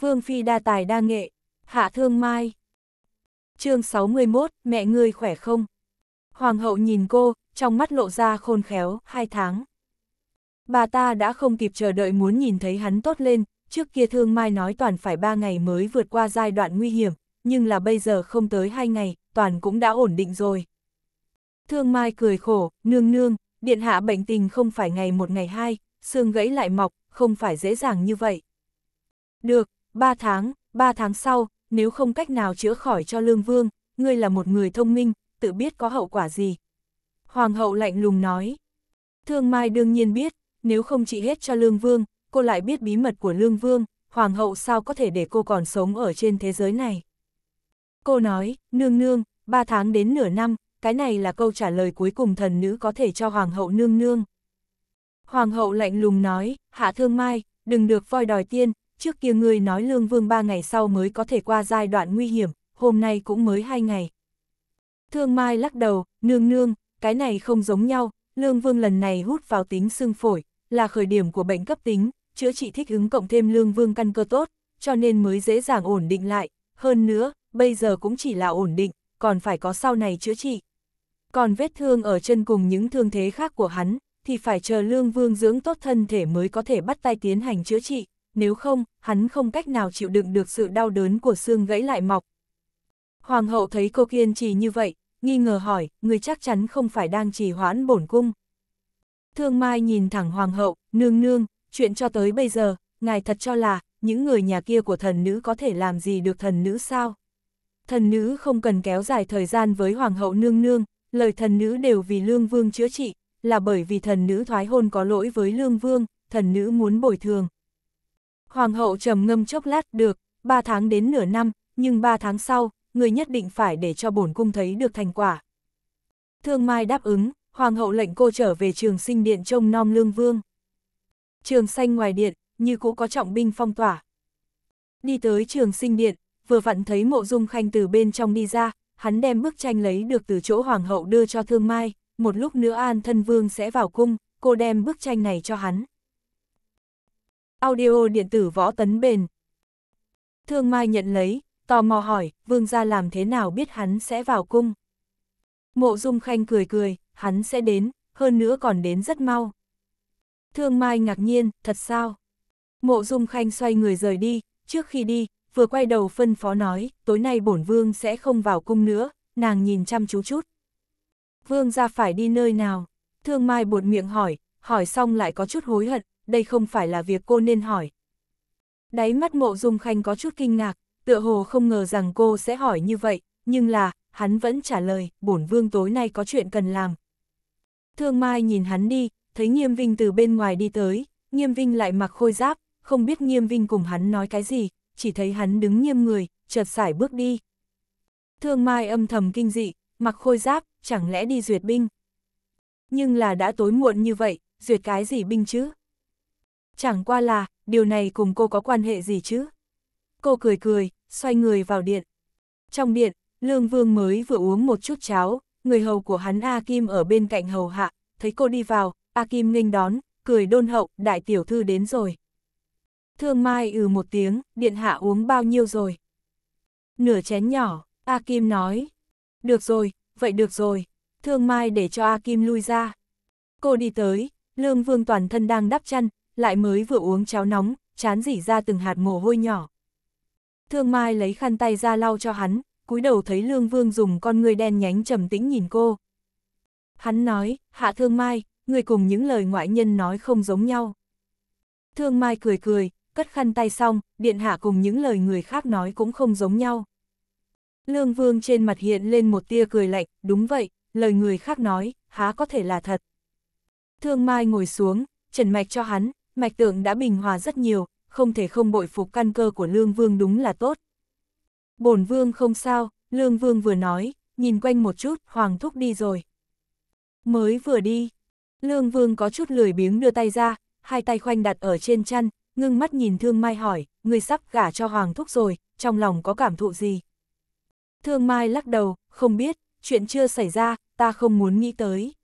Vương Phi đa tài đa nghệ, hạ thương mai. chương 61, mẹ ngươi khỏe không? Hoàng hậu nhìn cô, trong mắt lộ ra khôn khéo, hai tháng. Bà ta đã không kịp chờ đợi muốn nhìn thấy hắn tốt lên, trước kia thương mai nói toàn phải ba ngày mới vượt qua giai đoạn nguy hiểm, nhưng là bây giờ không tới hai ngày, toàn cũng đã ổn định rồi. Thương mai cười khổ, nương nương, điện hạ bệnh tình không phải ngày một ngày hai, xương gãy lại mọc, không phải dễ dàng như vậy. Được, ba tháng, ba tháng sau, nếu không cách nào chữa khỏi cho Lương Vương, ngươi là một người thông minh, tự biết có hậu quả gì. Hoàng hậu lạnh lùng nói. Thương Mai đương nhiên biết, nếu không trị hết cho Lương Vương, cô lại biết bí mật của Lương Vương, Hoàng hậu sao có thể để cô còn sống ở trên thế giới này. Cô nói, nương nương, ba tháng đến nửa năm, cái này là câu trả lời cuối cùng thần nữ có thể cho Hoàng hậu nương nương. Hoàng hậu lạnh lùng nói, hạ thương mai, đừng được voi đòi tiên, trước kia ngươi nói lương vương ba ngày sau mới có thể qua giai đoạn nguy hiểm, hôm nay cũng mới hai ngày. Thương Mai lắc đầu, nương nương, cái này không giống nhau, lương vương lần này hút vào tính xương phổi, là khởi điểm của bệnh cấp tính, chữa trị thích ứng cộng thêm lương vương căn cơ tốt, cho nên mới dễ dàng ổn định lại, hơn nữa, bây giờ cũng chỉ là ổn định, còn phải có sau này chữa trị. Còn vết thương ở chân cùng những thương thế khác của hắn, thì phải chờ lương vương dưỡng tốt thân thể mới có thể bắt tay tiến hành chữa trị nếu không, hắn không cách nào chịu đựng được sự đau đớn của xương gãy lại mọc. Hoàng hậu thấy cô kiên trì như vậy, nghi ngờ hỏi, người chắc chắn không phải đang trì hoãn bổn cung. Thương Mai nhìn thẳng hoàng hậu, nương nương, chuyện cho tới bây giờ, ngài thật cho là, những người nhà kia của thần nữ có thể làm gì được thần nữ sao? Thần nữ không cần kéo dài thời gian với hoàng hậu nương nương, lời thần nữ đều vì lương vương chữa trị, là bởi vì thần nữ thoái hôn có lỗi với lương vương, thần nữ muốn bồi thường, Hoàng hậu trầm ngâm chốc lát được, 3 tháng đến nửa năm, nhưng 3 tháng sau, người nhất định phải để cho bổn cung thấy được thành quả. Thương Mai đáp ứng, Hoàng hậu lệnh cô trở về trường sinh điện trông nom lương vương. Trường xanh ngoài điện, như cũ có trọng binh phong tỏa. Đi tới trường sinh điện, vừa vặn thấy mộ dung khanh từ bên trong đi ra, hắn đem bức tranh lấy được từ chỗ hoàng hậu đưa cho thương mai, một lúc nữa an thân vương sẽ vào cung, cô đem bức tranh này cho hắn audio điện tử võ tấn bền. Thương Mai nhận lấy, tò mò hỏi, vương gia làm thế nào biết hắn sẽ vào cung. Mộ Dung Khanh cười cười, hắn sẽ đến, hơn nữa còn đến rất mau. Thương Mai ngạc nhiên, thật sao? Mộ Dung Khanh xoay người rời đi, trước khi đi, vừa quay đầu phân phó nói, tối nay bổn vương sẽ không vào cung nữa, nàng nhìn chăm chú chút. Vương gia phải đi nơi nào? Thương Mai buột miệng hỏi, hỏi xong lại có chút hối hận, đây không phải là việc cô nên hỏi. Đáy mắt mộ dung khanh có chút kinh ngạc, tựa hồ không ngờ rằng cô sẽ hỏi như vậy, nhưng là, hắn vẫn trả lời, bổn vương tối nay có chuyện cần làm. Thương Mai nhìn hắn đi, thấy Nghiêm Vinh từ bên ngoài đi tới, Nghiêm Vinh lại mặc khôi giáp, không biết Nghiêm Vinh cùng hắn nói cái gì, chỉ thấy hắn đứng nghiêm người, chợt sải bước đi. Thương Mai âm thầm kinh dị, mặc khôi giáp, chẳng lẽ đi duyệt binh. Nhưng là đã tối muộn như vậy, duyệt cái gì binh chứ? Chẳng qua là, điều này cùng cô có quan hệ gì chứ? Cô cười cười, xoay người vào điện. Trong điện, Lương Vương mới vừa uống một chút cháo, người hầu của hắn A Kim ở bên cạnh hầu hạ, thấy cô đi vào, A Kim nghênh đón, cười đôn hậu, đại tiểu thư đến rồi. Thương Mai ừ một tiếng, điện hạ uống bao nhiêu rồi? Nửa chén nhỏ, A Kim nói. Được rồi, vậy được rồi. Thương Mai để cho A Kim lui ra. Cô đi tới, Lương Vương toàn thân đang đắp chăn, lại mới vừa uống cháo nóng, chán dỉ ra từng hạt mồ hôi nhỏ. Thương Mai lấy khăn tay ra lau cho hắn, cúi đầu thấy Lương Vương dùng con người đen nhánh trầm tĩnh nhìn cô. Hắn nói, Hạ Thương Mai, người cùng những lời ngoại nhân nói không giống nhau. Thương Mai cười cười, cất khăn tay xong, điện hạ cùng những lời người khác nói cũng không giống nhau. Lương Vương trên mặt hiện lên một tia cười lạnh, đúng vậy, lời người khác nói, há có thể là thật. Thương Mai ngồi xuống, trần mạch cho hắn, mạch tượng đã bình hòa rất nhiều, không thể không bội phục căn cơ của Lương Vương đúng là tốt. Bổn Vương không sao, Lương Vương vừa nói, nhìn quanh một chút, Hoàng Thúc đi rồi. Mới vừa đi, Lương Vương có chút lười biếng đưa tay ra, hai tay khoanh đặt ở trên chăn, ngưng mắt nhìn Thương Mai hỏi, người sắp gả cho Hoàng Thúc rồi, trong lòng có cảm thụ gì? Thương Mai lắc đầu, không biết, chuyện chưa xảy ra, ta không muốn nghĩ tới.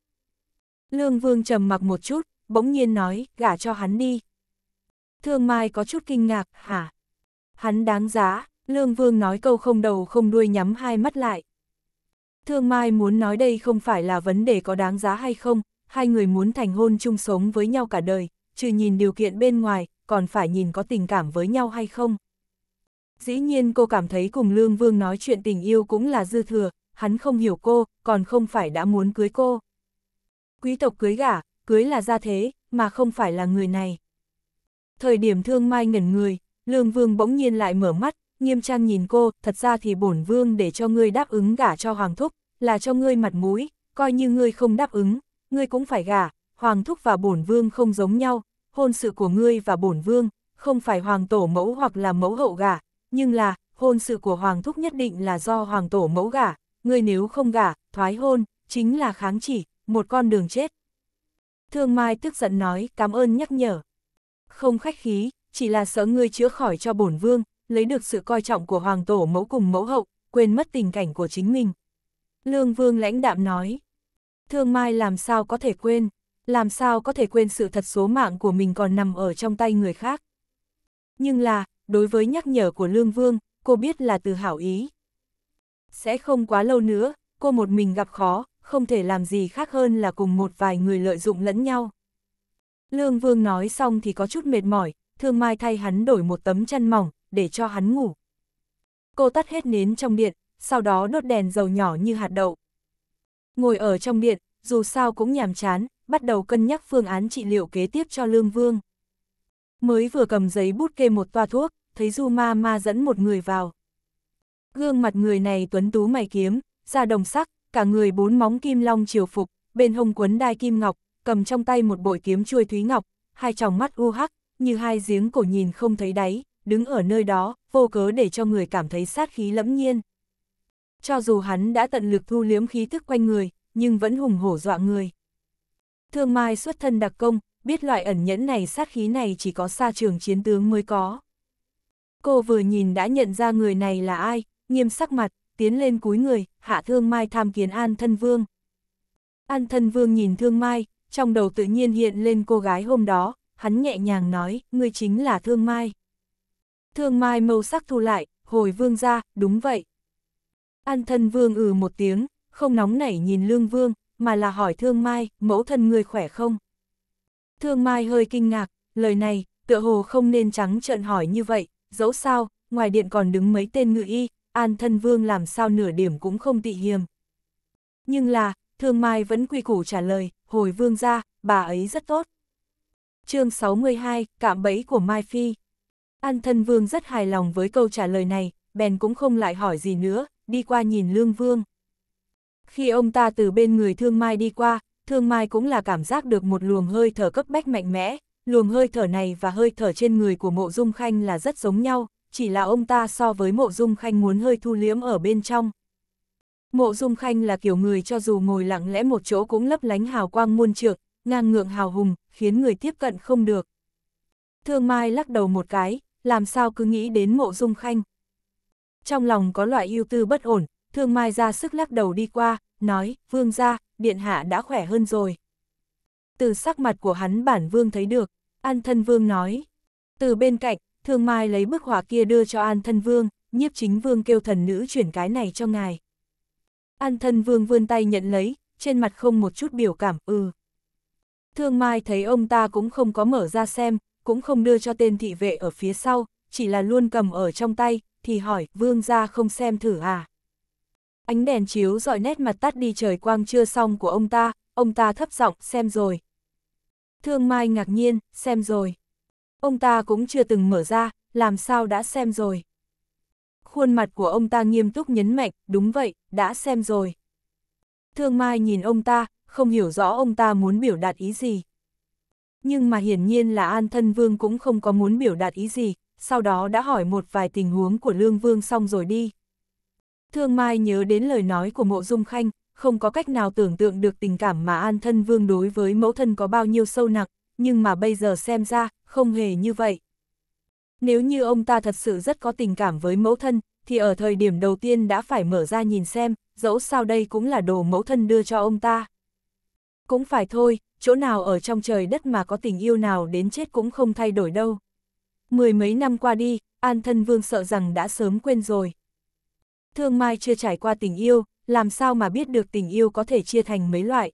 Lương Vương trầm mặc một chút, bỗng nhiên nói, gả cho hắn đi. Thương Mai có chút kinh ngạc, hả? Hắn đáng giá, Lương Vương nói câu không đầu không đuôi nhắm hai mắt lại. Thương Mai muốn nói đây không phải là vấn đề có đáng giá hay không, hai người muốn thành hôn chung sống với nhau cả đời, trừ nhìn điều kiện bên ngoài, còn phải nhìn có tình cảm với nhau hay không. Dĩ nhiên cô cảm thấy cùng Lương Vương nói chuyện tình yêu cũng là dư thừa, hắn không hiểu cô, còn không phải đã muốn cưới cô. Quý tộc cưới gả, cưới là ra thế, mà không phải là người này. Thời điểm thương mai ngẩn người, lương vương bỗng nhiên lại mở mắt, nghiêm trang nhìn cô, thật ra thì bổn vương để cho ngươi đáp ứng gả cho hoàng thúc, là cho ngươi mặt mũi, coi như ngươi không đáp ứng, ngươi cũng phải gả, hoàng thúc và bổn vương không giống nhau, hôn sự của ngươi và bổn vương, không phải hoàng tổ mẫu hoặc là mẫu hậu gả, nhưng là, hôn sự của hoàng thúc nhất định là do hoàng tổ mẫu gả, ngươi nếu không gả, thoái hôn, chính là kháng chỉ, một con đường chết. Thương Mai tức giận nói cảm ơn nhắc nhở. Không khách khí, chỉ là sợ ngươi chữa khỏi cho bổn vương, lấy được sự coi trọng của hoàng tổ mẫu cùng mẫu hậu, quên mất tình cảnh của chính mình. Lương Vương lãnh đạm nói. Thương Mai làm sao có thể quên, làm sao có thể quên sự thật số mạng của mình còn nằm ở trong tay người khác. Nhưng là, đối với nhắc nhở của Lương Vương, cô biết là từ hảo ý. Sẽ không quá lâu nữa, cô một mình gặp khó, không thể làm gì khác hơn là cùng một vài người lợi dụng lẫn nhau. Lương Vương nói xong thì có chút mệt mỏi, Thương Mai thay hắn đổi một tấm chăn mỏng, để cho hắn ngủ. Cô tắt hết nến trong điện, sau đó đốt đèn dầu nhỏ như hạt đậu. Ngồi ở trong điện, dù sao cũng nhàm chán, bắt đầu cân nhắc phương án trị liệu kế tiếp cho Lương Vương. Mới vừa cầm giấy bút kê một toa thuốc, thấy Du Ma Ma dẫn một người vào. Gương mặt người này tuấn tú mày kiếm, da đồng sắc, cả người bốn móng kim long chiều phục, bên hông quấn đai kim ngọc, cầm trong tay một bội kiếm chuôi thúy ngọc, hai tròng mắt u hắc, như hai giếng cổ nhìn không thấy đáy, đứng ở nơi đó, vô cớ để cho người cảm thấy sát khí lẫm nhiên. Cho dù hắn đã tận lực thu liếm khí thức quanh người, nhưng vẫn hùng hổ dọa người. Thương Mai xuất thân đặc công, biết loại ẩn nhẫn này sát khí này chỉ có xa trường chiến tướng mới có. Cô vừa nhìn đã nhận ra người này là ai, nghiêm sắc mặt, tiến lên cúi người, hạ thương mai tham kiến An Thân Vương. An Thân Vương nhìn thương mai, trong đầu tự nhiên hiện lên cô gái hôm đó, hắn nhẹ nhàng nói, ngươi chính là thương mai. Thương mai màu sắc thu lại, hồi vương ra, đúng vậy. An thân vương ừ một tiếng, không nóng nảy nhìn lương vương, mà là hỏi thương mai, mẫu thân người khỏe không? Thương mai hơi kinh ngạc, lời này, tựa hồ không nên trắng trợn hỏi như vậy, dẫu sao, ngoài điện còn đứng mấy tên ngự y, An thân vương làm sao nửa điểm cũng không tị hiềm. Nhưng là, thương mai vẫn quy củ trả lời, hồi vương ra, bà ấy rất tốt. chương 62, cạm bẫy của Mai Phi. An thân vương rất hài lòng với câu trả lời này, bèn cũng không lại hỏi gì nữa, đi qua nhìn lương vương. Khi ông ta từ bên người thương mai đi qua, thương mai cũng là cảm giác được một luồng hơi thở cấp bách mạnh mẽ, luồng hơi thở này và hơi thở trên người của mộ dung khanh là rất giống nhau, chỉ là ông ta so với mộ dung khanh muốn hơi thu liếm ở bên trong. Mộ dung khanh là kiểu người cho dù ngồi lặng lẽ một chỗ cũng lấp lánh hào quang muôn trượng, ngang ngượng hào hùng, khiến người tiếp cận không được. Thương Mai lắc đầu một cái, làm sao cứ nghĩ đến mộ dung khanh. Trong lòng có loại ưu tư bất ổn, Thương Mai ra sức lắc đầu đi qua, nói, vương ra, điện hạ đã khỏe hơn rồi. Từ sắc mặt của hắn bản vương thấy được, an thân vương nói. Từ bên cạnh, Thương Mai lấy bức họa kia đưa cho An Thân Vương, nhiếp chính vương kêu thần nữ chuyển cái này cho ngài. An Thân Vương vươn tay nhận lấy, trên mặt không một chút biểu cảm, ừ. Thương Mai thấy ông ta cũng không có mở ra xem, cũng không đưa cho tên thị vệ ở phía sau, chỉ là luôn cầm ở trong tay, thì hỏi, vương ra không xem thử à. Ánh đèn chiếu dọi nét mặt tắt đi trời quang chưa xong của ông ta, ông ta thấp giọng xem rồi. Thương Mai ngạc nhiên, xem rồi ông ta cũng chưa từng mở ra, làm sao đã xem rồi. Khuôn mặt của ông ta nghiêm túc nhấn mạnh, đúng vậy, đã xem rồi. Thương Mai nhìn ông ta, không hiểu rõ ông ta muốn biểu đạt ý gì. Nhưng mà hiển nhiên là An Thân Vương cũng không có muốn biểu đạt ý gì, sau đó đã hỏi một vài tình huống của Lương Vương xong rồi đi. Thương Mai nhớ đến lời nói của Mộ Dung Khanh, không có cách nào tưởng tượng được tình cảm mà An Thân Vương đối với mẫu thân có bao nhiêu sâu nặng, nhưng mà bây giờ xem ra, không hề như vậy. Nếu như ông ta thật sự rất có tình cảm với mẫu thân, thì ở thời điểm đầu tiên đã phải mở ra nhìn xem, dẫu sao đây cũng là đồ mẫu thân đưa cho ông ta. Cũng phải thôi, chỗ nào ở trong trời đất mà có tình yêu nào đến chết cũng không thay đổi đâu. Mười mấy năm qua đi, An Thân Vương sợ rằng đã sớm quên rồi. Thương Mai chưa trải qua tình yêu, làm sao mà biết được tình yêu có thể chia thành mấy loại.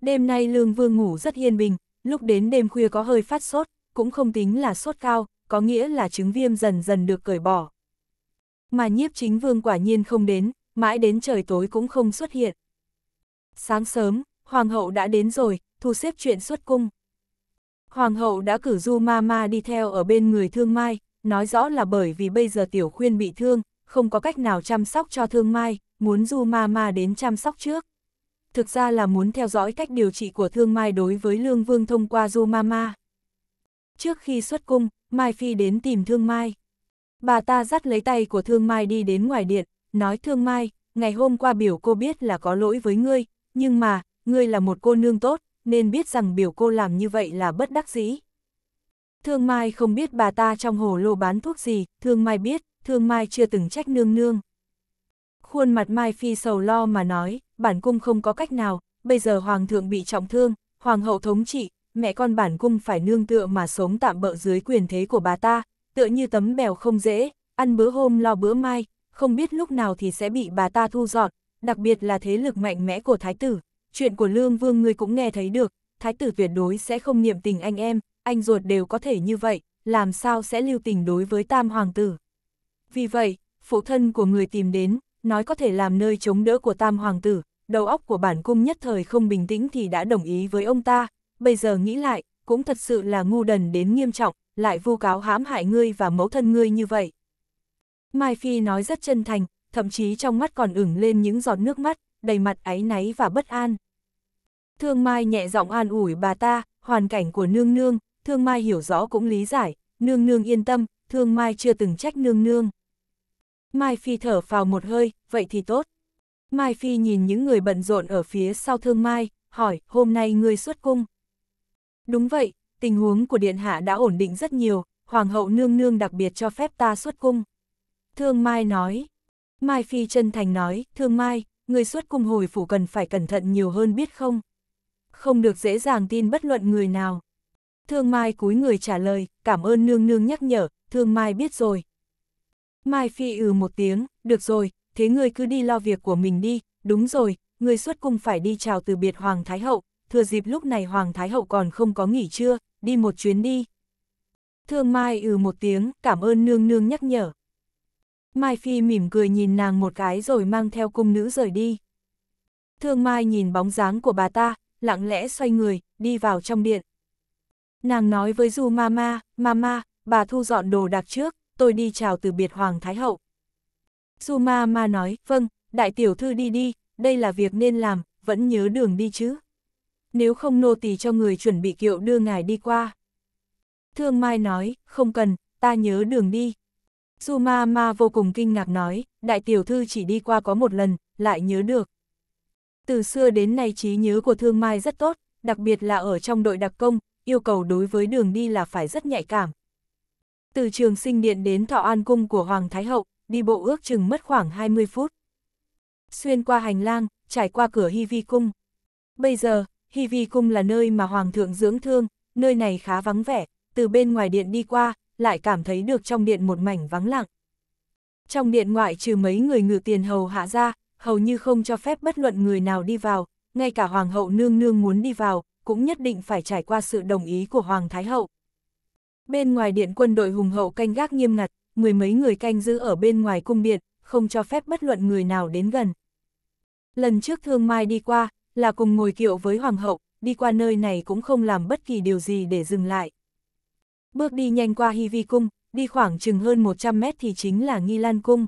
Đêm nay Lương Vương ngủ rất yên bình, lúc đến đêm khuya có hơi phát sốt, cũng không tính là sốt cao, có nghĩa là chứng viêm dần dần được cởi bỏ. Mà nhiếp chính vương quả nhiên không đến, mãi đến trời tối cũng không xuất hiện. Sáng sớm, hoàng hậu đã đến rồi, thu xếp chuyện xuất cung. Hoàng hậu đã cử du ma ma đi theo ở bên người thương mai, nói rõ là bởi vì bây giờ tiểu khuyên bị thương, không có cách nào chăm sóc cho thương mai, muốn du ma ma đến chăm sóc trước thực ra là muốn theo dõi cách điều trị của thương Mai đối với Lương Vương thông qua Du Mama. Trước khi xuất cung, Mai Phi đến tìm thương Mai. Bà ta dắt lấy tay của thương Mai đi đến ngoài điện, nói thương Mai, ngày hôm qua biểu cô biết là có lỗi với ngươi, nhưng mà, ngươi là một cô nương tốt, nên biết rằng biểu cô làm như vậy là bất đắc dĩ. Thương Mai không biết bà ta trong hồ lô bán thuốc gì, Thương Mai biết, Thương Mai chưa từng trách nương nương. Khuôn mặt Mai Phi sầu lo mà nói, bản cung không có cách nào, bây giờ hoàng thượng bị trọng thương, hoàng hậu thống trị, mẹ con bản cung phải nương tựa mà sống tạm bỡ dưới quyền thế của bà ta, tựa như tấm bèo không dễ, ăn bữa hôm lo bữa mai, không biết lúc nào thì sẽ bị bà ta thu dọn, đặc biệt là thế lực mạnh mẽ của thái tử. Chuyện của Lương Vương ngươi cũng nghe thấy được, thái tử tuyệt đối sẽ không niệm tình anh em, anh ruột đều có thể như vậy, làm sao sẽ lưu tình đối với tam hoàng tử. Vì vậy, phụ thân của người tìm đến, nói có thể làm nơi chống đỡ của tam hoàng tử, đầu óc của bản cung nhất thời không bình tĩnh thì đã đồng ý với ông ta, bây giờ nghĩ lại, cũng thật sự là ngu đần đến nghiêm trọng, lại vu cáo hãm hại ngươi và mẫu thân ngươi như vậy. Mai Phi nói rất chân thành, thậm chí trong mắt còn ửng lên những giọt nước mắt, đầy mặt áy náy và bất an. Thương Mai nhẹ giọng an ủi bà ta, hoàn cảnh của nương nương, Thương Mai hiểu rõ cũng lý giải, nương nương yên tâm, Thương Mai chưa từng trách nương nương. Mai Phi thở phào một hơi, vậy thì tốt. Mai Phi nhìn những người bận rộn ở phía sau thương Mai, hỏi, hôm nay ngươi xuất cung. Đúng vậy, tình huống của Điện Hạ đã ổn định rất nhiều, Hoàng hậu nương nương đặc biệt cho phép ta xuất cung. Thương Mai nói. Mai Phi chân thành nói, Thương Mai, người xuất cung hồi phủ cần phải cẩn thận nhiều hơn biết không? Không được dễ dàng tin bất luận người nào. Thương Mai cúi người trả lời, cảm ơn nương nương nhắc nhở, Thương Mai biết rồi, Mai Phi ừ một tiếng, được rồi, thế ngươi cứ đi lo việc của mình đi, đúng rồi, ngươi xuất cung phải đi chào từ biệt Hoàng Thái Hậu, thừa dịp lúc này Hoàng Thái Hậu còn không có nghỉ trưa, đi một chuyến đi. Thương Mai ừ một tiếng, cảm ơn nương nương nhắc nhở. Mai Phi mỉm cười nhìn nàng một cái rồi mang theo cung nữ rời đi. Thương Mai nhìn bóng dáng của bà ta, lặng lẽ xoay người, đi vào trong điện. Nàng nói với Du Mama, Mama, bà thu dọn đồ đạc trước, tôi đi chào từ biệt Hoàng Thái Hậu. Su ma nói, vâng, đại tiểu thư đi đi, đây là việc nên làm, vẫn nhớ đường đi chứ. Nếu không nô tỳ cho người chuẩn bị kiệu đưa ngài đi qua. Thương Mai nói, không cần, ta nhớ đường đi. Su ma vô cùng kinh ngạc nói, đại tiểu thư chỉ đi qua có một lần, lại nhớ được. Từ xưa đến nay trí nhớ của Thương Mai rất tốt, đặc biệt là ở trong đội đặc công, yêu cầu đối với đường đi là phải rất nhạy cảm, từ trường sinh điện đến thọ an cung của Hoàng Thái Hậu, đi bộ ước chừng mất khoảng 20 phút. Xuyên qua hành lang, trải qua cửa Hy Vi Cung. Bây giờ, Hy Vi Cung là nơi mà Hoàng thượng dưỡng thương, nơi này khá vắng vẻ, từ bên ngoài điện đi qua, lại cảm thấy được trong điện một mảnh vắng lặng. Trong điện ngoại trừ mấy người ngự tiền hầu hạ ra, hầu như không cho phép bất luận người nào đi vào, ngay cả Hoàng hậu nương nương muốn đi vào, cũng nhất định phải trải qua sự đồng ý của Hoàng Thái Hậu. Bên ngoài điện quân đội hùng hậu canh gác nghiêm ngặt, mười mấy người canh giữ ở bên ngoài cung điện, không cho phép bất luận người nào đến gần. Lần trước Thương Mai đi qua, là cùng ngồi kiệu với Hoàng hậu, đi qua nơi này cũng không làm bất kỳ điều gì để dừng lại. Bước đi nhanh qua Hy Vi Cung, đi khoảng chừng hơn 100 mét thì chính là Nghi Lan Cung.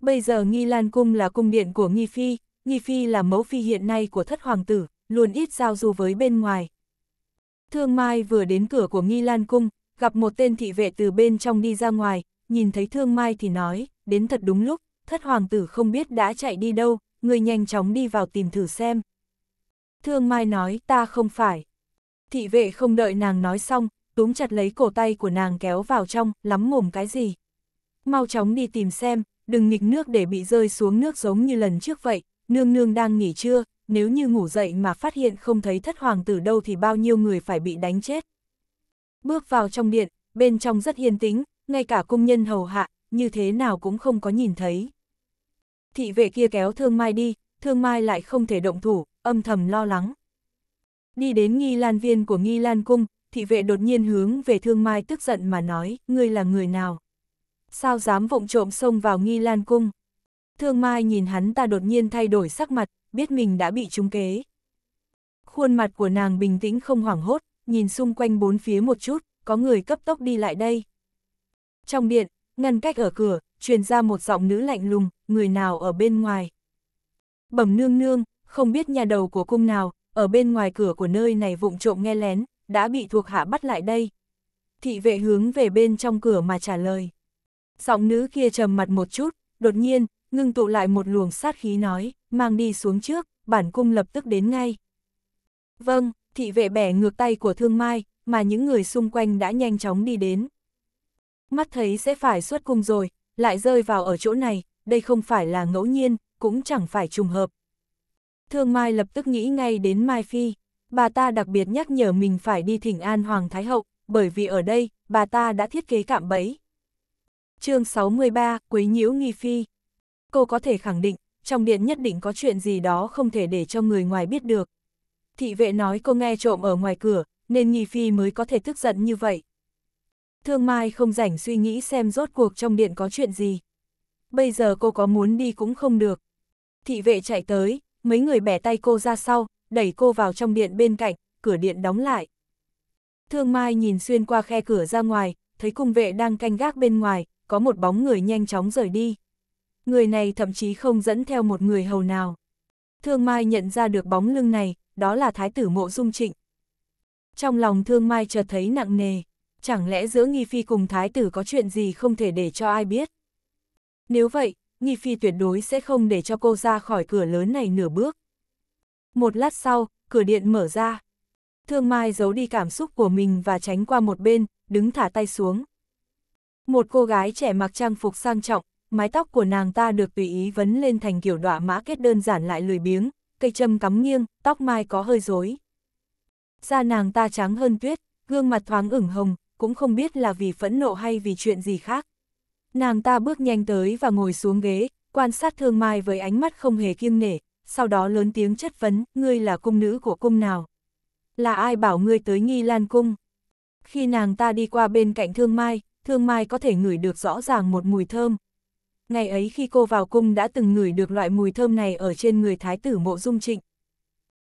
Bây giờ Nghi Lan Cung là cung điện của Nghi Phi, Nghi Phi là mẫu phi hiện nay của thất hoàng tử, luôn ít giao du với bên ngoài. Thương Mai vừa đến cửa của Nghi Lan Cung, gặp một tên thị vệ từ bên trong đi ra ngoài, nhìn thấy Thương Mai thì nói, đến thật đúng lúc, thất hoàng tử không biết đã chạy đi đâu, người nhanh chóng đi vào tìm thử xem. Thương Mai nói, ta không phải. Thị vệ không đợi nàng nói xong, túm chặt lấy cổ tay của nàng kéo vào trong, lắm mồm cái gì. Mau chóng đi tìm xem, đừng nghịch nước để bị rơi xuống nước giống như lần trước vậy, nương nương đang nghỉ trưa, nếu như ngủ dậy mà phát hiện không thấy thất hoàng tử đâu thì bao nhiêu người phải bị đánh chết. Bước vào trong điện, bên trong rất yên tĩnh, ngay cả cung nhân hầu hạ, như thế nào cũng không có nhìn thấy. Thị vệ kia kéo thương mai đi, thương mai lại không thể động thủ, âm thầm lo lắng. Đi đến nghi lan viên của nghi lan cung, thị vệ đột nhiên hướng về thương mai tức giận mà nói, ngươi là người nào? Sao dám vụng trộm xông vào nghi lan cung? Thương mai nhìn hắn ta đột nhiên thay đổi sắc mặt, biết mình đã bị trúng kế. Khuôn mặt của nàng bình tĩnh không hoảng hốt, nhìn xung quanh bốn phía một chút, có người cấp tốc đi lại đây. Trong điện, ngăn cách ở cửa, truyền ra một giọng nữ lạnh lùng, người nào ở bên ngoài. Bẩm nương nương, không biết nhà đầu của cung nào, ở bên ngoài cửa của nơi này vụng trộm nghe lén, đã bị thuộc hạ bắt lại đây. Thị vệ hướng về bên trong cửa mà trả lời. Giọng nữ kia trầm mặt một chút, đột nhiên, ngưng tụ lại một luồng sát khí nói, mang đi xuống trước, bản cung lập tức đến ngay. Vâng, thị vệ bẻ ngược tay của thương mai, mà những người xung quanh đã nhanh chóng đi đến. Mắt thấy sẽ phải xuất cung rồi, lại rơi vào ở chỗ này, đây không phải là ngẫu nhiên, cũng chẳng phải trùng hợp. Thương Mai lập tức nghĩ ngay đến Mai Phi, bà ta đặc biệt nhắc nhở mình phải đi thỉnh an Hoàng Thái Hậu, bởi vì ở đây, bà ta đã thiết kế cạm bẫy. chương 63, Quấy Nhiễu Nghi Phi cô có thể khẳng định, trong điện nhất định có chuyện gì đó không thể để cho người ngoài biết được. Thị vệ nói cô nghe trộm ở ngoài cửa, nên Nghi Phi mới có thể tức giận như vậy. Thương Mai không rảnh suy nghĩ xem rốt cuộc trong điện có chuyện gì. Bây giờ cô có muốn đi cũng không được. Thị vệ chạy tới, mấy người bẻ tay cô ra sau, đẩy cô vào trong điện bên cạnh, cửa điện đóng lại. Thương Mai nhìn xuyên qua khe cửa ra ngoài, thấy cung vệ đang canh gác bên ngoài, có một bóng người nhanh chóng rời đi người này thậm chí không dẫn theo một người hầu nào. Thương Mai nhận ra được bóng lưng này, đó là thái tử mộ dung trịnh. Trong lòng Thương Mai chợt thấy nặng nề, chẳng lẽ giữa Nghi Phi cùng thái tử có chuyện gì không thể để cho ai biết. Nếu vậy, Nghi Phi tuyệt đối sẽ không để cho cô ra khỏi cửa lớn này nửa bước. Một lát sau, cửa điện mở ra. Thương Mai giấu đi cảm xúc của mình và tránh qua một bên, đứng thả tay xuống. Một cô gái trẻ mặc trang phục sang trọng, mái tóc của nàng ta được tùy ý vấn lên thành kiểu đọa mã kết đơn giản lại lười biếng, cây châm cắm nghiêng, tóc mai có hơi rối. Da nàng ta trắng hơn tuyết, gương mặt thoáng ửng hồng, cũng không biết là vì phẫn nộ hay vì chuyện gì khác. Nàng ta bước nhanh tới và ngồi xuống ghế, quan sát thương mai với ánh mắt không hề kiêng nể, sau đó lớn tiếng chất vấn, ngươi là cung nữ của cung nào? Là ai bảo ngươi tới nghi lan cung? Khi nàng ta đi qua bên cạnh thương mai, thương mai có thể ngửi được rõ ràng một mùi thơm, ngày ấy khi cô vào cung đã từng ngửi được loại mùi thơm này ở trên người thái tử mộ dung trịnh.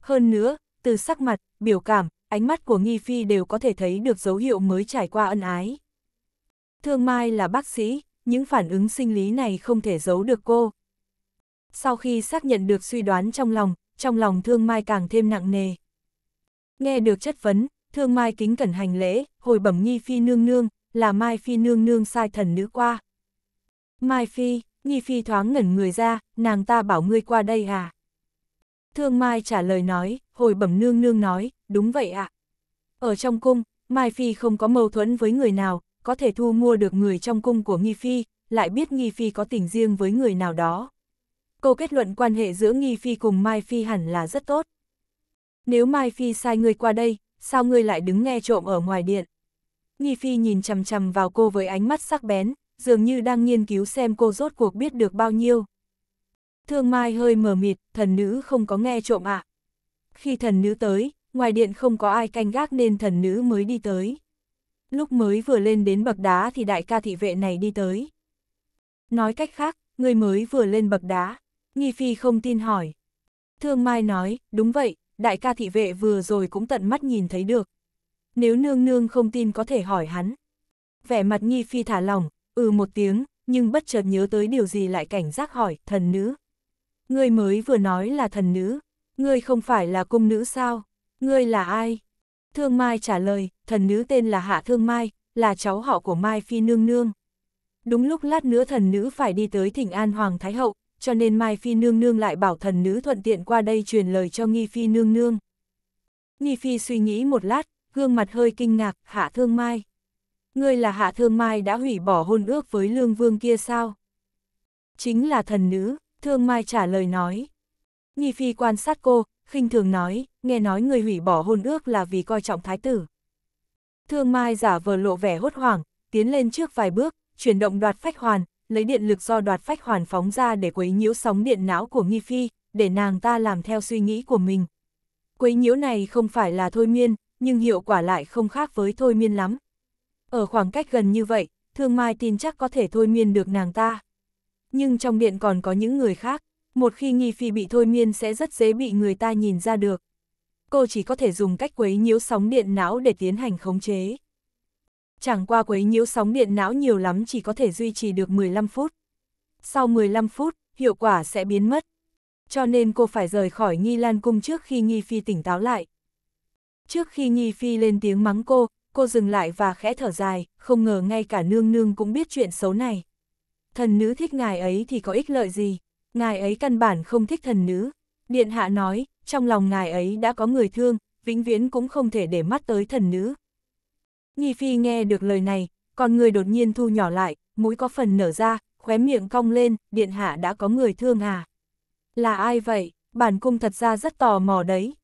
Hơn nữa, từ sắc mặt, biểu cảm, ánh mắt của Nghi Phi đều có thể thấy được dấu hiệu mới trải qua ân ái. Thương Mai là bác sĩ, những phản ứng sinh lý này không thể giấu được cô. Sau khi xác nhận được suy đoán trong lòng, trong lòng Thương Mai càng thêm nặng nề. Nghe được chất vấn, Thương Mai kính cẩn hành lễ, hồi bẩm Nghi Phi nương nương, là Mai Phi nương nương sai thần nữ qua. Mai Phi, Nghi Phi thoáng ngẩn người ra, nàng ta bảo ngươi qua đây à? Thương Mai trả lời nói, hồi bẩm nương nương nói, đúng vậy ạ. À. Ở trong cung, Mai Phi không có mâu thuẫn với người nào, có thể thu mua được người trong cung của Nghi Phi, lại biết Nghi Phi có tình riêng với người nào đó. Câu kết luận quan hệ giữa Nghi Phi cùng Mai Phi hẳn là rất tốt. Nếu Mai Phi sai ngươi qua đây, sao ngươi lại đứng nghe trộm ở ngoài điện? Nghi Phi nhìn chằm chằm vào cô với ánh mắt sắc bén, dường như đang nghiên cứu xem cô rốt cuộc biết được bao nhiêu. Thương Mai hơi mờ mịt, thần nữ không có nghe trộm ạ. À. Khi thần nữ tới, ngoài điện không có ai canh gác nên thần nữ mới đi tới. Lúc mới vừa lên đến bậc đá thì đại ca thị vệ này đi tới. Nói cách khác, người mới vừa lên bậc đá, Nghi Phi không tin hỏi. Thương Mai nói, đúng vậy, đại ca thị vệ vừa rồi cũng tận mắt nhìn thấy được. Nếu nương nương không tin có thể hỏi hắn. Vẻ mặt Nghi Phi thả lỏng, ừ một tiếng, nhưng bất chợt nhớ tới điều gì lại cảnh giác hỏi, thần nữ. Ngươi mới vừa nói là thần nữ, ngươi không phải là cung nữ sao, ngươi là ai? Thương Mai trả lời, thần nữ tên là Hạ Thương Mai, là cháu họ của Mai Phi Nương Nương. Đúng lúc lát nữa thần nữ phải đi tới thỉnh An Hoàng Thái Hậu, cho nên Mai Phi Nương Nương lại bảo thần nữ thuận tiện qua đây truyền lời cho Nghi Phi Nương Nương. Nghi Phi suy nghĩ một lát, gương mặt hơi kinh ngạc, Hạ Thương Mai ngươi là Hạ Thương Mai đã hủy bỏ hôn ước với Lương Vương kia sao? Chính là thần nữ, Thương Mai trả lời nói. Nhi Phi quan sát cô, khinh thường nói, nghe nói người hủy bỏ hôn ước là vì coi trọng thái tử. Thương Mai giả vờ lộ vẻ hốt hoảng, tiến lên trước vài bước, chuyển động đoạt phách hoàn, lấy điện lực do đoạt phách hoàn phóng ra để quấy nhiễu sóng điện não của Nghi Phi, để nàng ta làm theo suy nghĩ của mình. Quấy nhiễu này không phải là thôi miên, nhưng hiệu quả lại không khác với thôi miên lắm, ở khoảng cách gần như vậy, Thương Mai tin chắc có thể thôi miên được nàng ta. Nhưng trong điện còn có những người khác, một khi nghi phi bị thôi miên sẽ rất dễ bị người ta nhìn ra được. Cô chỉ có thể dùng cách quấy nhiễu sóng điện não để tiến hành khống chế. Chẳng qua quấy nhiễu sóng điện não nhiều lắm chỉ có thể duy trì được 15 phút. Sau 15 phút, hiệu quả sẽ biến mất. Cho nên cô phải rời khỏi nghi lan cung trước khi nghi phi tỉnh táo lại. Trước khi nghi phi lên tiếng mắng cô, cô dừng lại và khẽ thở dài, không ngờ ngay cả nương nương cũng biết chuyện xấu này. Thần nữ thích ngài ấy thì có ích lợi gì, ngài ấy căn bản không thích thần nữ. Điện hạ nói, trong lòng ngài ấy đã có người thương, vĩnh viễn cũng không thể để mắt tới thần nữ. Nhi Phi nghe được lời này, con người đột nhiên thu nhỏ lại, mũi có phần nở ra, khóe miệng cong lên, điện hạ đã có người thương à? Là ai vậy? Bản cung thật ra rất tò mò đấy.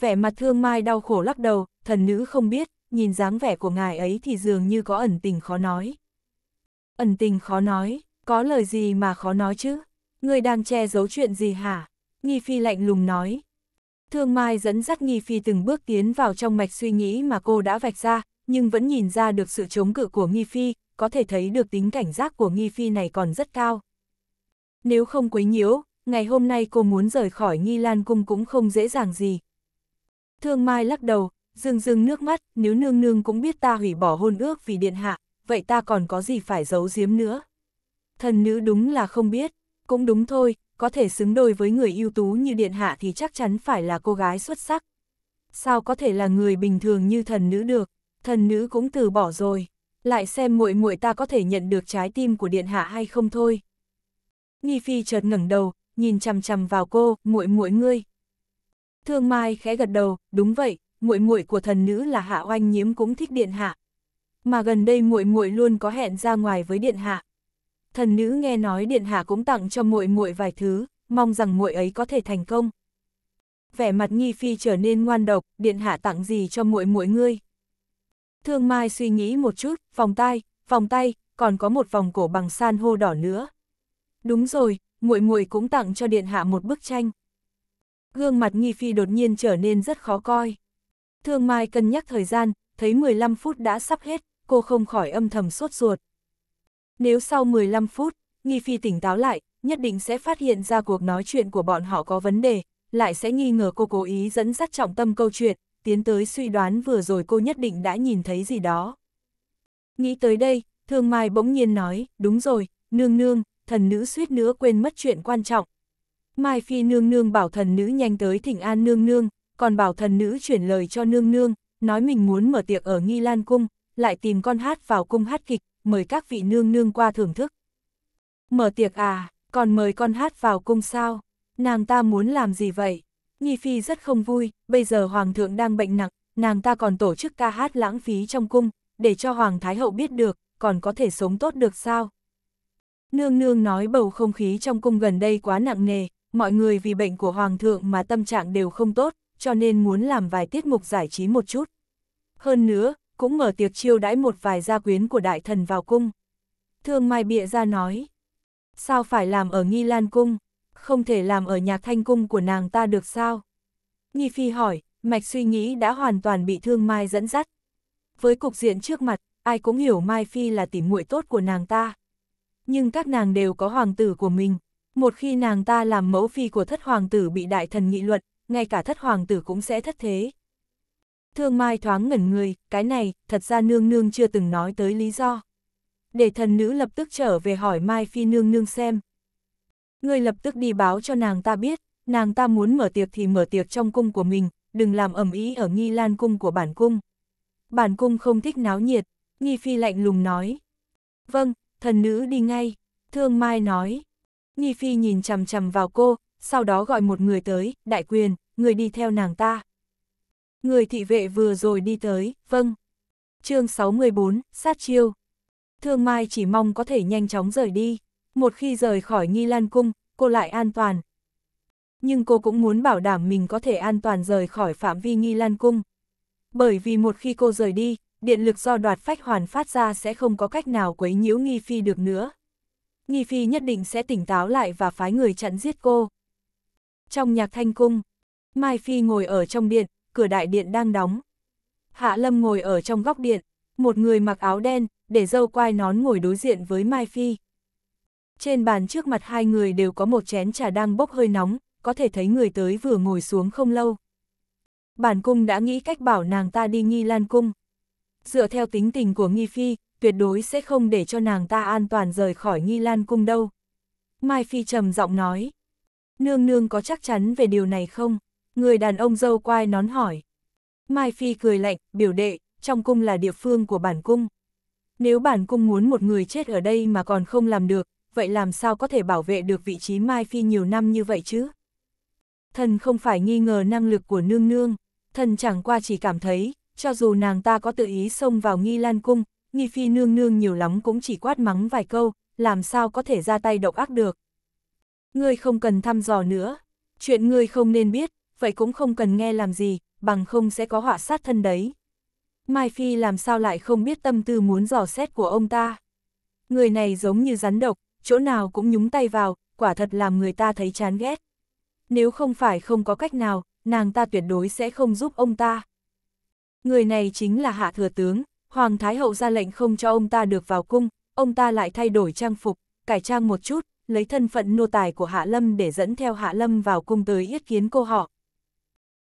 Vẻ mặt thương mai đau khổ lắc đầu, thần nữ không biết, nhìn dáng vẻ của ngài ấy thì dường như có ẩn tình khó nói. Ẩn tình khó nói, có lời gì mà khó nói chứ? Người đang che giấu chuyện gì hả? Nghi Phi lạnh lùng nói. Thương Mai dẫn dắt Nghi Phi từng bước tiến vào trong mạch suy nghĩ mà cô đã vạch ra, nhưng vẫn nhìn ra được sự chống cự của Nghi Phi, có thể thấy được tính cảnh giác của Nghi Phi này còn rất cao. Nếu không quấy nhiễu, ngày hôm nay cô muốn rời khỏi Nghi Lan Cung cũng không dễ dàng gì. Thương Mai lắc đầu, Dương dương nước mắt, nếu nương nương cũng biết ta hủy bỏ hôn ước vì điện hạ, vậy ta còn có gì phải giấu giếm nữa. Thần nữ đúng là không biết, cũng đúng thôi, có thể xứng đôi với người ưu tú như điện hạ thì chắc chắn phải là cô gái xuất sắc. Sao có thể là người bình thường như thần nữ được, thần nữ cũng từ bỏ rồi, lại xem muội muội ta có thể nhận được trái tim của điện hạ hay không thôi. Nghi phi chợt ngẩng đầu, nhìn chằm chằm vào cô, muội muội ngươi. Thương Mai khẽ gật đầu, đúng vậy, muội muội của thần nữ là Hạ Oanh Nhiễm cũng thích điện hạ. Mà gần đây muội muội luôn có hẹn ra ngoài với điện hạ. Thần nữ nghe nói điện hạ cũng tặng cho muội muội vài thứ, mong rằng muội ấy có thể thành công. Vẻ mặt Nghi Phi trở nên ngoan độc, điện hạ tặng gì cho muội muội ngươi? Thương Mai suy nghĩ một chút, vòng tay, vòng tay, còn có một vòng cổ bằng san hô đỏ nữa. Đúng rồi, muội muội cũng tặng cho điện hạ một bức tranh. Gương mặt Nghi Phi đột nhiên trở nên rất khó coi. Thương Mai cân nhắc thời gian, thấy 15 phút đã sắp hết, cô không khỏi âm thầm sốt ruột. Nếu sau 15 phút, Nghi Phi tỉnh táo lại, nhất định sẽ phát hiện ra cuộc nói chuyện của bọn họ có vấn đề, lại sẽ nghi ngờ cô cố ý dẫn dắt trọng tâm câu chuyện, tiến tới suy đoán vừa rồi cô nhất định đã nhìn thấy gì đó. Nghĩ tới đây, Thương Mai bỗng nhiên nói, đúng rồi, nương nương, thần nữ suýt nữa quên mất chuyện quan trọng. Mai Phi nương nương bảo thần nữ nhanh tới thỉnh an nương nương, còn bảo thần nữ chuyển lời cho nương nương, nói mình muốn mở tiệc ở Nghi Lan Cung, lại tìm con hát vào cung hát kịch, mời các vị nương nương qua thưởng thức. Mở tiệc à, còn mời con hát vào cung sao? Nàng ta muốn làm gì vậy? nghi Phi rất không vui, bây giờ Hoàng thượng đang bệnh nặng, nàng ta còn tổ chức ca hát lãng phí trong cung, để cho Hoàng Thái Hậu biết được, còn có thể sống tốt được sao? Nương nương nói bầu không khí trong cung gần đây quá nặng nề, mọi người vì bệnh của Hoàng thượng mà tâm trạng đều không tốt, cho nên muốn làm vài tiết mục giải trí một chút. Hơn nữa, cũng mở tiệc chiêu đãi một vài gia quyến của đại thần vào cung. Thương Mai bịa ra nói, sao phải làm ở Nghi Lan Cung, không thể làm ở nhạc thanh cung của nàng ta được sao? Nghi Phi hỏi, mạch suy nghĩ đã hoàn toàn bị Thương Mai dẫn dắt. Với cục diện trước mặt, ai cũng hiểu Mai Phi là tỉ muội tốt của nàng ta. Nhưng các nàng đều có hoàng tử của mình, một khi nàng ta làm mẫu phi của thất hoàng tử bị đại thần nghị luận, ngay cả thất hoàng tử cũng sẽ thất thế. Thương Mai thoáng ngẩn người, cái này, thật ra nương nương chưa từng nói tới lý do. Để thần nữ lập tức trở về hỏi Mai Phi nương nương xem. Người lập tức đi báo cho nàng ta biết, nàng ta muốn mở tiệc thì mở tiệc trong cung của mình, đừng làm ẩm ý ở nghi lan cung của bản cung. Bản cung không thích náo nhiệt, nghi phi lạnh lùng nói. Vâng, thần nữ đi ngay, thương mai nói. Nghi phi nhìn chằm chằm vào cô, sau đó gọi một người tới, đại quyền, người đi theo nàng ta. Người thị vệ vừa rồi đi tới, vâng. chương 64, sát chiêu. Thương Mai chỉ mong có thể nhanh chóng rời đi, một khi rời khỏi nghi lan cung, cô lại an toàn. Nhưng cô cũng muốn bảo đảm mình có thể an toàn rời khỏi phạm vi nghi lan cung. Bởi vì một khi cô rời đi, điện lực do đoạt phách hoàn phát ra sẽ không có cách nào quấy nhiễu Nghi Phi được nữa. Nghi Phi nhất định sẽ tỉnh táo lại và phái người chặn giết cô. Trong nhạc thanh cung, Mai Phi ngồi ở trong điện, cửa đại điện đang đóng. Hạ Lâm ngồi ở trong góc điện, một người mặc áo đen, để dâu quai nón ngồi đối diện với Mai Phi. Trên bàn trước mặt hai người đều có một chén trà đang bốc hơi nóng, có thể thấy người tới vừa ngồi xuống không lâu. Bản cung đã nghĩ cách bảo nàng ta đi nghi lan cung. Dựa theo tính tình của nghi phi, tuyệt đối sẽ không để cho nàng ta an toàn rời khỏi nghi lan cung đâu. Mai Phi trầm giọng nói nương nương có chắc chắn về điều này không? Người đàn ông dâu quai nón hỏi. Mai Phi cười lạnh, biểu đệ, trong cung là địa phương của bản cung. Nếu bản cung muốn một người chết ở đây mà còn không làm được, vậy làm sao có thể bảo vệ được vị trí Mai Phi nhiều năm như vậy chứ? Thần không phải nghi ngờ năng lực của nương nương, thần chẳng qua chỉ cảm thấy, cho dù nàng ta có tự ý xông vào nghi lan cung, nghi phi nương nương nhiều lắm cũng chỉ quát mắng vài câu, làm sao có thể ra tay độc ác được. Ngươi không cần thăm dò nữa. Chuyện ngươi không nên biết, vậy cũng không cần nghe làm gì, bằng không sẽ có họa sát thân đấy. Mai Phi làm sao lại không biết tâm tư muốn dò xét của ông ta. Người này giống như rắn độc, chỗ nào cũng nhúng tay vào, quả thật làm người ta thấy chán ghét. Nếu không phải không có cách nào, nàng ta tuyệt đối sẽ không giúp ông ta. Người này chính là Hạ Thừa Tướng, Hoàng Thái Hậu ra lệnh không cho ông ta được vào cung, ông ta lại thay đổi trang phục, cải trang một chút, lấy thân phận nô tài của Hạ Lâm để dẫn theo Hạ Lâm vào cung tới yết kiến cô họ.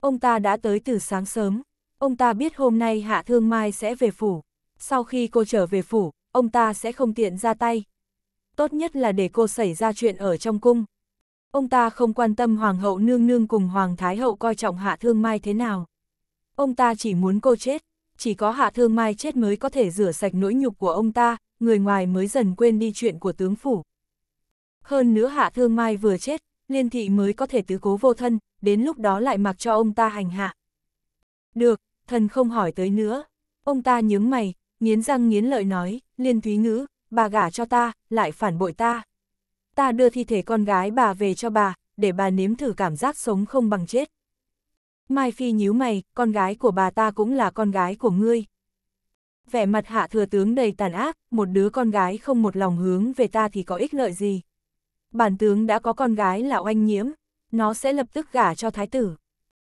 Ông ta đã tới từ sáng sớm, ông ta biết hôm nay Hạ Thương Mai sẽ về phủ. Sau khi cô trở về phủ, ông ta sẽ không tiện ra tay. Tốt nhất là để cô xảy ra chuyện ở trong cung. Ông ta không quan tâm Hoàng hậu nương nương cùng Hoàng Thái hậu coi trọng Hạ Thương Mai thế nào. Ông ta chỉ muốn cô chết, chỉ có Hạ Thương Mai chết mới có thể rửa sạch nỗi nhục của ông ta, người ngoài mới dần quên đi chuyện của tướng phủ. Hơn nữa Hạ Thương Mai vừa chết, liên thị mới có thể tứ cố vô thân, đến lúc đó lại mặc cho ông ta hành hạ. Được, thần không hỏi tới nữa. Ông ta nhướng mày, nghiến răng nghiến lợi nói, liên thúy ngữ, bà gả cho ta, lại phản bội ta. Ta đưa thi thể con gái bà về cho bà, để bà nếm thử cảm giác sống không bằng chết. Mai Phi nhíu mày, con gái của bà ta cũng là con gái của ngươi. Vẻ mặt hạ thừa tướng đầy tàn ác, một đứa con gái không một lòng hướng về ta thì có ích lợi gì bản tướng đã có con gái là oanh nhiễm, nó sẽ lập tức gả cho thái tử.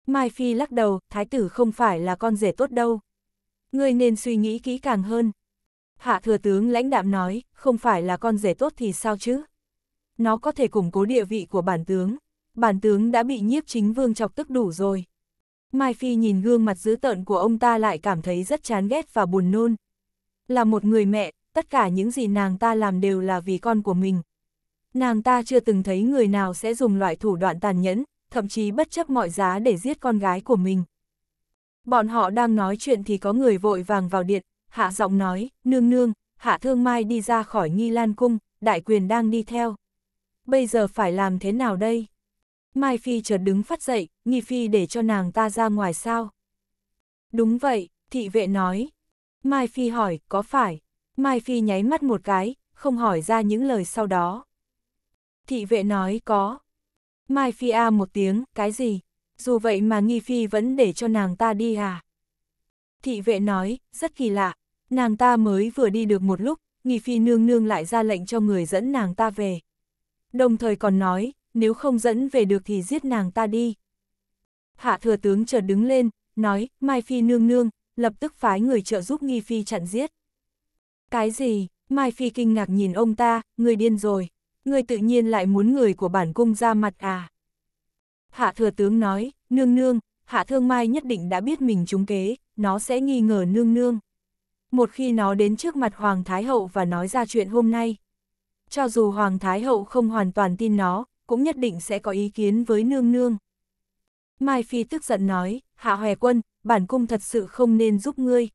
Mai Phi lắc đầu, thái tử không phải là con rể tốt đâu. Ngươi nên suy nghĩ kỹ càng hơn. Hạ thừa tướng lãnh đạm nói, không phải là con rể tốt thì sao chứ? Nó có thể củng cố địa vị của bản tướng. Bản tướng đã bị nhiếp chính vương chọc tức đủ rồi. Mai Phi nhìn gương mặt dữ tợn của ông ta lại cảm thấy rất chán ghét và buồn nôn. Là một người mẹ, tất cả những gì nàng ta làm đều là vì con của mình, nàng ta chưa từng thấy người nào sẽ dùng loại thủ đoạn tàn nhẫn, thậm chí bất chấp mọi giá để giết con gái của mình. Bọn họ đang nói chuyện thì có người vội vàng vào điện, hạ giọng nói, nương nương, hạ thương mai đi ra khỏi nghi lan cung, đại quyền đang đi theo. Bây giờ phải làm thế nào đây? Mai Phi chợt đứng phát dậy, nghi Phi để cho nàng ta ra ngoài sao? Đúng vậy, thị vệ nói. Mai Phi hỏi, có phải? Mai Phi nháy mắt một cái, không hỏi ra những lời sau đó. Thị vệ nói có. Mai Phi A một tiếng, cái gì? Dù vậy mà Nghi Phi vẫn để cho nàng ta đi à? Thị vệ nói, rất kỳ lạ. Nàng ta mới vừa đi được một lúc, Nghi Phi nương nương lại ra lệnh cho người dẫn nàng ta về. Đồng thời còn nói, nếu không dẫn về được thì giết nàng ta đi. Hạ thừa tướng chợt đứng lên, nói, Mai Phi nương nương, lập tức phái người trợ giúp Nghi Phi chặn giết. Cái gì? Mai Phi kinh ngạc nhìn ông ta, người điên rồi. Người tự nhiên lại muốn người của bản cung ra mặt à. Hạ thừa tướng nói, nương nương, hạ thương mai nhất định đã biết mình trúng kế, nó sẽ nghi ngờ nương nương. Một khi nó đến trước mặt Hoàng Thái Hậu và nói ra chuyện hôm nay, cho dù Hoàng Thái Hậu không hoàn toàn tin nó, cũng nhất định sẽ có ý kiến với nương nương. Mai Phi tức giận nói, hạ hòe quân, bản cung thật sự không nên giúp ngươi.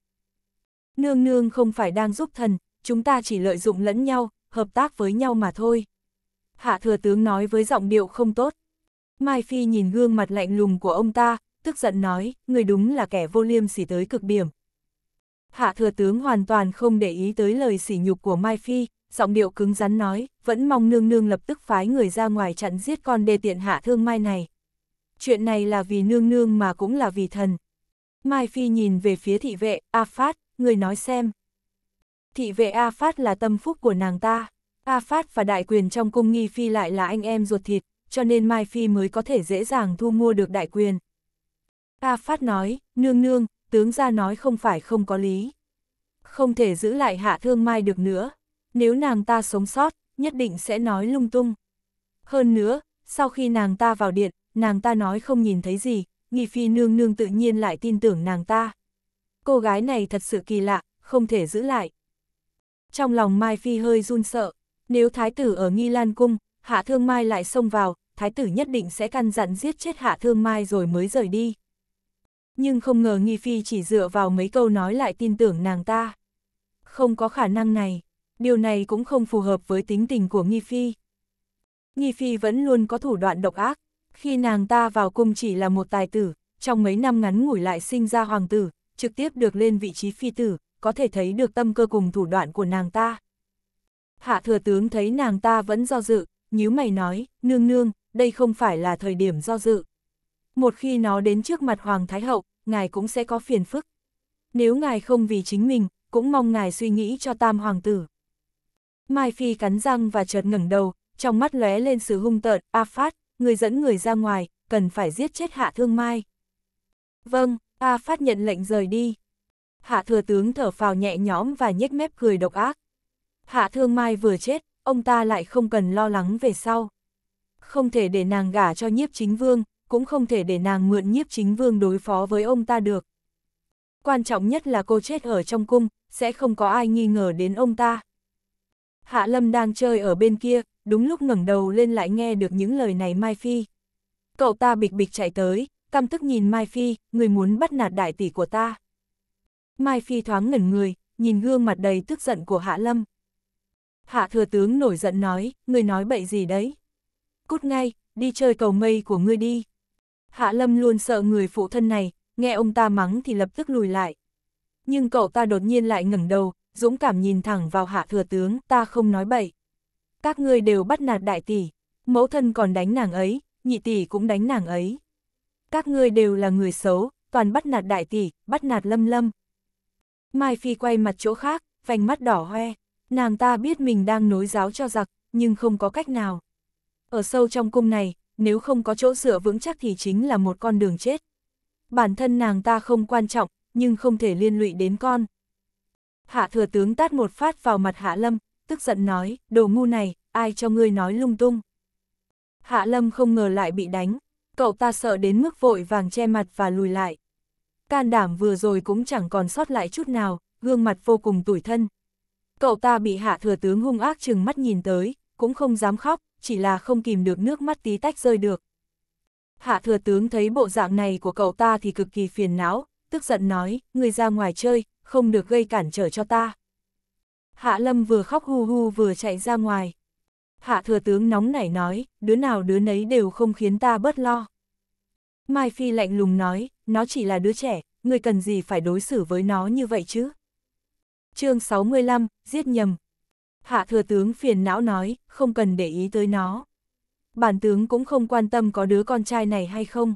Nương nương không phải đang giúp thần, chúng ta chỉ lợi dụng lẫn nhau, hợp tác với nhau mà thôi hạ thừa tướng nói với giọng điệu không tốt. Mai Phi nhìn gương mặt lạnh lùng của ông ta, tức giận nói, người đúng là kẻ vô liêm sỉ tới cực điểm. Hạ thừa tướng hoàn toàn không để ý tới lời sỉ nhục của Mai Phi, giọng điệu cứng rắn nói, vẫn mong nương nương lập tức phái người ra ngoài chặn giết con đê tiện hạ thương Mai này. Chuyện này là vì nương nương mà cũng là vì thần. Mai Phi nhìn về phía thị vệ, A Phát, người nói xem. Thị vệ A Phát là tâm phúc của nàng ta. A Phát và đại quyền trong cung Nghi Phi lại là anh em ruột thịt, cho nên Mai Phi mới có thể dễ dàng thu mua được đại quyền. A Phát nói, nương nương, tướng ra nói không phải không có lý. Không thể giữ lại hạ thương Mai được nữa, nếu nàng ta sống sót, nhất định sẽ nói lung tung. Hơn nữa, sau khi nàng ta vào điện, nàng ta nói không nhìn thấy gì, Nghi Phi nương nương tự nhiên lại tin tưởng nàng ta. Cô gái này thật sự kỳ lạ, không thể giữ lại. Trong lòng Mai Phi hơi run sợ, nếu thái tử ở Nghi Lan Cung, Hạ Thương Mai lại xông vào, thái tử nhất định sẽ căn dặn giết chết Hạ Thương Mai rồi mới rời đi. Nhưng không ngờ Nghi Phi chỉ dựa vào mấy câu nói lại tin tưởng nàng ta. Không có khả năng này, điều này cũng không phù hợp với tính tình của Nghi Phi. Nghi Phi vẫn luôn có thủ đoạn độc ác, khi nàng ta vào cung chỉ là một tài tử, trong mấy năm ngắn ngủi lại sinh ra hoàng tử, trực tiếp được lên vị trí phi tử, có thể thấy được tâm cơ cùng thủ đoạn của nàng ta hạ thừa tướng thấy nàng ta vẫn do dự, nhíu mày nói, nương nương, đây không phải là thời điểm do dự. Một khi nó đến trước mặt Hoàng Thái Hậu, ngài cũng sẽ có phiền phức. Nếu ngài không vì chính mình, cũng mong ngài suy nghĩ cho tam hoàng tử. Mai Phi cắn răng và chợt ngẩng đầu, trong mắt lóe lên sự hung tợn, A Phát, người dẫn người ra ngoài, cần phải giết chết Hạ Thương Mai. Vâng, A Phát nhận lệnh rời đi. Hạ thừa tướng thở phào nhẹ nhõm và nhếch mép cười độc ác. Hạ Thương Mai vừa chết, ông ta lại không cần lo lắng về sau. Không thể để nàng gả cho nhiếp chính vương, cũng không thể để nàng mượn nhiếp chính vương đối phó với ông ta được. Quan trọng nhất là cô chết ở trong cung, sẽ không có ai nghi ngờ đến ông ta. Hạ Lâm đang chơi ở bên kia, đúng lúc ngẩng đầu lên lại nghe được những lời này Mai Phi. Cậu ta bịch bịch chạy tới, căm tức nhìn Mai Phi, người muốn bắt nạt đại tỷ của ta. Mai Phi thoáng ngẩn người, nhìn gương mặt đầy tức giận của Hạ Lâm. Hạ thừa tướng nổi giận nói, ngươi nói bậy gì đấy? Cút ngay, đi chơi cầu mây của ngươi đi. Hạ lâm luôn sợ người phụ thân này, nghe ông ta mắng thì lập tức lùi lại. Nhưng cậu ta đột nhiên lại ngẩng đầu, dũng cảm nhìn thẳng vào hạ thừa tướng, ta không nói bậy. Các ngươi đều bắt nạt đại tỷ, mẫu thân còn đánh nàng ấy, nhị tỷ cũng đánh nàng ấy. Các ngươi đều là người xấu, toàn bắt nạt đại tỷ, bắt nạt lâm lâm. Mai Phi quay mặt chỗ khác, vành mắt đỏ hoe. Nàng ta biết mình đang nối giáo cho giặc, nhưng không có cách nào. Ở sâu trong cung này, nếu không có chỗ dựa vững chắc thì chính là một con đường chết. Bản thân nàng ta không quan trọng, nhưng không thể liên lụy đến con. Hạ thừa tướng tát một phát vào mặt Hạ Lâm, tức giận nói, đồ ngu này, ai cho ngươi nói lung tung. Hạ Lâm không ngờ lại bị đánh, cậu ta sợ đến mức vội vàng che mặt và lùi lại. Can đảm vừa rồi cũng chẳng còn sót lại chút nào, gương mặt vô cùng tủi thân. Cậu ta bị hạ thừa tướng hung ác chừng mắt nhìn tới, cũng không dám khóc, chỉ là không kìm được nước mắt tí tách rơi được. Hạ thừa tướng thấy bộ dạng này của cậu ta thì cực kỳ phiền não, tức giận nói, người ra ngoài chơi, không được gây cản trở cho ta. Hạ lâm vừa khóc hu hu vừa chạy ra ngoài. Hạ thừa tướng nóng nảy nói, đứa nào đứa nấy đều không khiến ta bớt lo. Mai Phi lạnh lùng nói, nó chỉ là đứa trẻ, người cần gì phải đối xử với nó như vậy chứ? chương 65, giết nhầm. Hạ thừa tướng phiền não nói, không cần để ý tới nó. Bản tướng cũng không quan tâm có đứa con trai này hay không.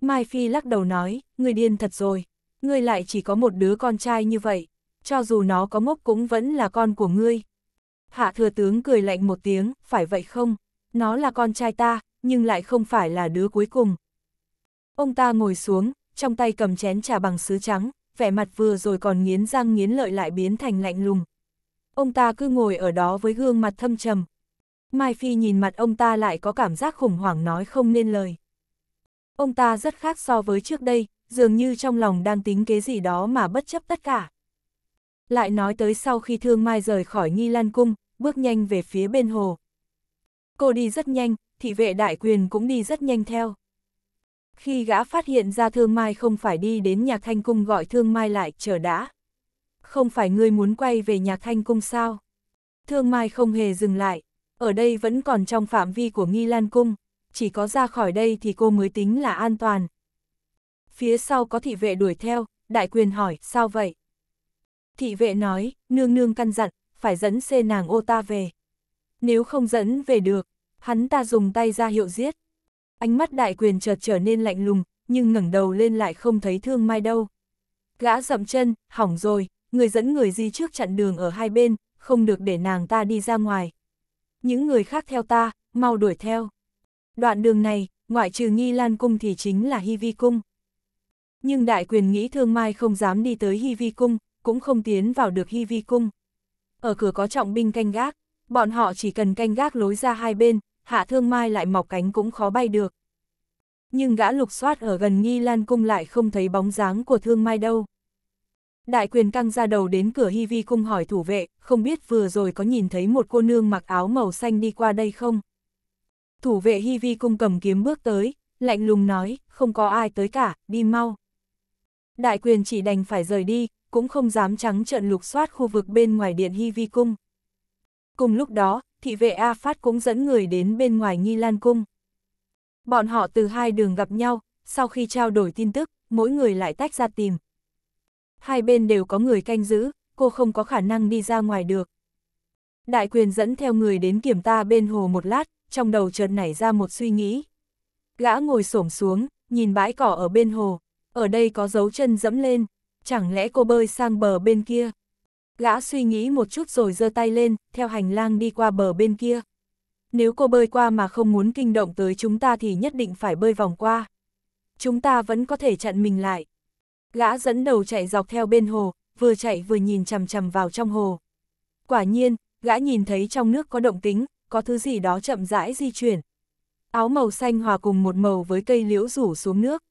Mai Phi lắc đầu nói, người điên thật rồi, ngươi lại chỉ có một đứa con trai như vậy, cho dù nó có ngốc cũng vẫn là con của ngươi. Hạ thừa tướng cười lạnh một tiếng, phải vậy không? Nó là con trai ta, nhưng lại không phải là đứa cuối cùng. Ông ta ngồi xuống, trong tay cầm chén trà bằng sứ trắng, vẻ mặt vừa rồi còn nghiến răng nghiến lợi lại biến thành lạnh lùng. Ông ta cứ ngồi ở đó với gương mặt thâm trầm. Mai Phi nhìn mặt ông ta lại có cảm giác khủng hoảng nói không nên lời. Ông ta rất khác so với trước đây, dường như trong lòng đang tính kế gì đó mà bất chấp tất cả. Lại nói tới sau khi Thương Mai rời khỏi Nghi Lan Cung, bước nhanh về phía bên hồ. Cô đi rất nhanh, thị vệ đại quyền cũng đi rất nhanh theo. Khi gã phát hiện ra Thương Mai không phải đi đến nhạc thanh cung gọi Thương Mai lại, chờ đã. Không phải ngươi muốn quay về nhạc thanh cung sao? Thương Mai không hề dừng lại, ở đây vẫn còn trong phạm vi của nghi lan cung, chỉ có ra khỏi đây thì cô mới tính là an toàn. Phía sau có thị vệ đuổi theo, đại quyền hỏi, sao vậy? Thị vệ nói, nương nương căn dặn, phải dẫn xê nàng ô ta về. Nếu không dẫn về được, hắn ta dùng tay ra hiệu giết. Ánh mắt đại quyền chợt trở nên lạnh lùng, nhưng ngẩng đầu lên lại không thấy thương mai đâu. Gã dậm chân, hỏng rồi, người dẫn người di trước chặn đường ở hai bên, không được để nàng ta đi ra ngoài. Những người khác theo ta, mau đuổi theo. Đoạn đường này, ngoại trừ nghi lan cung thì chính là Hy Vi Cung. Nhưng đại quyền nghĩ thương mai không dám đi tới Hy Vi Cung, cũng không tiến vào được Hy Vi Cung. Ở cửa có trọng binh canh gác, bọn họ chỉ cần canh gác lối ra hai bên, hạ thương mai lại mọc cánh cũng khó bay được. Nhưng gã lục soát ở gần nghi lan cung lại không thấy bóng dáng của thương mai đâu. Đại quyền căng ra đầu đến cửa Hi Vi cung hỏi thủ vệ, không biết vừa rồi có nhìn thấy một cô nương mặc áo màu xanh đi qua đây không? Thủ vệ Hi Vi cung cầm kiếm bước tới, lạnh lùng nói, không có ai tới cả, đi mau. Đại quyền chỉ đành phải rời đi, cũng không dám trắng trợn lục soát khu vực bên ngoài điện Hi Vi cung. Cùng lúc đó, thị vệ A Phát cũng dẫn người đến bên ngoài nghi lan cung. Bọn họ từ hai đường gặp nhau, sau khi trao đổi tin tức, mỗi người lại tách ra tìm. Hai bên đều có người canh giữ, cô không có khả năng đi ra ngoài được. Đại quyền dẫn theo người đến kiểm ta bên hồ một lát, trong đầu chợt nảy ra một suy nghĩ. Gã ngồi xổm xuống, nhìn bãi cỏ ở bên hồ, ở đây có dấu chân dẫm lên, chẳng lẽ cô bơi sang bờ bên kia? Gã suy nghĩ một chút rồi giơ tay lên, theo hành lang đi qua bờ bên kia. Nếu cô bơi qua mà không muốn kinh động tới chúng ta thì nhất định phải bơi vòng qua. Chúng ta vẫn có thể chặn mình lại. Gã dẫn đầu chạy dọc theo bên hồ, vừa chạy vừa nhìn chằm chằm vào trong hồ. Quả nhiên, gã nhìn thấy trong nước có động tính, có thứ gì đó chậm rãi di chuyển. Áo màu xanh hòa cùng một màu với cây liễu rủ xuống nước.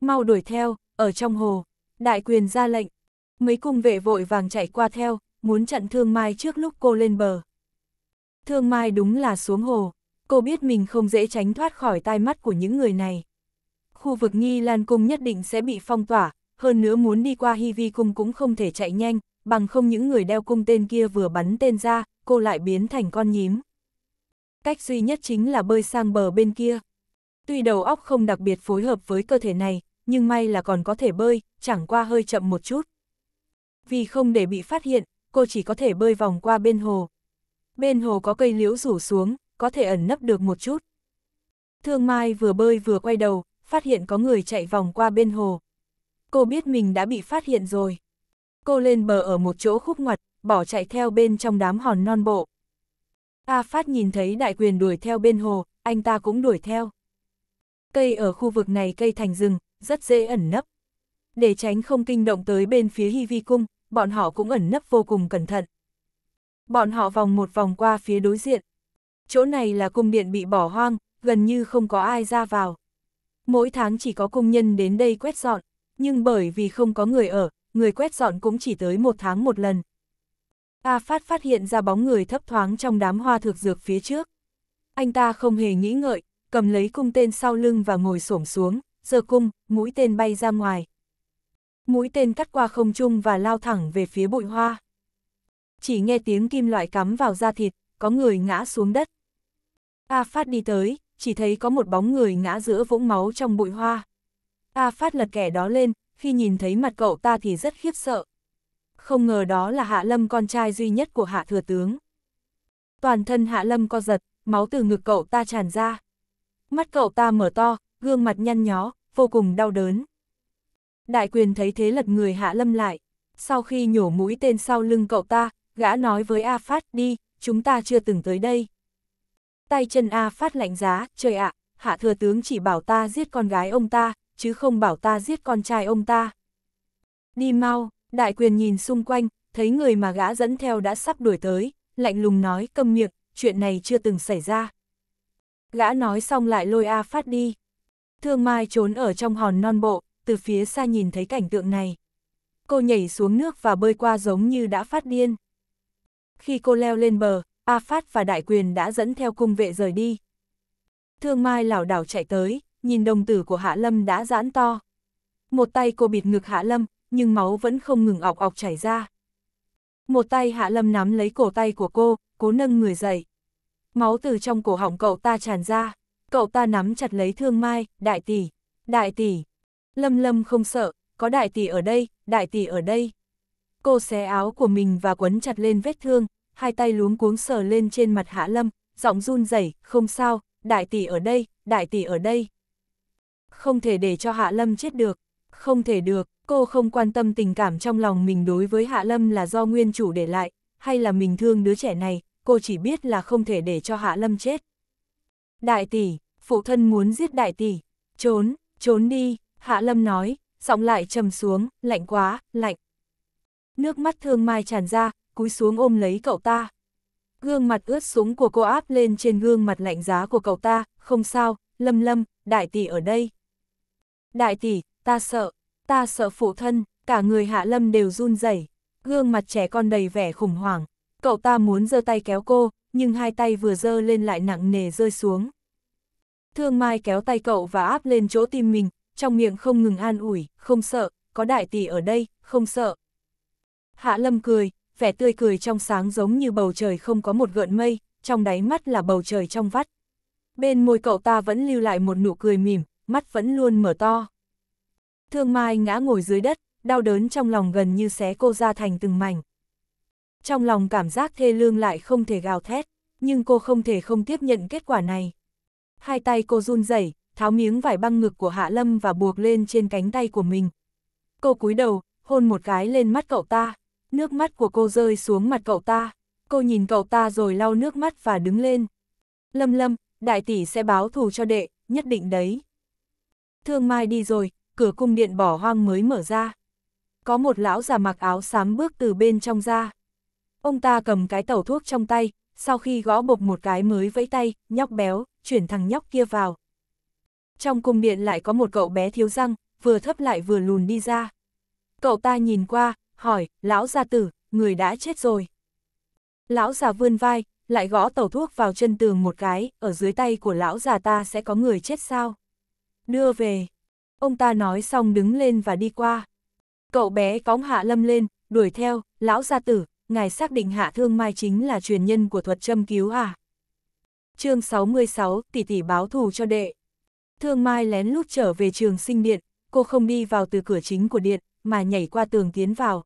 Mau đuổi theo, ở trong hồ, đại quyền ra lệnh, Mấy cung vệ vội vàng chạy qua theo, muốn chặn Thương Mai trước lúc cô lên bờ. Thương Mai đúng là xuống hồ, cô biết mình không dễ tránh thoát khỏi tai mắt của những người này. Khu vực nghi lan cung nhất định sẽ bị phong tỏa, hơn nữa muốn đi qua hy Vi cung cũng không thể chạy nhanh, bằng không những người đeo cung tên kia vừa bắn tên ra, cô lại biến thành con nhím. Cách duy nhất chính là bơi sang bờ bên kia. Tuy đầu óc không đặc biệt phối hợp với cơ thể này, nhưng may là còn có thể bơi, chẳng qua hơi chậm một chút. Vì không để bị phát hiện, cô chỉ có thể bơi vòng qua bên hồ. Bên hồ có cây liễu rủ xuống, có thể ẩn nấp được một chút. Thương Mai vừa bơi vừa quay đầu, phát hiện có người chạy vòng qua bên hồ. Cô biết mình đã bị phát hiện rồi. Cô lên bờ ở một chỗ khúc ngoặt, bỏ chạy theo bên trong đám hòn non bộ. A Phát nhìn thấy đại quyền đuổi theo bên hồ, anh ta cũng đuổi theo. Cây ở khu vực này cây thành rừng, rất dễ ẩn nấp. Để tránh không kinh động tới bên phía Hy Vi Cung, bọn họ cũng ẩn nấp vô cùng cẩn thận. Bọn họ vòng một vòng qua phía đối diện. Chỗ này là cung điện bị bỏ hoang, gần như không có ai ra vào. Mỗi tháng chỉ có công nhân đến đây quét dọn, nhưng bởi vì không có người ở, người quét dọn cũng chỉ tới một tháng một lần. A Phát phát hiện ra bóng người thấp thoáng trong đám hoa thực dược phía trước. Anh ta không hề nghĩ ngợi, cầm lấy cung tên sau lưng và ngồi xổm xuống, giơ cung, mũi tên bay ra ngoài mũi tên cắt qua không trung và lao thẳng về phía bụi hoa. Chỉ nghe tiếng kim loại cắm vào da thịt, có người ngã xuống đất. A Phát đi tới, chỉ thấy có một bóng người ngã giữa vũng máu trong bụi hoa. A Phát lật kẻ đó lên, khi nhìn thấy mặt cậu ta thì rất khiếp sợ. Không ngờ đó là Hạ Lâm con trai duy nhất của Hạ Thừa Tướng. Toàn thân Hạ Lâm co giật, máu từ ngực cậu ta tràn ra. Mắt cậu ta mở to, gương mặt nhăn nhó, vô cùng đau đớn. Đại quyền thấy thế lật người hạ lâm lại. Sau khi nhổ mũi tên sau lưng cậu ta, gã nói với A Phát đi, chúng ta chưa từng tới đây. Tay chân A Phát lạnh giá, trời ạ, hạ thừa tướng chỉ bảo ta giết con gái ông ta, chứ không bảo ta giết con trai ông ta. Đi mau, đại quyền nhìn xung quanh, thấy người mà gã dẫn theo đã sắp đuổi tới, lạnh lùng nói câm miệng, chuyện này chưa từng xảy ra. Gã nói xong lại lôi A Phát đi. Thương Mai trốn ở trong hòn non bộ, từ phía xa nhìn thấy cảnh tượng này. Cô nhảy xuống nước và bơi qua giống như đã phát điên. Khi cô leo lên bờ, A Phát và Đại Quyền đã dẫn theo cung vệ rời đi. Thương Mai lảo đảo chạy tới, nhìn đồng tử của Hạ Lâm đã giãn to. Một tay cô bịt ngực Hạ Lâm, nhưng máu vẫn không ngừng ọc ọc chảy ra. Một tay Hạ Lâm nắm lấy cổ tay của cô, cố nâng người dậy. Máu từ trong cổ họng cậu ta tràn ra, cậu ta nắm chặt lấy Thương Mai, đại tỷ, đại tỷ, Lâm Lâm không sợ, có đại tỷ ở đây, đại tỷ ở đây. Cô xé áo của mình và quấn chặt lên vết thương, hai tay luống cuống sờ lên trên mặt Hạ Lâm, giọng run rẩy, không sao, đại tỷ ở đây, đại tỷ ở đây. Không thể để cho Hạ Lâm chết được, không thể được, cô không quan tâm tình cảm trong lòng mình đối với Hạ Lâm là do nguyên chủ để lại, hay là mình thương đứa trẻ này, cô chỉ biết là không thể để cho Hạ Lâm chết. Đại tỷ, phụ thân muốn giết đại tỷ, trốn, trốn đi, Hạ Lâm nói, giọng lại trầm xuống, lạnh quá, lạnh. Nước mắt thương mai tràn ra, cúi xuống ôm lấy cậu ta. Gương mặt ướt súng của cô áp lên trên gương mặt lạnh giá của cậu ta, không sao, Lâm Lâm, đại tỷ ở đây. Đại tỷ, ta sợ, ta sợ phụ thân, cả người Hạ Lâm đều run rẩy, gương mặt trẻ con đầy vẻ khủng hoảng. Cậu ta muốn giơ tay kéo cô, nhưng hai tay vừa giơ lên lại nặng nề rơi xuống. Thương Mai kéo tay cậu và áp lên chỗ tim mình, trong miệng không ngừng an ủi, không sợ, có đại tỷ ở đây, không sợ. Hạ Lâm cười, vẻ tươi cười trong sáng giống như bầu trời không có một gợn mây, trong đáy mắt là bầu trời trong vắt. Bên môi cậu ta vẫn lưu lại một nụ cười mỉm, mắt vẫn luôn mở to. Thương Mai ngã ngồi dưới đất, đau đớn trong lòng gần như xé cô ra thành từng mảnh. Trong lòng cảm giác thê lương lại không thể gào thét, nhưng cô không thể không tiếp nhận kết quả này. Hai tay cô run rẩy, tháo miếng vải băng ngực của Hạ Lâm và buộc lên trên cánh tay của mình. Cô cúi đầu, hôn một cái lên mắt cậu ta, nước mắt của cô rơi xuống mặt cậu ta, cô nhìn cậu ta rồi lau nước mắt và đứng lên. Lâm Lâm, đại tỷ sẽ báo thù cho đệ, nhất định đấy. Thương Mai đi rồi, cửa cung điện bỏ hoang mới mở ra. Có một lão già mặc áo xám bước từ bên trong ra. Ông ta cầm cái tẩu thuốc trong tay, sau khi gõ bộc một cái mới vẫy tay, nhóc béo, chuyển thằng nhóc kia vào trong cung điện lại có một cậu bé thiếu răng, vừa thấp lại vừa lùn đi ra. Cậu ta nhìn qua, hỏi, lão gia tử, người đã chết rồi. Lão già vươn vai, lại gõ tẩu thuốc vào chân tường một cái, ở dưới tay của lão già ta sẽ có người chết sao? Đưa về. Ông ta nói xong đứng lên và đi qua. Cậu bé cóng hạ lâm lên, đuổi theo, lão gia tử, ngài xác định hạ thương mai chính là truyền nhân của thuật châm cứu à? chương 66, tỷ tỷ báo thù cho đệ. Thương Mai lén lút trở về trường sinh điện, cô không đi vào từ cửa chính của điện, mà nhảy qua tường tiến vào.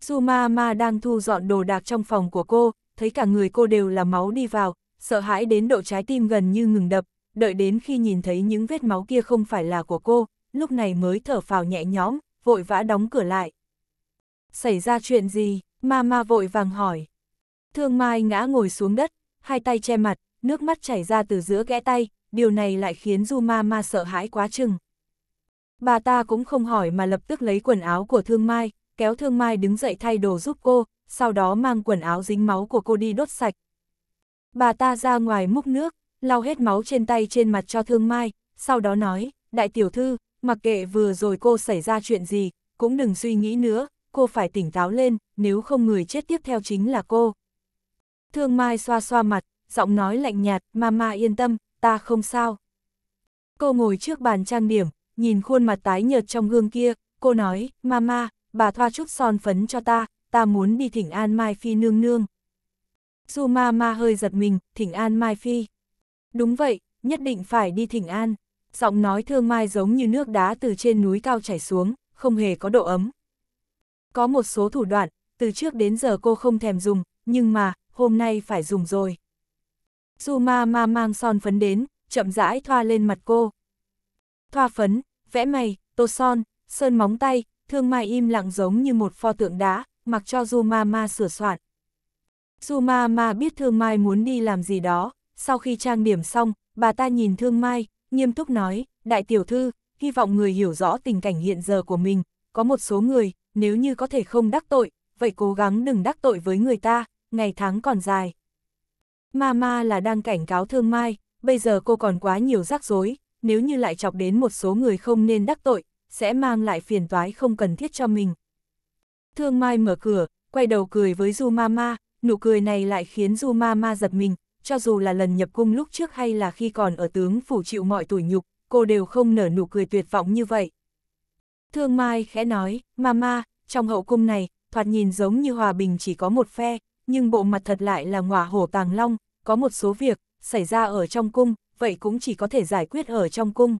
Su Ma Ma đang thu dọn đồ đạc trong phòng của cô, thấy cả người cô đều là máu đi vào, sợ hãi đến độ trái tim gần như ngừng đập, đợi đến khi nhìn thấy những vết máu kia không phải là của cô, lúc này mới thở phào nhẹ nhõm, vội vã đóng cửa lại. Xảy ra chuyện gì? Ma Ma vội vàng hỏi. Thương Mai ngã ngồi xuống đất, hai tay che mặt, nước mắt chảy ra từ giữa kẽ tay, điều này lại khiến Du Ma Ma sợ hãi quá chừng. Bà ta cũng không hỏi mà lập tức lấy quần áo của Thương Mai, kéo Thương Mai đứng dậy thay đồ giúp cô, sau đó mang quần áo dính máu của cô đi đốt sạch. Bà ta ra ngoài múc nước, lau hết máu trên tay trên mặt cho Thương Mai, sau đó nói, đại tiểu thư, mặc kệ vừa rồi cô xảy ra chuyện gì, cũng đừng suy nghĩ nữa, cô phải tỉnh táo lên, nếu không người chết tiếp theo chính là cô. Thương Mai xoa xoa mặt, giọng nói lạnh nhạt, Mama yên tâm, ta không sao. Cô ngồi trước bàn trang điểm, nhìn khuôn mặt tái nhợt trong gương kia, cô nói, Mama, bà thoa chút son phấn cho ta, ta muốn đi thỉnh an Mai Phi nương nương. Dù Mama hơi giật mình, thỉnh an Mai Phi. Đúng vậy, nhất định phải đi thỉnh an. Giọng nói thương Mai giống như nước đá từ trên núi cao chảy xuống, không hề có độ ấm. Có một số thủ đoạn, từ trước đến giờ cô không thèm dùng, nhưng mà, hôm nay phải dùng rồi. Du ma ma mang son phấn đến, chậm rãi thoa lên mặt cô. Thoa phấn, vẽ mày, tô son, sơn móng tay, thương mai im lặng giống như một pho tượng đá, mặc cho Du ma ma sửa soạn. Du ma ma biết thương mai muốn đi làm gì đó, sau khi trang điểm xong, bà ta nhìn thương mai, nghiêm túc nói, đại tiểu thư, hy vọng người hiểu rõ tình cảnh hiện giờ của mình, có một số người, nếu như có thể không đắc tội, vậy cố gắng đừng đắc tội với người ta, ngày tháng còn dài. Mama là đang cảnh cáo thương mai, bây giờ cô còn quá nhiều rắc rối, nếu như lại chọc đến một số người không nên đắc tội, sẽ mang lại phiền toái không cần thiết cho mình. Thương mai mở cửa, quay đầu cười với Du Mama, nụ cười này lại khiến Du Mama giật mình, cho dù là lần nhập cung lúc trước hay là khi còn ở tướng phủ chịu mọi tủi nhục, cô đều không nở nụ cười tuyệt vọng như vậy. Thương Mai khẽ nói, Mama, trong hậu cung này, thoạt nhìn giống như hòa bình chỉ có một phe, nhưng bộ mặt thật lại là ngọa hổ tàng long, có một số việc, xảy ra ở trong cung, vậy cũng chỉ có thể giải quyết ở trong cung.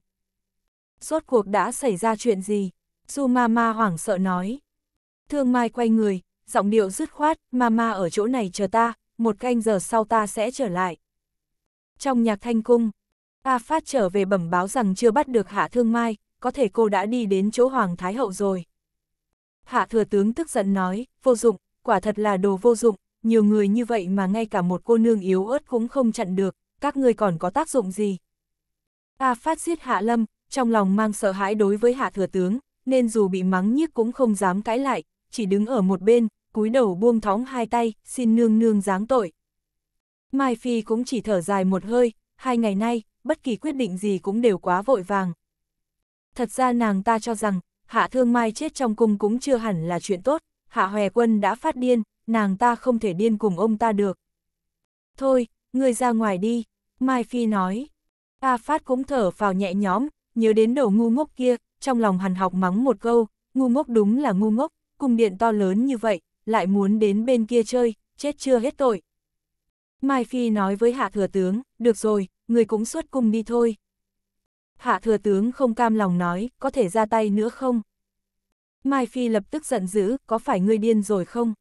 Rốt cuộc đã xảy ra chuyện gì? Du Mama hoảng sợ nói. Thương Mai quay người, giọng điệu dứt khoát, Mama ở chỗ này chờ ta, một canh giờ sau ta sẽ trở lại. Trong nhạc thanh cung, A Phát trở về bẩm báo rằng chưa bắt được Hạ Thương Mai, có thể cô đã đi đến chỗ Hoàng Thái Hậu rồi. Hạ Thừa Tướng tức giận nói, vô dụng, quả thật là đồ vô dụng, nhiều người như vậy mà ngay cả một cô nương yếu ớt cũng không chặn được, các ngươi còn có tác dụng gì? A phát giết Hạ Lâm, trong lòng mang sợ hãi đối với Hạ Thừa Tướng, nên dù bị mắng nhiếc cũng không dám cãi lại, chỉ đứng ở một bên, cúi đầu buông thõng hai tay, xin nương nương giáng tội. Mai Phi cũng chỉ thở dài một hơi, hai ngày nay, bất kỳ quyết định gì cũng đều quá vội vàng. Thật ra nàng ta cho rằng, Hạ Thương Mai chết trong cung cũng chưa hẳn là chuyện tốt, Hạ Hòe Quân đã phát điên, nàng ta không thể điên cùng ông ta được. Thôi, ngươi ra ngoài đi, Mai Phi nói. A Phát cũng thở vào nhẹ nhõm, nhớ đến đầu ngu ngốc kia, trong lòng hằn học mắng một câu, ngu ngốc đúng là ngu ngốc, cung điện to lớn như vậy, lại muốn đến bên kia chơi, chết chưa hết tội. Mai Phi nói với Hạ Thừa Tướng, được rồi, người cũng xuất cung đi thôi. Hạ Thừa Tướng không cam lòng nói, có thể ra tay nữa không? Mai Phi lập tức giận dữ, có phải ngươi điên rồi không?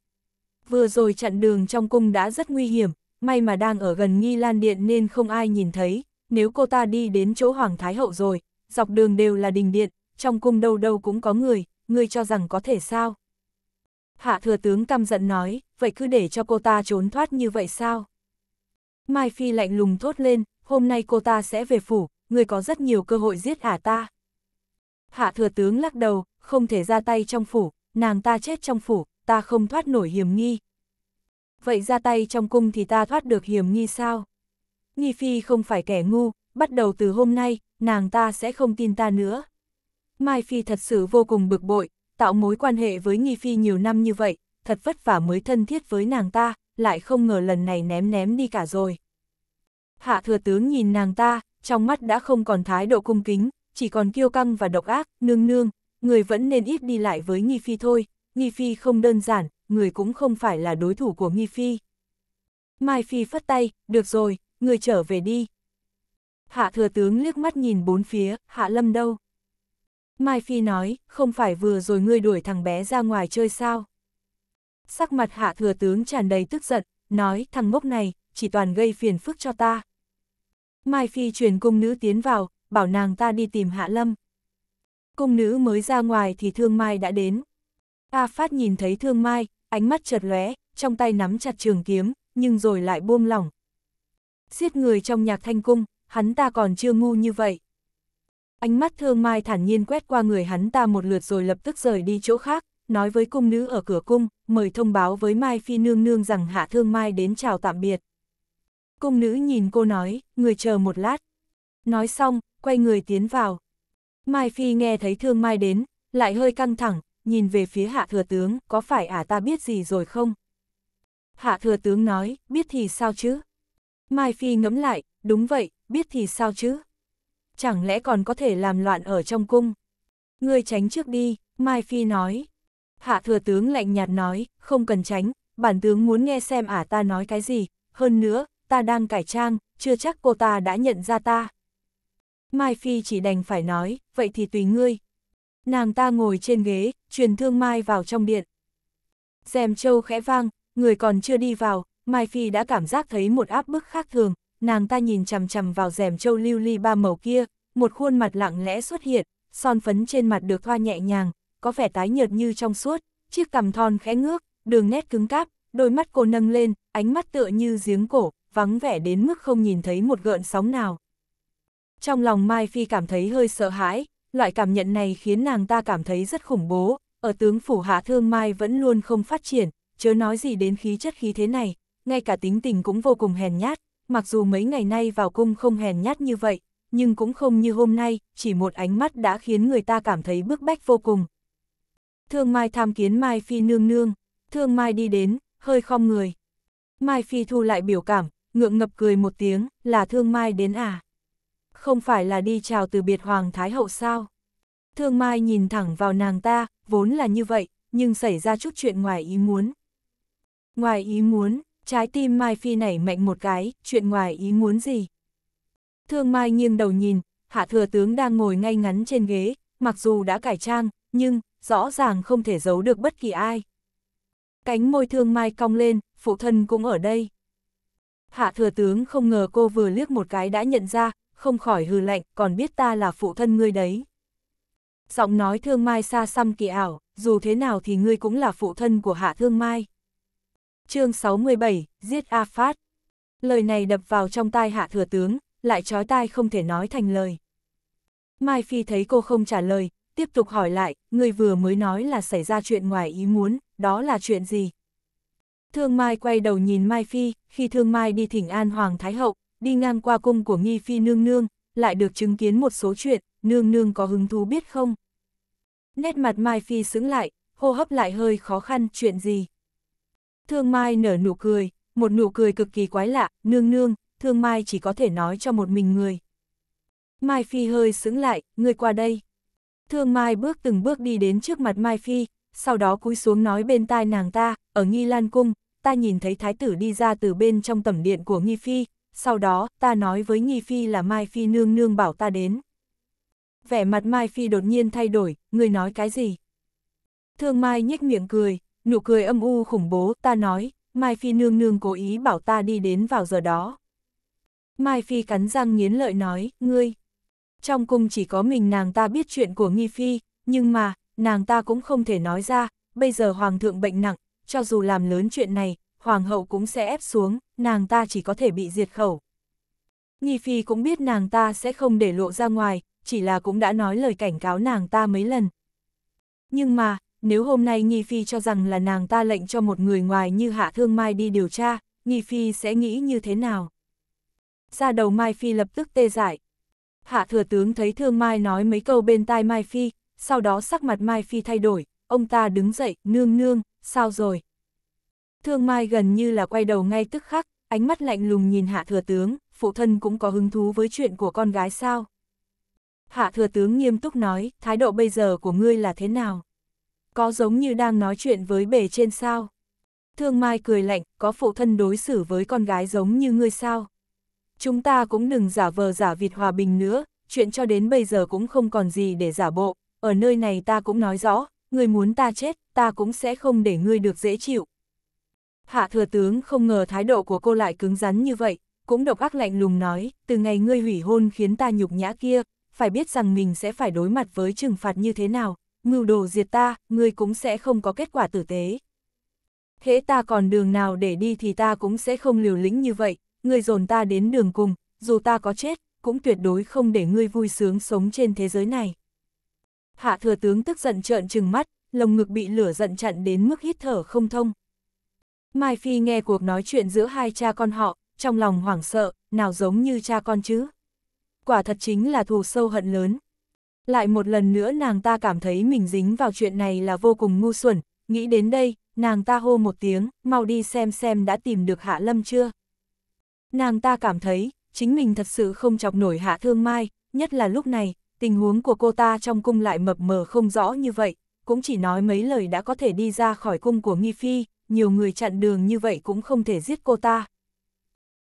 vừa rồi chặn đường trong cung đã rất nguy hiểm, may mà đang ở gần nghi lan điện nên không ai nhìn thấy, nếu cô ta đi đến chỗ Hoàng Thái Hậu rồi, dọc đường đều là đình điện, trong cung đâu đâu cũng có người, người cho rằng có thể sao. Hạ thừa tướng căm giận nói, vậy cứ để cho cô ta trốn thoát như vậy sao? Mai Phi lạnh lùng thốt lên, hôm nay cô ta sẽ về phủ, người có rất nhiều cơ hội giết ả ta. Hạ thừa tướng lắc đầu, không thể ra tay trong phủ, nàng ta chết trong phủ, ta không thoát nổi hiểm nghi. Vậy ra tay trong cung thì ta thoát được hiểm nghi sao? Nghi Phi không phải kẻ ngu, bắt đầu từ hôm nay, nàng ta sẽ không tin ta nữa. Mai Phi thật sự vô cùng bực bội, tạo mối quan hệ với Nghi Phi nhiều năm như vậy, thật vất vả mới thân thiết với nàng ta, lại không ngờ lần này ném ném đi cả rồi. Hạ thừa tướng nhìn nàng ta, trong mắt đã không còn thái độ cung kính, chỉ còn kiêu căng và độc ác, nương nương, người vẫn nên ít đi lại với Nghi Phi thôi, Nghi Phi không đơn giản, người cũng không phải là đối thủ của Nghi Phi. Mai Phi phất tay, được rồi, người trở về đi. Hạ thừa tướng liếc mắt nhìn bốn phía, Hạ Lâm đâu? Mai Phi nói, không phải vừa rồi ngươi đuổi thằng bé ra ngoài chơi sao? Sắc mặt Hạ thừa tướng tràn đầy tức giận, nói thằng ngốc này, chỉ toàn gây phiền phức cho ta. Mai Phi truyền cung nữ tiến vào, bảo nàng ta đi tìm Hạ Lâm. Cung nữ mới ra ngoài thì thương Mai đã đến, A Phát nhìn thấy Thương Mai, ánh mắt chợt lóe, trong tay nắm chặt trường kiếm, nhưng rồi lại buông lỏng. Giết người trong nhạc thanh cung, hắn ta còn chưa ngu như vậy. Ánh mắt Thương Mai thản nhiên quét qua người hắn ta một lượt rồi lập tức rời đi chỗ khác, nói với cung nữ ở cửa cung, mời thông báo với Mai Phi Nương Nương rằng Hạ Thương Mai đến chào tạm biệt. Cung nữ nhìn cô nói, người chờ một lát. Nói xong, quay người tiến vào. Mai Phi nghe thấy Thương Mai đến, lại hơi căng thẳng, nhìn về phía hạ thừa tướng, có phải ả à ta biết gì rồi không? Hạ thừa tướng nói, biết thì sao chứ? Mai Phi ngẫm lại, đúng vậy, biết thì sao chứ? Chẳng lẽ còn có thể làm loạn ở trong cung? Ngươi tránh trước đi, Mai Phi nói. Hạ thừa tướng lạnh nhạt nói, không cần tránh, bản tướng muốn nghe xem ả à ta nói cái gì, hơn nữa, ta đang cải trang, chưa chắc cô ta đã nhận ra ta. Mai Phi chỉ đành phải nói, vậy thì tùy ngươi, Nàng ta ngồi trên ghế, truyền thương Mai vào trong điện. rèm châu khẽ vang, người còn chưa đi vào, Mai Phi đã cảm giác thấy một áp bức khác thường, nàng ta nhìn chằm chằm vào rèm châu lưu ly ba màu kia, một khuôn mặt lặng lẽ xuất hiện, son phấn trên mặt được thoa nhẹ nhàng, có vẻ tái nhợt như trong suốt, chiếc cằm thon khẽ ngước, đường nét cứng cáp, đôi mắt cô nâng lên, ánh mắt tựa như giếng cổ, vắng vẻ đến mức không nhìn thấy một gợn sóng nào. Trong lòng Mai Phi cảm thấy hơi sợ hãi, loại cảm nhận này khiến nàng ta cảm thấy rất khủng bố, ở tướng phủ hạ thương mai vẫn luôn không phát triển, chớ nói gì đến khí chất khí thế này, ngay cả tính tình cũng vô cùng hèn nhát, mặc dù mấy ngày nay vào cung không hèn nhát như vậy, nhưng cũng không như hôm nay, chỉ một ánh mắt đã khiến người ta cảm thấy bức bách vô cùng. Thương Mai tham kiến Mai Phi nương nương, Thương Mai đi đến, hơi khom người. Mai Phi thu lại biểu cảm, ngượng ngập cười một tiếng, là Thương Mai đến à không phải là đi chào từ biệt Hoàng Thái Hậu sao? Thương Mai nhìn thẳng vào nàng ta, vốn là như vậy, nhưng xảy ra chút chuyện ngoài ý muốn. Ngoài ý muốn, trái tim Mai Phi nảy mạnh một cái, chuyện ngoài ý muốn gì? Thương Mai nghiêng đầu nhìn, Hạ Thừa Tướng đang ngồi ngay ngắn trên ghế, mặc dù đã cải trang, nhưng, rõ ràng không thể giấu được bất kỳ ai. Cánh môi Thương Mai cong lên, phụ thân cũng ở đây. Hạ Thừa Tướng không ngờ cô vừa liếc một cái đã nhận ra, không khỏi hừ lạnh, còn biết ta là phụ thân ngươi đấy. Giọng nói thương mai xa xăm kỳ ảo, dù thế nào thì ngươi cũng là phụ thân của hạ thương mai. chương 67, giết A Phát. Lời này đập vào trong tai hạ thừa tướng, lại trói tai không thể nói thành lời. Mai Phi thấy cô không trả lời, tiếp tục hỏi lại, ngươi vừa mới nói là xảy ra chuyện ngoài ý muốn, đó là chuyện gì? Thương Mai quay đầu nhìn Mai Phi, khi Thương Mai đi thỉnh An Hoàng Thái Hậu, đi ngang qua cung của nghi phi nương nương, lại được chứng kiến một số chuyện, nương nương có hứng thú biết không? Nét mặt Mai Phi sững lại, hô hấp lại hơi khó khăn, chuyện gì? Thương Mai nở nụ cười, một nụ cười cực kỳ quái lạ, nương nương, Thương Mai chỉ có thể nói cho một mình người. Mai Phi hơi sững lại, người qua đây. Thương Mai bước từng bước đi đến trước mặt Mai Phi, sau đó cúi xuống nói bên tai nàng ta, ở Nghi Lan Cung, ta nhìn thấy thái tử đi ra từ bên trong tẩm điện của Nghi Phi, sau đó ta nói với Nhi Phi là Mai Phi nương nương bảo ta đến. Vẻ mặt Mai Phi đột nhiên thay đổi, người nói cái gì? Thương Mai nhếch miệng cười, nụ cười âm u khủng bố, ta nói, Mai Phi nương nương cố ý bảo ta đi đến vào giờ đó. Mai Phi cắn răng nghiến lợi nói, ngươi. Trong cung chỉ có mình nàng ta biết chuyện của Nghi Phi, nhưng mà, nàng ta cũng không thể nói ra, bây giờ Hoàng thượng bệnh nặng, cho dù làm lớn chuyện này, hoàng hậu cũng sẽ ép xuống, nàng ta chỉ có thể bị diệt khẩu. Nhi Phi cũng biết nàng ta sẽ không để lộ ra ngoài, chỉ là cũng đã nói lời cảnh cáo nàng ta mấy lần. Nhưng mà, nếu hôm nay Nhi Phi cho rằng là nàng ta lệnh cho một người ngoài như Hạ Thương Mai đi điều tra, Nhi Phi sẽ nghĩ như thế nào? Ra đầu Mai Phi lập tức tê giải. Hạ thừa tướng thấy Thương Mai nói mấy câu bên tai Mai Phi, sau đó sắc mặt Mai Phi thay đổi, ông ta đứng dậy, nương nương, sao rồi? Thương Mai gần như là quay đầu ngay tức khắc, ánh mắt lạnh lùng nhìn hạ thừa tướng, phụ thân cũng có hứng thú với chuyện của con gái sao. Hạ thừa tướng nghiêm túc nói, thái độ bây giờ của ngươi là thế nào? Có giống như đang nói chuyện với bề trên sao? Thương Mai cười lạnh, có phụ thân đối xử với con gái giống như ngươi sao? Chúng ta cũng đừng giả vờ giả vịt hòa bình nữa, chuyện cho đến bây giờ cũng không còn gì để giả bộ, ở nơi này ta cũng nói rõ, ngươi muốn ta chết, ta cũng sẽ không để ngươi được dễ chịu, Hạ thừa tướng không ngờ thái độ của cô lại cứng rắn như vậy, cũng độc ác lạnh lùng nói, từ ngày ngươi hủy hôn khiến ta nhục nhã kia, phải biết rằng mình sẽ phải đối mặt với trừng phạt như thế nào, mưu đồ diệt ta, ngươi cũng sẽ không có kết quả tử tế. Thế ta còn đường nào để đi thì ta cũng sẽ không liều lĩnh như vậy, ngươi dồn ta đến đường cùng, dù ta có chết, cũng tuyệt đối không để ngươi vui sướng sống trên thế giới này. Hạ thừa tướng tức giận trợn trừng mắt, lồng ngực bị lửa giận chặn đến mức hít thở không thông. Mai Phi nghe cuộc nói chuyện giữa hai cha con họ, trong lòng hoảng sợ, nào giống như cha con chứ. Quả thật chính là thù sâu hận lớn. Lại một lần nữa nàng ta cảm thấy mình dính vào chuyện này là vô cùng ngu xuẩn, nghĩ đến đây, nàng ta hô một tiếng, mau đi xem xem đã tìm được Hạ Lâm chưa. Nàng ta cảm thấy, chính mình thật sự không chọc nổi Hạ Thương Mai, nhất là lúc này, tình huống của cô ta trong cung lại mập mờ không rõ như vậy, cũng chỉ nói mấy lời đã có thể đi ra khỏi cung của Nghi Phi, nhiều người chặn đường như vậy cũng không thể giết cô ta.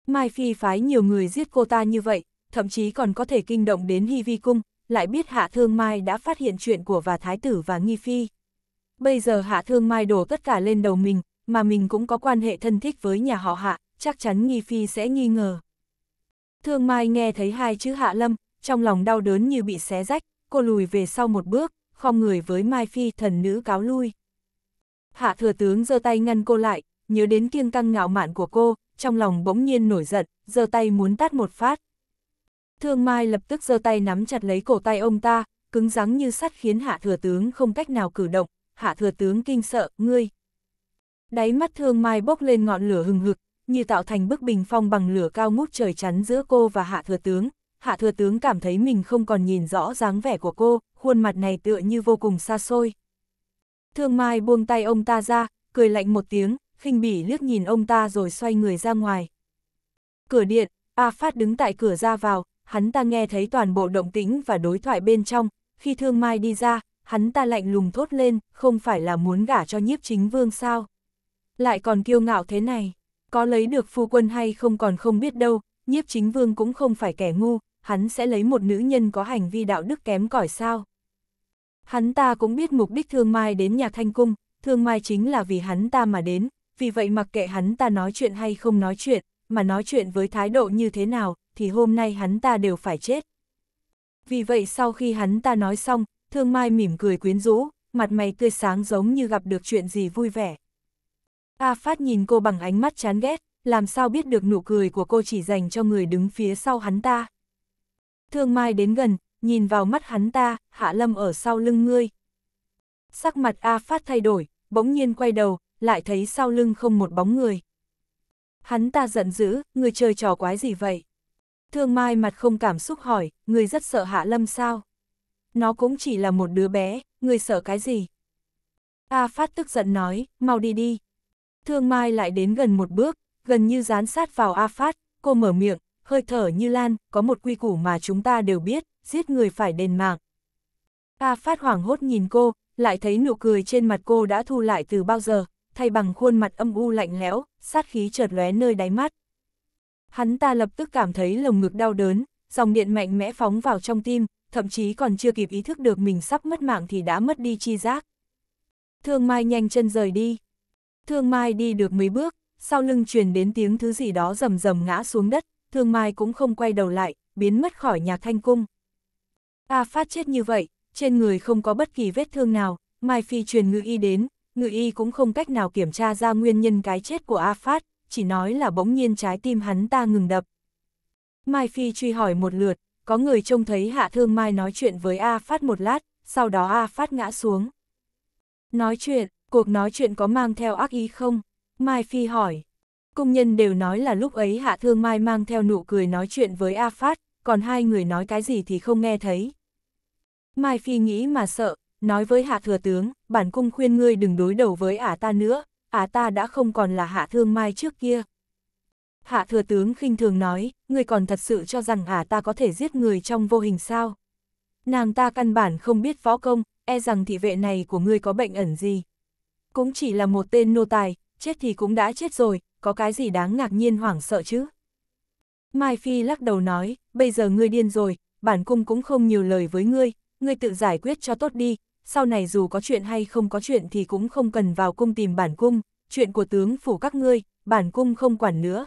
Mai Phi phái nhiều người giết cô ta như vậy, thậm chí còn có thể kinh động đến Hy Vi Cung, lại biết Hạ Thương Mai đã phát hiện chuyện của và Thái Tử và Nghi Phi. Bây giờ Hạ Thương Mai đổ tất cả lên đầu mình, mà mình cũng có quan hệ thân thích với nhà họ Hạ, chắc chắn Nghi Phi sẽ nghi ngờ. Thương Mai nghe thấy hai chữ Hạ Lâm, trong lòng đau đớn như bị xé rách, cô lùi về sau một bước, không người với Mai Phi thần nữ cáo lui. Hạ thừa tướng giơ tay ngăn cô lại, nhớ đến kiêng căng ngạo mạn của cô, trong lòng bỗng nhiên nổi giận, giơ tay muốn tát một phát. Thương Mai lập tức giơ tay nắm chặt lấy cổ tay ông ta, cứng rắn như sắt khiến hạ thừa tướng không cách nào cử động, hạ thừa tướng kinh sợ, ngươi. Đáy mắt Thương Mai bốc lên ngọn lửa hừng hực, như tạo thành bức bình phong bằng lửa cao ngút trời chắn giữa cô và hạ thừa tướng. Hạ thừa tướng cảm thấy mình không còn nhìn rõ dáng vẻ của cô, khuôn mặt này tựa như vô cùng xa xôi. Thương Mai buông tay ông ta ra, cười lạnh một tiếng, khinh bỉ liếc nhìn ông ta rồi xoay người ra ngoài. Cửa điện, A Phát đứng tại cửa ra vào, hắn ta nghe thấy toàn bộ động tĩnh và đối thoại bên trong, khi Thương Mai đi ra, hắn ta lạnh lùng thốt lên, không phải là muốn gả cho nhiếp chính vương sao. Lại còn kiêu ngạo thế này, có lấy được phu quân hay không còn không biết đâu, nhiếp chính vương cũng không phải kẻ ngu, hắn sẽ lấy một nữ nhân có hành vi đạo đức kém cỏi sao. Hắn ta cũng biết mục đích Thương Mai đến nhà Thanh Cung, Thương Mai chính là vì hắn ta mà đến, vì vậy mặc kệ hắn ta nói chuyện hay không nói chuyện, mà nói chuyện với thái độ như thế nào, thì hôm nay hắn ta đều phải chết. Vì vậy sau khi hắn ta nói xong, Thương Mai mỉm cười quyến rũ, mặt mày tươi sáng giống như gặp được chuyện gì vui vẻ. A Phát nhìn cô bằng ánh mắt chán ghét, làm sao biết được nụ cười của cô chỉ dành cho người đứng phía sau hắn ta. Thương Mai đến gần, nhìn vào mắt hắn ta, Hạ Lâm ở sau lưng ngươi. Sắc mặt A Phát thay đổi, bỗng nhiên quay đầu, lại thấy sau lưng không một bóng người. Hắn ta giận dữ, người chơi trò quái gì vậy? Thương Mai mặt không cảm xúc hỏi, người rất sợ Hạ Lâm sao? Nó cũng chỉ là một đứa bé, người sợ cái gì? A Phát tức giận nói, mau đi đi. Thương Mai lại đến gần một bước, gần như dán sát vào A Phát, cô mở miệng, hơi thở như lan, có một quy củ mà chúng ta đều biết, giết người phải đền mạng. A Phát hoảng hốt nhìn cô, lại thấy nụ cười trên mặt cô đã thu lại từ bao giờ, thay bằng khuôn mặt âm u lạnh lẽo, sát khí chợt lóe nơi đáy mắt. Hắn ta lập tức cảm thấy lồng ngực đau đớn, dòng điện mạnh mẽ phóng vào trong tim, thậm chí còn chưa kịp ý thức được mình sắp mất mạng thì đã mất đi chi giác. Thương Mai nhanh chân rời đi. Thương Mai đi được mấy bước, sau lưng truyền đến tiếng thứ gì đó rầm rầm ngã xuống đất, Thương Mai cũng không quay đầu lại, biến mất khỏi nhà thanh cung. A à, Phát chết như vậy, trên người không có bất kỳ vết thương nào, Mai Phi truyền ngự y đến, ngự y cũng không cách nào kiểm tra ra nguyên nhân cái chết của A Phát, chỉ nói là bỗng nhiên trái tim hắn ta ngừng đập. Mai Phi truy hỏi một lượt, có người trông thấy Hạ Thương Mai nói chuyện với A Phát một lát, sau đó A Phát ngã xuống. Nói chuyện, cuộc nói chuyện có mang theo ác ý không? Mai Phi hỏi, Công nhân đều nói là lúc ấy Hạ Thương Mai mang theo nụ cười nói chuyện với A Phát, còn hai người nói cái gì thì không nghe thấy. Mai Phi nghĩ mà sợ, nói với Hạ Thừa Tướng, bản cung khuyên ngươi đừng đối đầu với ả ta nữa, ả ta đã không còn là Hạ Thương Mai trước kia. Hạ Thừa Tướng khinh thường nói, ngươi còn thật sự cho rằng ả ta có thể giết người trong vô hình sao. Nàng ta căn bản không biết võ công, e rằng thị vệ này của ngươi có bệnh ẩn gì. Cũng chỉ là một tên nô tài, chết thì cũng đã chết rồi, có cái gì đáng ngạc nhiên hoảng sợ chứ? Mai Phi lắc đầu nói, bây giờ ngươi điên rồi, bản cung cũng không nhiều lời với ngươi, ngươi tự giải quyết cho tốt đi, sau này dù có chuyện hay không có chuyện thì cũng không cần vào cung tìm bản cung, chuyện của tướng phủ các ngươi, bản cung không quản nữa.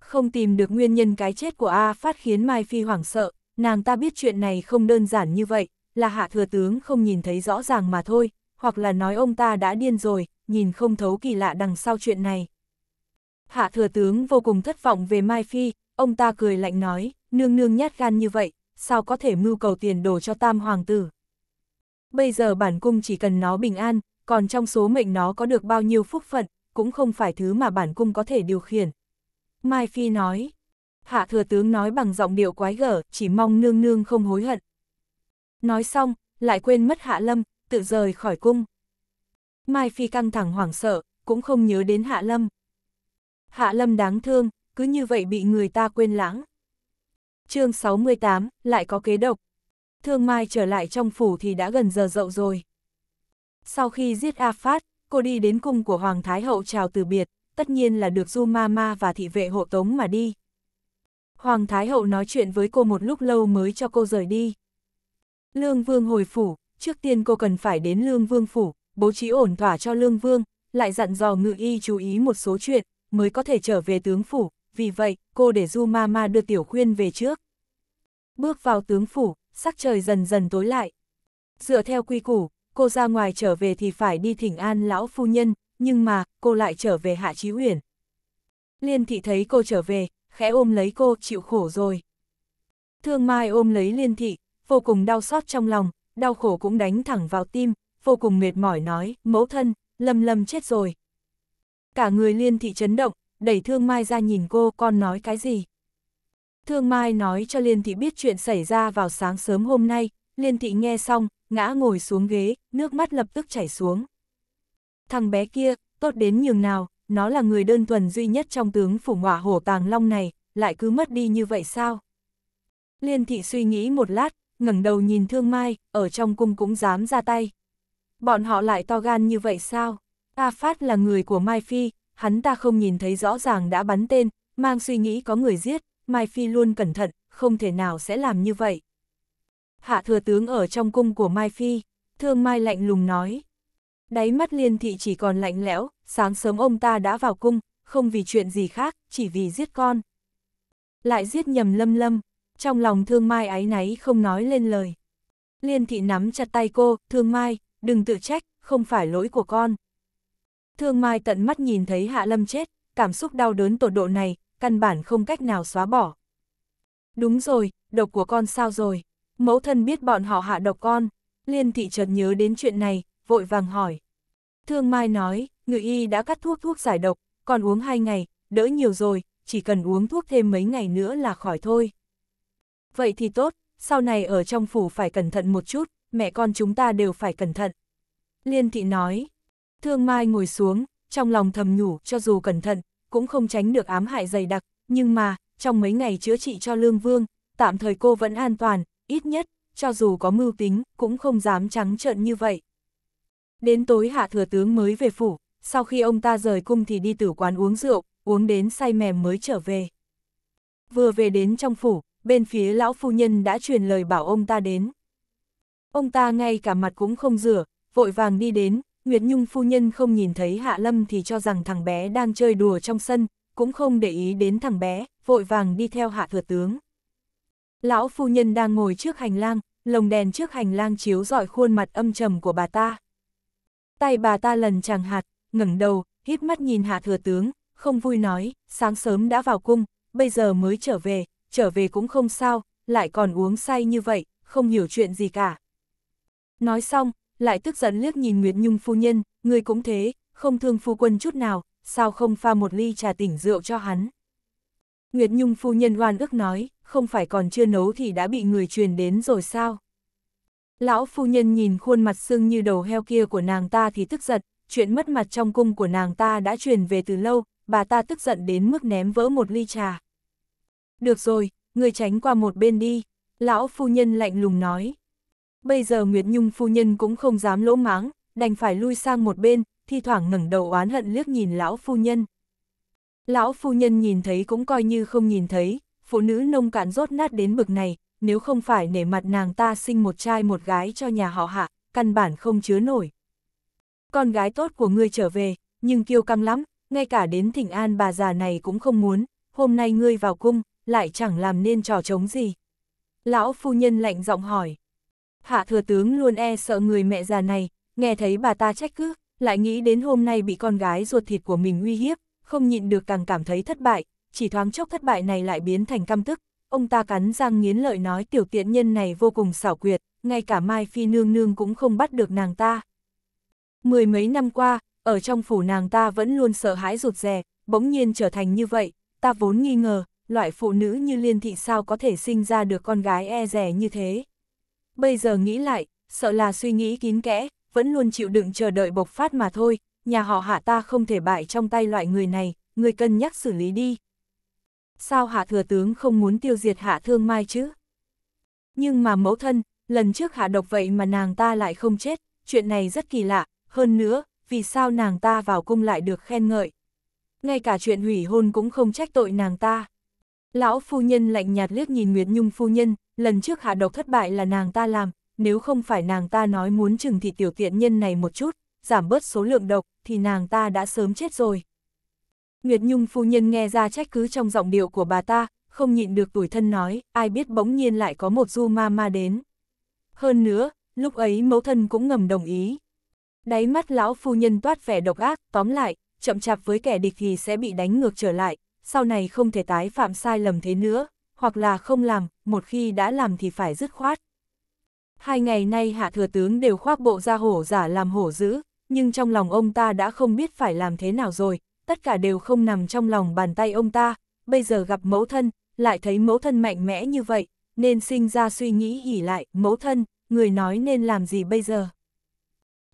Không tìm được nguyên nhân cái chết của A Phát khiến Mai Phi hoảng sợ, nàng ta biết chuyện này không đơn giản như vậy, là hạ thừa tướng không nhìn thấy rõ ràng mà thôi, hoặc là nói ông ta đã điên rồi, nhìn không thấu kỳ lạ đằng sau chuyện này hạ thừa tướng vô cùng thất vọng về Mai Phi, ông ta cười lạnh nói, nương nương nhát gan như vậy, sao có thể mưu cầu tiền đồ cho tam hoàng tử. Bây giờ bản cung chỉ cần nó bình an, còn trong số mệnh nó có được bao nhiêu phúc phận, cũng không phải thứ mà bản cung có thể điều khiển. Mai Phi nói, hạ thừa tướng nói bằng giọng điệu quái gở, chỉ mong nương nương không hối hận. Nói xong, lại quên mất hạ lâm, tự rời khỏi cung. Mai Phi căng thẳng hoảng sợ, cũng không nhớ đến hạ lâm. Hạ Lâm đáng thương, cứ như vậy bị người ta quên lãng. chương 68, lại có kế độc. Thương Mai trở lại trong phủ thì đã gần giờ dậu rồi. Sau khi giết A Phát, cô đi đến cung của Hoàng Thái Hậu chào từ biệt, tất nhiên là được Du Ma Ma và thị vệ hộ tống mà đi. Hoàng Thái Hậu nói chuyện với cô một lúc lâu mới cho cô rời đi. Lương Vương hồi phủ, trước tiên cô cần phải đến Lương Vương phủ, bố trí ổn thỏa cho Lương Vương, lại dặn dò ngự y chú ý một số chuyện, mới có thể trở về tướng phủ, vì vậy, cô để Du Mama đưa Tiểu Khuyên về trước. Bước vào tướng phủ, sắc trời dần dần tối lại. Dựa theo quy củ, cô ra ngoài trở về thì phải đi thỉnh an lão phu nhân, nhưng mà, cô lại trở về Hạ Chí huyền. Liên thị thấy cô trở về, khẽ ôm lấy cô, chịu khổ rồi. Thương Mai ôm lấy Liên thị, vô cùng đau xót trong lòng, đau khổ cũng đánh thẳng vào tim, vô cùng mệt mỏi nói, mẫu thân, Lâm Lâm chết rồi cả người liên thị chấn động, đẩy Thương Mai ra nhìn cô con nói cái gì. Thương Mai nói cho Liên Thị biết chuyện xảy ra vào sáng sớm hôm nay, Liên Thị nghe xong, ngã ngồi xuống ghế, nước mắt lập tức chảy xuống. Thằng bé kia, tốt đến nhường nào, nó là người đơn thuần duy nhất trong tướng phủ ngọa hổ tàng long này, lại cứ mất đi như vậy sao? Liên Thị suy nghĩ một lát, ngẩng đầu nhìn Thương Mai, ở trong cung cũng dám ra tay. Bọn họ lại to gan như vậy sao? A Phát là người của Mai Phi, hắn ta không nhìn thấy rõ ràng đã bắn tên, mang suy nghĩ có người giết, Mai Phi luôn cẩn thận, không thể nào sẽ làm như vậy. Hạ thừa tướng ở trong cung của Mai Phi, thương Mai lạnh lùng nói. Đáy mắt liên thị chỉ còn lạnh lẽo, sáng sớm ông ta đã vào cung, không vì chuyện gì khác, chỉ vì giết con. Lại giết nhầm lâm lâm, trong lòng thương Mai ái náy không nói lên lời. Liên thị nắm chặt tay cô, thương Mai, đừng tự trách, không phải lỗi của con. Thương Mai tận mắt nhìn thấy Hạ Lâm chết, cảm xúc đau đớn tột độ này, căn bản không cách nào xóa bỏ. Đúng rồi, độc của con sao rồi? Mẫu thân biết bọn họ hạ độc con, liên thị chợt nhớ đến chuyện này, vội vàng hỏi. Thương Mai nói, người y đã cắt thuốc thuốc giải độc, còn uống hai ngày, đỡ nhiều rồi, chỉ cần uống thuốc thêm mấy ngày nữa là khỏi thôi. Vậy thì tốt, sau này ở trong phủ phải cẩn thận một chút, mẹ con chúng ta đều phải cẩn thận. Liên thị nói, Thương Mai ngồi xuống, trong lòng thầm nhủ cho dù cẩn thận, cũng không tránh được ám hại dày đặc, nhưng mà, trong mấy ngày chữa trị cho Lương Vương, tạm thời cô vẫn an toàn, ít nhất, cho dù có mưu tính, cũng không dám trắng trợn như vậy. Đến tối hạ thừa tướng mới về phủ, sau khi ông ta rời cung thì đi tử quán uống rượu, uống đến say mềm mới trở về. Vừa về đến trong phủ, bên phía lão phu nhân đã truyền lời bảo ông ta đến. Ông ta ngay cả mặt cũng không rửa, vội vàng đi đến, Nguyệt Nhung phu nhân không nhìn thấy Hạ Lâm thì cho rằng thằng bé đang chơi đùa trong sân, cũng không để ý đến thằng bé, vội vàng đi theo Hạ Thừa Tướng. Lão phu nhân đang ngồi trước hành lang, lồng đèn trước hành lang chiếu rọi khuôn mặt âm trầm của bà ta. Tay bà ta lần chàng hạt, ngẩng đầu, híp mắt nhìn Hạ Thừa Tướng, không vui nói, sáng sớm đã vào cung, bây giờ mới trở về, trở về cũng không sao, lại còn uống say như vậy, không hiểu chuyện gì cả. Nói xong, lại tức giận liếc nhìn Nguyệt Nhung phu nhân, người cũng thế, không thương phu quân chút nào, sao không pha một ly trà tỉnh rượu cho hắn. Nguyệt Nhung phu nhân oan ức nói, không phải còn chưa nấu thì đã bị người truyền đến rồi sao. Lão phu nhân nhìn khuôn mặt sưng như đầu heo kia của nàng ta thì tức giận, chuyện mất mặt trong cung của nàng ta đã truyền về từ lâu, bà ta tức giận đến mức ném vỡ một ly trà. Được rồi, người tránh qua một bên đi, lão phu nhân lạnh lùng nói bây giờ Nguyệt Nhung phu nhân cũng không dám lỗ máng, đành phải lui sang một bên, thi thoảng ngẩng đầu oán hận liếc nhìn lão phu nhân. Lão phu nhân nhìn thấy cũng coi như không nhìn thấy, phụ nữ nông cạn rốt nát đến bực này, nếu không phải nể mặt nàng ta sinh một trai một gái cho nhà họ hạ, căn bản không chứa nổi. Con gái tốt của ngươi trở về, nhưng kiêu căng lắm, ngay cả đến thỉnh an bà già này cũng không muốn, hôm nay ngươi vào cung, lại chẳng làm nên trò trống gì. Lão phu nhân lạnh giọng hỏi hạ thừa tướng luôn e sợ người mẹ già này, nghe thấy bà ta trách cứ, lại nghĩ đến hôm nay bị con gái ruột thịt của mình uy hiếp, không nhịn được càng cảm thấy thất bại, chỉ thoáng chốc thất bại này lại biến thành căm tức. Ông ta cắn răng nghiến lợi nói tiểu tiện nhân này vô cùng xảo quyệt, ngay cả Mai Phi nương nương cũng không bắt được nàng ta. Mười mấy năm qua, ở trong phủ nàng ta vẫn luôn sợ hãi rụt rè, bỗng nhiên trở thành như vậy, ta vốn nghi ngờ, loại phụ nữ như liên thị sao có thể sinh ra được con gái e rè như thế. Bây giờ nghĩ lại, sợ là suy nghĩ kín kẽ, vẫn luôn chịu đựng chờ đợi bộc phát mà thôi, nhà họ hạ ta không thể bại trong tay loại người này, người cân nhắc xử lý đi. Sao hạ thừa tướng không muốn tiêu diệt hạ thương mai chứ? Nhưng mà mẫu thân, lần trước hạ độc vậy mà nàng ta lại không chết, chuyện này rất kỳ lạ, hơn nữa, vì sao nàng ta vào cung lại được khen ngợi. Ngay cả chuyện hủy hôn cũng không trách tội nàng ta. Lão phu nhân lạnh nhạt liếc nhìn Nguyệt Nhung phu nhân, lần trước hạ độc thất bại là nàng ta làm, nếu không phải nàng ta nói muốn chừng thì tiểu tiện nhân này một chút, giảm bớt số lượng độc, thì nàng ta đã sớm chết rồi. Nguyệt Nhung phu nhân nghe ra trách cứ trong giọng điệu của bà ta, không nhịn được tuổi thân nói, ai biết bỗng nhiên lại có một du ma ma đến. Hơn nữa, lúc ấy mẫu thân cũng ngầm đồng ý. Đáy mắt lão phu nhân toát vẻ độc ác, tóm lại, chậm chạp với kẻ địch thì sẽ bị đánh ngược trở lại, sau này không thể tái phạm sai lầm thế nữa, hoặc là không làm, một khi đã làm thì phải dứt khoát. Hai ngày nay hạ thừa tướng đều khoác bộ ra hổ giả làm hổ dữ, nhưng trong lòng ông ta đã không biết phải làm thế nào rồi, tất cả đều không nằm trong lòng bàn tay ông ta, bây giờ gặp mẫu thân, lại thấy mẫu thân mạnh mẽ như vậy, nên sinh ra suy nghĩ ỉ lại, mẫu thân, người nói nên làm gì bây giờ.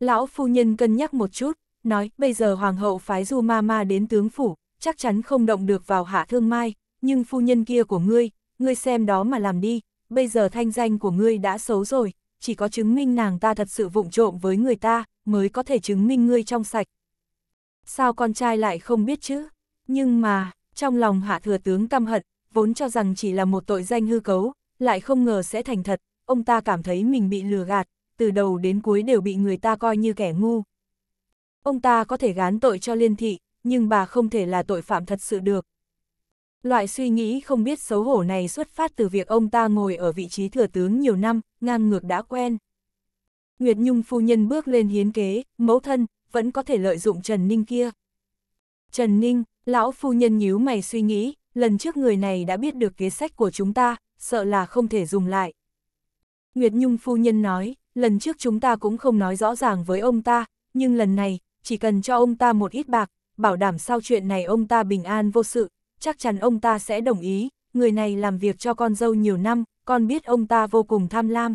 Lão phu nhân cân nhắc một chút, nói bây giờ hoàng hậu phái du ma ma đến tướng phủ, chắc chắn không động được vào hạ thương mai, nhưng phu nhân kia của ngươi, ngươi xem đó mà làm đi, bây giờ thanh danh của ngươi đã xấu rồi, chỉ có chứng minh nàng ta thật sự vụng trộm với người ta, mới có thể chứng minh ngươi trong sạch. Sao con trai lại không biết chứ? Nhưng mà, trong lòng hạ thừa tướng căm hận, vốn cho rằng chỉ là một tội danh hư cấu, lại không ngờ sẽ thành thật, ông ta cảm thấy mình bị lừa gạt, từ đầu đến cuối đều bị người ta coi như kẻ ngu. Ông ta có thể gán tội cho liên thị, nhưng bà không thể là tội phạm thật sự được. Loại suy nghĩ không biết xấu hổ này xuất phát từ việc ông ta ngồi ở vị trí thừa tướng nhiều năm, ngang ngược đã quen. Nguyệt Nhung phu nhân bước lên hiến kế, mẫu thân, vẫn có thể lợi dụng Trần Ninh kia. Trần Ninh, lão phu nhân nhíu mày suy nghĩ, lần trước người này đã biết được kế sách của chúng ta, sợ là không thể dùng lại. Nguyệt Nhung phu nhân nói, lần trước chúng ta cũng không nói rõ ràng với ông ta, nhưng lần này, chỉ cần cho ông ta một ít bạc, bảo đảm sau chuyện này ông ta bình an vô sự, chắc chắn ông ta sẽ đồng ý, người này làm việc cho con dâu nhiều năm, con biết ông ta vô cùng tham lam.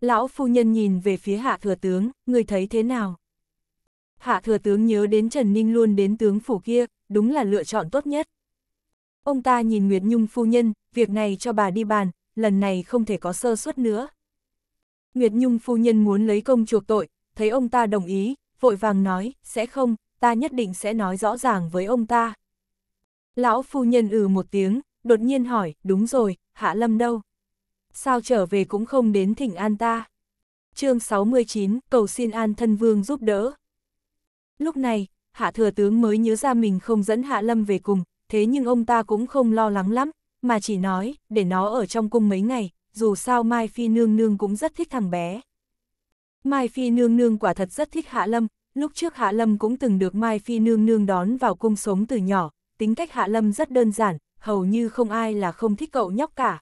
Lão phu nhân nhìn về phía hạ thừa tướng, người thấy thế nào? Hạ thừa tướng nhớ đến Trần Ninh luôn đến tướng phủ kia, đúng là lựa chọn tốt nhất. Ông ta nhìn Nguyệt Nhung phu nhân, việc này cho bà đi bàn, lần này không thể có sơ suất nữa. Nguyệt Nhung phu nhân muốn lấy công chuộc tội, thấy ông ta đồng ý, vội vàng nói, sẽ không, ta nhất định sẽ nói rõ ràng với ông ta. Lão phu nhân ừ một tiếng, đột nhiên hỏi, đúng rồi, Hạ Lâm đâu? Sao trở về cũng không đến thỉnh an ta? chương 69, cầu xin an thân vương giúp đỡ. Lúc này, Hạ Thừa Tướng mới nhớ ra mình không dẫn Hạ Lâm về cùng, thế nhưng ông ta cũng không lo lắng lắm, mà chỉ nói, để nó ở trong cung mấy ngày, dù sao Mai Phi Nương Nương cũng rất thích thằng bé. Mai Phi Nương Nương quả thật rất thích Hạ Lâm, lúc trước Hạ Lâm cũng từng được Mai Phi Nương Nương đón vào cung sống từ nhỏ, tính cách Hạ Lâm rất đơn giản, hầu như không ai là không thích cậu nhóc cả.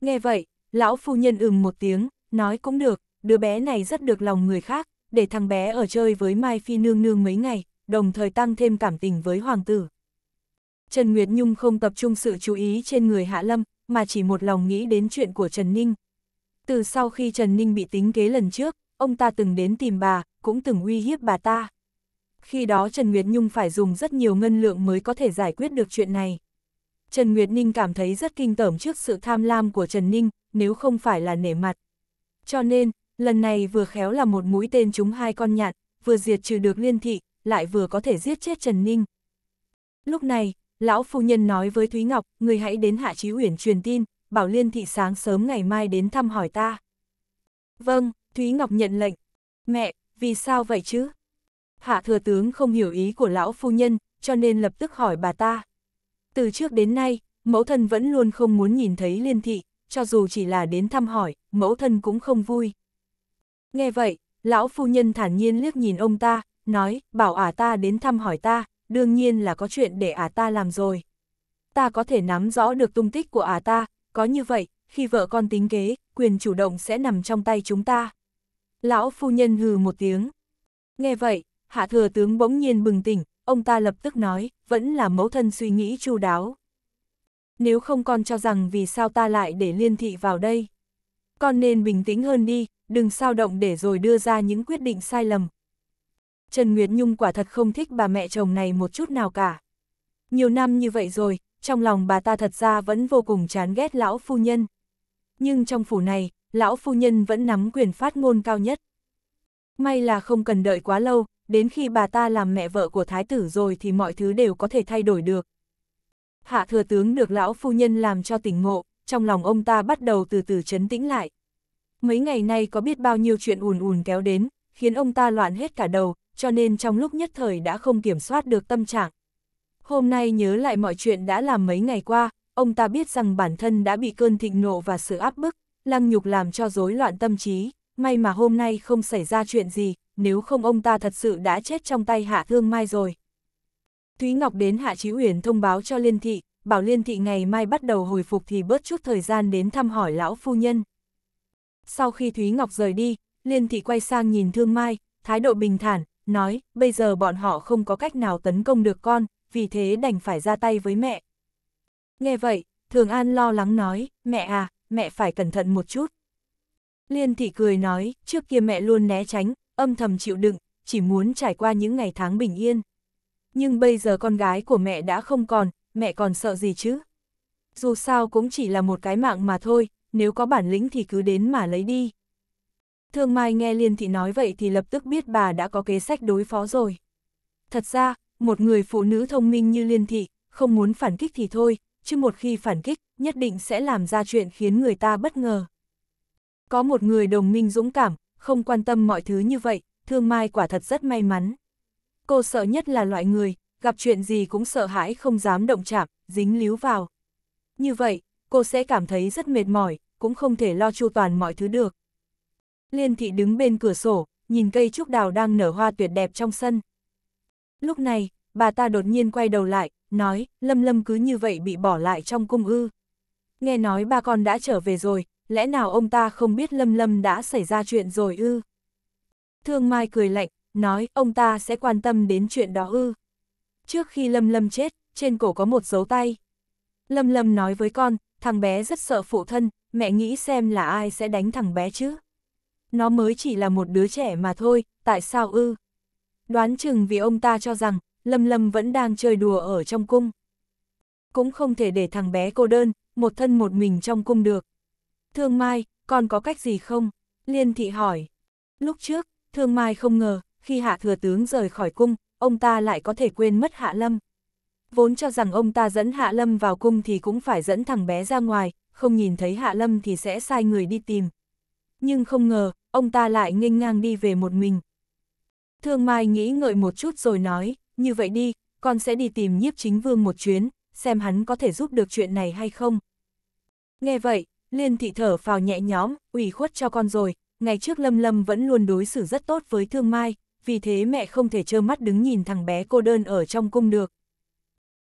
Nghe vậy, lão phu nhân ừm một tiếng, nói cũng được, đứa bé này rất được lòng người khác, để thằng bé ở chơi với Mai Phi nương nương mấy ngày, đồng thời tăng thêm cảm tình với hoàng tử. Trần Nguyệt Nhung không tập trung sự chú ý trên người Hạ Lâm, mà chỉ một lòng nghĩ đến chuyện của Trần Ninh. Từ sau khi Trần Ninh bị tính kế lần trước, ông ta từng đến tìm bà, cũng từng uy hiếp bà ta khi đó Trần Nguyệt Nhung phải dùng rất nhiều ngân lượng mới có thể giải quyết được chuyện này. Trần Nguyệt Ninh cảm thấy rất kinh tởm trước sự tham lam của Trần Ninh, nếu không phải là nể mặt. Cho nên, lần này vừa khéo là một mũi tên trúng hai con nhạn, vừa diệt trừ được liên thị, lại vừa có thể giết chết Trần Ninh. Lúc này, lão phu nhân nói với Thúy Ngọc, người hãy đến Hạ Chí Uyển truyền tin, bảo liên thị sáng sớm ngày mai đến thăm hỏi ta. Vâng, Thúy Ngọc nhận lệnh. Mẹ, vì sao vậy chứ? hạ thừa tướng không hiểu ý của lão phu nhân, cho nên lập tức hỏi bà ta. Từ trước đến nay, mẫu thân vẫn luôn không muốn nhìn thấy liên thị, cho dù chỉ là đến thăm hỏi, mẫu thân cũng không vui. Nghe vậy, lão phu nhân thản nhiên liếc nhìn ông ta, nói, bảo ả à ta đến thăm hỏi ta, đương nhiên là có chuyện để ả à ta làm rồi. Ta có thể nắm rõ được tung tích của ả à ta, có như vậy, khi vợ con tính kế, quyền chủ động sẽ nằm trong tay chúng ta. Lão phu nhân hừ một tiếng. Nghe vậy, hạ thừa tướng bỗng nhiên bừng tỉnh, ông ta lập tức nói, vẫn là mẫu thân suy nghĩ chu đáo. Nếu không con cho rằng vì sao ta lại để liên thị vào đây. Con nên bình tĩnh hơn đi, đừng sao động để rồi đưa ra những quyết định sai lầm. Trần Nguyệt Nhung quả thật không thích bà mẹ chồng này một chút nào cả. Nhiều năm như vậy rồi, trong lòng bà ta thật ra vẫn vô cùng chán ghét lão phu nhân. Nhưng trong phủ này, lão phu nhân vẫn nắm quyền phát ngôn cao nhất. May là không cần đợi quá lâu, đến khi bà ta làm mẹ vợ của thái tử rồi thì mọi thứ đều có thể thay đổi được. Hạ thừa tướng được lão phu nhân làm cho tỉnh ngộ, trong lòng ông ta bắt đầu từ từ chấn tĩnh lại. Mấy ngày nay có biết bao nhiêu chuyện ùn ùn kéo đến, khiến ông ta loạn hết cả đầu, cho nên trong lúc nhất thời đã không kiểm soát được tâm trạng. Hôm nay nhớ lại mọi chuyện đã làm mấy ngày qua, ông ta biết rằng bản thân đã bị cơn thịnh nộ và sự áp bức, lăng nhục làm cho rối loạn tâm trí, may mà hôm nay không xảy ra chuyện gì, nếu không ông ta thật sự đã chết trong tay Hạ Thương Mai rồi. Thúy Ngọc đến Hạ Chí Uyển thông báo cho Liên Thị, bảo Liên Thị ngày mai bắt đầu hồi phục thì bớt chút thời gian đến thăm hỏi lão phu nhân. Sau khi Thúy Ngọc rời đi, Liên Thị quay sang nhìn Thương Mai, thái độ bình thản, nói, bây giờ bọn họ không có cách nào tấn công được con, vì thế đành phải ra tay với mẹ. Nghe vậy, Thường An lo lắng nói, mẹ à, mẹ phải cẩn thận một chút. Liên Thị cười nói, trước kia mẹ luôn né tránh, âm thầm chịu đựng, chỉ muốn trải qua những ngày tháng bình yên. Nhưng bây giờ con gái của mẹ đã không còn, mẹ còn sợ gì chứ? Dù sao cũng chỉ là một cái mạng mà thôi, nếu có bản lĩnh thì cứ đến mà lấy đi. Thương Mai nghe Liên Thị nói vậy thì lập tức biết bà đã có kế sách đối phó rồi. Thật ra, một người phụ nữ thông minh như Liên Thị, không muốn phản kích thì thôi, chứ một khi phản kích, nhất định sẽ làm ra chuyện khiến người ta bất ngờ. Có một người đồng minh dũng cảm, không quan tâm mọi thứ như vậy, thương mai quả thật rất may mắn. Cô sợ nhất là loại người, gặp chuyện gì cũng sợ hãi không dám động chạm, dính líu vào. Như vậy, cô sẽ cảm thấy rất mệt mỏi, cũng không thể lo chu toàn mọi thứ được. Liên thị đứng bên cửa sổ, nhìn cây trúc đào đang nở hoa tuyệt đẹp trong sân. Lúc này, bà ta đột nhiên quay đầu lại, nói, Lâm Lâm cứ như vậy bị bỏ lại trong cung ư. Nghe nói ba con đã trở về rồi, lẽ nào ông ta không biết Lâm Lâm đã xảy ra chuyện rồi ư? Thương Mai cười lạnh, nói ông ta sẽ quan tâm đến chuyện đó ư. Trước khi Lâm Lâm chết, trên cổ có một dấu tay. Lâm Lâm nói với con, thằng bé rất sợ phụ thân, mẹ nghĩ xem là ai sẽ đánh thằng bé chứ. Nó mới chỉ là một đứa trẻ mà thôi, tại sao ư? Đoán chừng vì ông ta cho rằng, Lâm Lâm vẫn đang chơi đùa ở trong cung. Cũng không thể để thằng bé cô đơn, một thân một mình trong cung được. Thương Mai, còn có cách gì không? Liên thị hỏi. Lúc trước, Thương Mai không ngờ, khi hạ thừa tướng rời khỏi cung, ông ta lại có thể quên mất hạ lâm. Vốn cho rằng ông ta dẫn hạ lâm vào cung thì cũng phải dẫn thằng bé ra ngoài, không nhìn thấy hạ lâm thì sẽ sai người đi tìm. Nhưng không ngờ, ông ta lại nghênh ngang đi về một mình. Thương Mai nghĩ ngợi một chút rồi nói, như vậy đi, con sẽ đi tìm nhiếp chính vương một chuyến, xem hắn có thể giúp được chuyện này hay không. Nghe vậy, Liên thị thở phào nhẹ nhõm, ủy khuất cho con rồi, ngày trước Lâm Lâm vẫn luôn đối xử rất tốt với Thương Mai, vì thế mẹ không thể trơ mắt đứng nhìn thằng bé cô đơn ở trong cung được.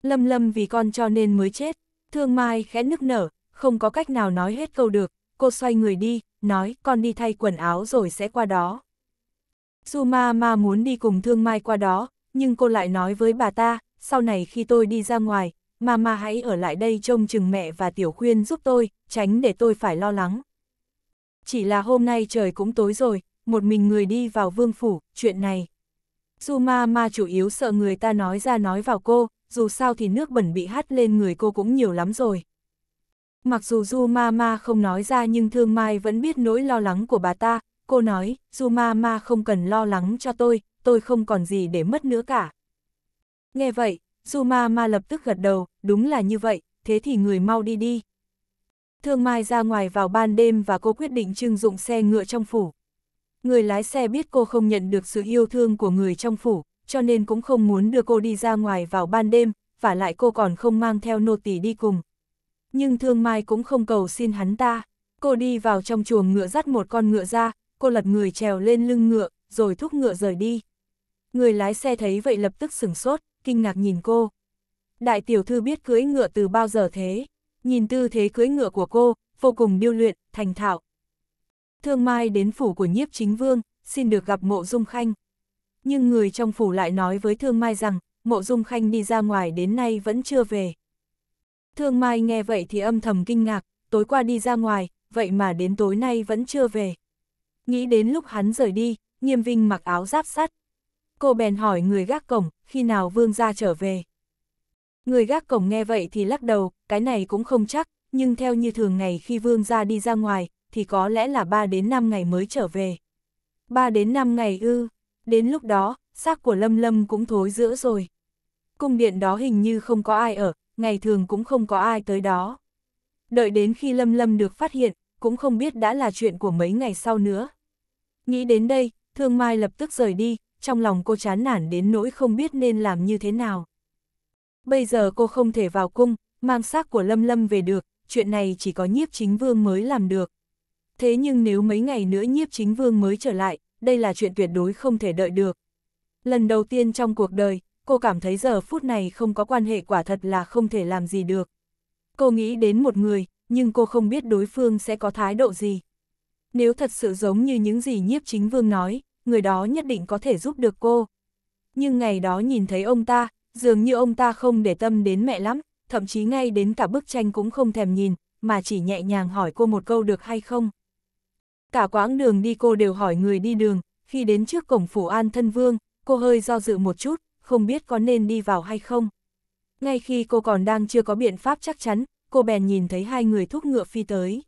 Lâm Lâm vì con cho nên mới chết, Thương Mai khẽ nức nở, không có cách nào nói hết câu được, cô xoay người đi, nói con đi thay quần áo rồi sẽ qua đó. Dù ma ma muốn đi cùng Thương Mai qua đó, nhưng cô lại nói với bà ta, sau này khi tôi đi ra ngoài, Mama hãy ở lại đây trông chừng mẹ và Tiểu Khuyên giúp tôi, tránh để tôi phải lo lắng. Chỉ là hôm nay trời cũng tối rồi, một mình người đi vào vương phủ, chuyện này. Dù Mama chủ yếu sợ người ta nói ra nói vào cô, dù sao thì nước bẩn bị hắt lên người cô cũng nhiều lắm rồi. Mặc dù Du Mama không nói ra nhưng Thương Mai vẫn biết nỗi lo lắng của bà ta, cô nói, Du Mama không cần lo lắng cho tôi, tôi không còn gì để mất nữa cả. Nghe vậy, Du ma ma lập tức gật đầu, đúng là như vậy, thế thì người mau đi đi. Thương Mai ra ngoài vào ban đêm và cô quyết định trưng dụng xe ngựa trong phủ. Người lái xe biết cô không nhận được sự yêu thương của người trong phủ, cho nên cũng không muốn đưa cô đi ra ngoài vào ban đêm, và lại cô còn không mang theo nô tỳ đi cùng. Nhưng Thương Mai cũng không cầu xin hắn ta. Cô đi vào trong chuồng ngựa dắt một con ngựa ra, cô lật người trèo lên lưng ngựa, rồi thúc ngựa rời đi. Người lái xe thấy vậy lập tức sửng sốt, kinh ngạc nhìn cô. Đại tiểu thư biết cưỡi ngựa từ bao giờ thế? Nhìn tư thế cưỡi ngựa của cô, vô cùng điêu luyện, thành thạo. Thương Mai đến phủ của nhiếp chính vương, xin được gặp mộ dung khanh. Nhưng người trong phủ lại nói với Thương Mai rằng, mộ dung khanh đi ra ngoài đến nay vẫn chưa về. Thương Mai nghe vậy thì âm thầm kinh ngạc, tối qua đi ra ngoài, vậy mà đến tối nay vẫn chưa về. Nghĩ đến lúc hắn rời đi, nghiêm vinh mặc áo giáp sắt, cô bèn hỏi người gác cổng, khi nào vương gia trở về. Người gác cổng nghe vậy thì lắc đầu, cái này cũng không chắc, nhưng theo như thường ngày khi vương gia đi ra ngoài, thì có lẽ là 3 đến 5 ngày mới trở về. 3 đến 5 ngày ư, đến lúc đó, xác của Lâm Lâm cũng thối giữa rồi. Cung điện đó hình như không có ai ở, ngày thường cũng không có ai tới đó. Đợi đến khi Lâm Lâm được phát hiện, cũng không biết đã là chuyện của mấy ngày sau nữa. Nghĩ đến đây, Thương Mai lập tức rời đi, trong lòng cô chán nản đến nỗi không biết nên làm như thế nào. Bây giờ cô không thể vào cung, mang xác của Lâm Lâm về được, chuyện này chỉ có nhiếp chính vương mới làm được. Thế nhưng nếu mấy ngày nữa nhiếp chính vương mới trở lại, đây là chuyện tuyệt đối không thể đợi được. Lần đầu tiên trong cuộc đời, cô cảm thấy giờ phút này không có quan hệ quả thật là không thể làm gì được. Cô nghĩ đến một người, nhưng cô không biết đối phương sẽ có thái độ gì. Nếu thật sự giống như những gì nhiếp chính vương nói, người đó nhất định có thể giúp được cô. Nhưng ngày đó nhìn thấy ông ta, dường như ông ta không để tâm đến mẹ lắm, thậm chí ngay đến cả bức tranh cũng không thèm nhìn, mà chỉ nhẹ nhàng hỏi cô một câu được hay không. Cả quãng đường đi cô đều hỏi người đi đường, khi đến trước cổng phủ an thân vương, cô hơi do dự một chút, không biết có nên đi vào hay không. Ngay khi cô còn đang chưa có biện pháp chắc chắn, cô bèn nhìn thấy hai người thúc ngựa phi tới.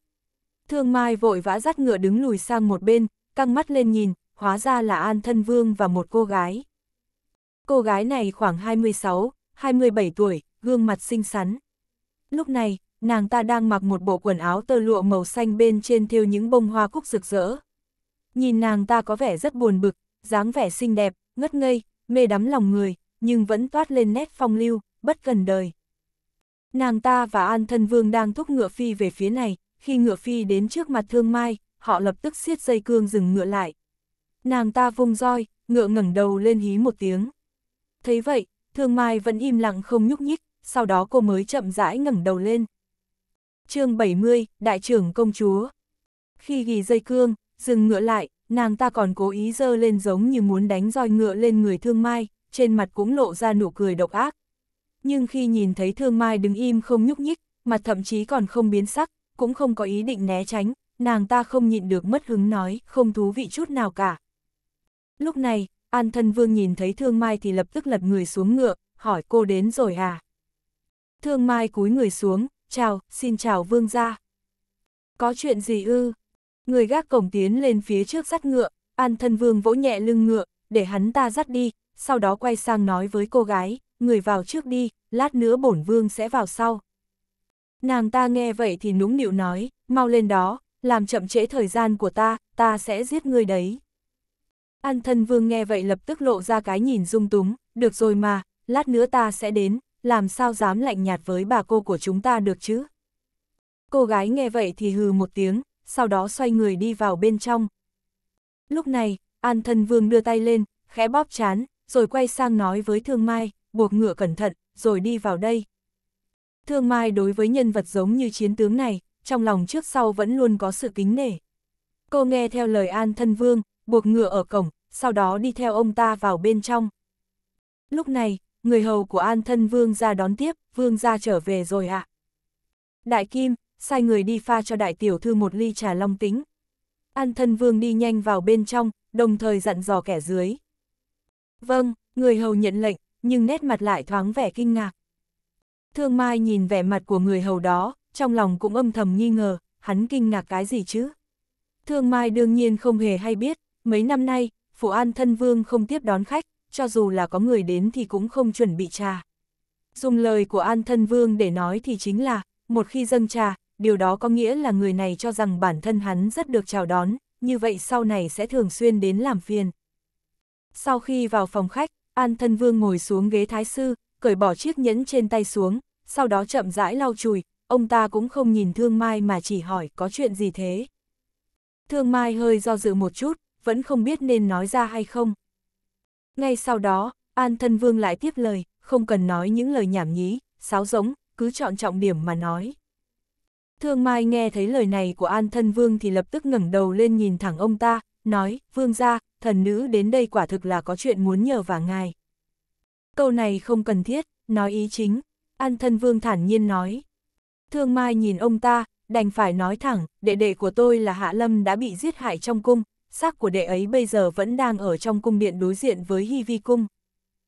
Thương Mai vội vã dắt ngựa đứng lùi sang một bên, căng mắt lên nhìn, hóa ra là An Thân Vương và một cô gái. Cô gái này khoảng 26, 27 tuổi, gương mặt xinh xắn. Lúc này, nàng ta đang mặc một bộ quần áo tơ lụa màu xanh bên trên thêu những bông hoa cúc rực rỡ. Nhìn nàng ta có vẻ rất buồn bực, dáng vẻ xinh đẹp, ngất ngây, mê đắm lòng người, nhưng vẫn toát lên nét phong lưu, bất cần đời. Nàng ta và An Thân Vương đang thúc ngựa phi về phía này, khi ngựa phi đến trước mặt thương mai, họ lập tức siết dây cương dừng ngựa lại, Nàng ta vung roi, ngựa ngẩng đầu lên hí một tiếng. Thấy vậy, Thương Mai vẫn im lặng không nhúc nhích, sau đó cô mới chậm rãi ngẩng đầu lên. chương 70, Đại trưởng Công Chúa Khi ghi dây cương, dừng ngựa lại, nàng ta còn cố ý dơ lên giống như muốn đánh roi ngựa lên người Thương Mai, trên mặt cũng lộ ra nụ cười độc ác. Nhưng khi nhìn thấy Thương Mai đứng im không nhúc nhích, mặt thậm chí còn không biến sắc, cũng không có ý định né tránh, nàng ta không nhịn được mất hứng nói, không thú vị chút nào cả. Lúc này, An Thân Vương nhìn thấy Thương Mai thì lập tức lật người xuống ngựa, hỏi cô đến rồi à? Thương Mai cúi người xuống, chào, xin chào Vương gia. Có chuyện gì ư? Người gác cổng tiến lên phía trước dắt ngựa, An Thân Vương vỗ nhẹ lưng ngựa, để hắn ta dắt đi, sau đó quay sang nói với cô gái, người vào trước đi, lát nữa bổn vương sẽ vào sau. Nàng ta nghe vậy thì nũng nịu nói, mau lên đó, làm chậm trễ thời gian của ta, ta sẽ giết ngươi đấy. An thân vương nghe vậy lập tức lộ ra cái nhìn dung túng, được rồi mà, lát nữa ta sẽ đến, làm sao dám lạnh nhạt với bà cô của chúng ta được chứ? Cô gái nghe vậy thì hừ một tiếng, sau đó xoay người đi vào bên trong. Lúc này, An thân vương đưa tay lên, khẽ bóp chán, rồi quay sang nói với Thương Mai, buộc ngựa cẩn thận, rồi đi vào đây. Thương Mai đối với nhân vật giống như chiến tướng này, trong lòng trước sau vẫn luôn có sự kính nể. Cô nghe theo lời An thân vương, buộc ngựa ở cổng, sau đó đi theo ông ta vào bên trong. Lúc này, người hầu của an thân vương ra đón tiếp, vương ra trở về rồi ạ. À. Đại Kim, sai người đi pha cho đại tiểu thư một ly trà long tính. An thân vương đi nhanh vào bên trong, đồng thời dặn dò kẻ dưới. Vâng, người hầu nhận lệnh, nhưng nét mặt lại thoáng vẻ kinh ngạc. Thương Mai nhìn vẻ mặt của người hầu đó, trong lòng cũng âm thầm nghi ngờ, hắn kinh ngạc cái gì chứ? Thương Mai đương nhiên không hề hay biết, mấy năm nay, phủ an thân vương không tiếp đón khách, cho dù là có người đến thì cũng không chuẩn bị trà. Dùng lời của an thân vương để nói thì chính là, một khi dâng trà, điều đó có nghĩa là người này cho rằng bản thân hắn rất được chào đón, như vậy sau này sẽ thường xuyên đến làm phiền. Sau khi vào phòng khách, An Thân Vương ngồi xuống ghế thái sư, cởi bỏ chiếc nhẫn trên tay xuống, sau đó chậm rãi lau chùi, ông ta cũng không nhìn Thương Mai mà chỉ hỏi có chuyện gì thế. Thương Mai hơi do dự một chút, vẫn không biết nên nói ra hay không. Ngay sau đó, An Thân Vương lại tiếp lời, không cần nói những lời nhảm nhí, sáo giống, cứ chọn trọng điểm mà nói. Thương Mai nghe thấy lời này của An Thân Vương thì lập tức ngẩng đầu lên nhìn thẳng ông ta, nói, Vương gia, thần nữ đến đây quả thực là có chuyện muốn nhờ và ngài. Câu này không cần thiết, nói ý chính, An Thân Vương thản nhiên nói. Thương Mai nhìn ông ta, đành phải nói thẳng, đệ đệ của tôi là Hạ Lâm đã bị giết hại trong cung, xác của đệ ấy bây giờ vẫn đang ở trong cung điện đối diện với Hy Vi Cung.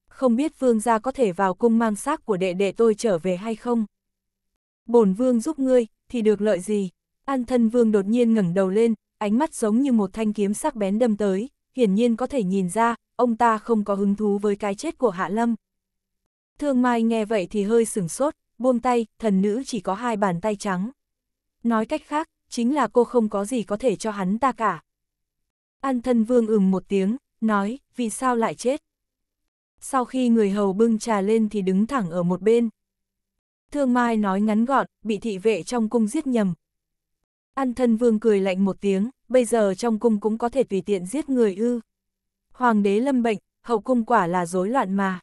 Không biết vương gia có thể vào cung mang xác của đệ đệ tôi trở về hay không? Bổn vương giúp ngươi, thì được lợi gì? An thân vương đột nhiên ngẩng đầu lên, ánh mắt giống như một thanh kiếm sắc bén đâm tới, hiển nhiên có thể nhìn ra, ông ta không có hứng thú với cái chết của Hạ Lâm. Thương Mai nghe vậy thì hơi sửng sốt, buông tay, thần nữ chỉ có hai bàn tay trắng. Nói cách khác, chính là cô không có gì có thể cho hắn ta cả. An thân vương ừm một tiếng, nói, vì sao lại chết? Sau khi người hầu bưng trà lên thì đứng thẳng ở một bên. Thương Mai nói ngắn gọn, bị thị vệ trong cung giết nhầm. An thân vương cười lạnh một tiếng, bây giờ trong cung cũng có thể tùy tiện giết người ư. Hoàng đế lâm bệnh, hậu cung quả là rối loạn mà.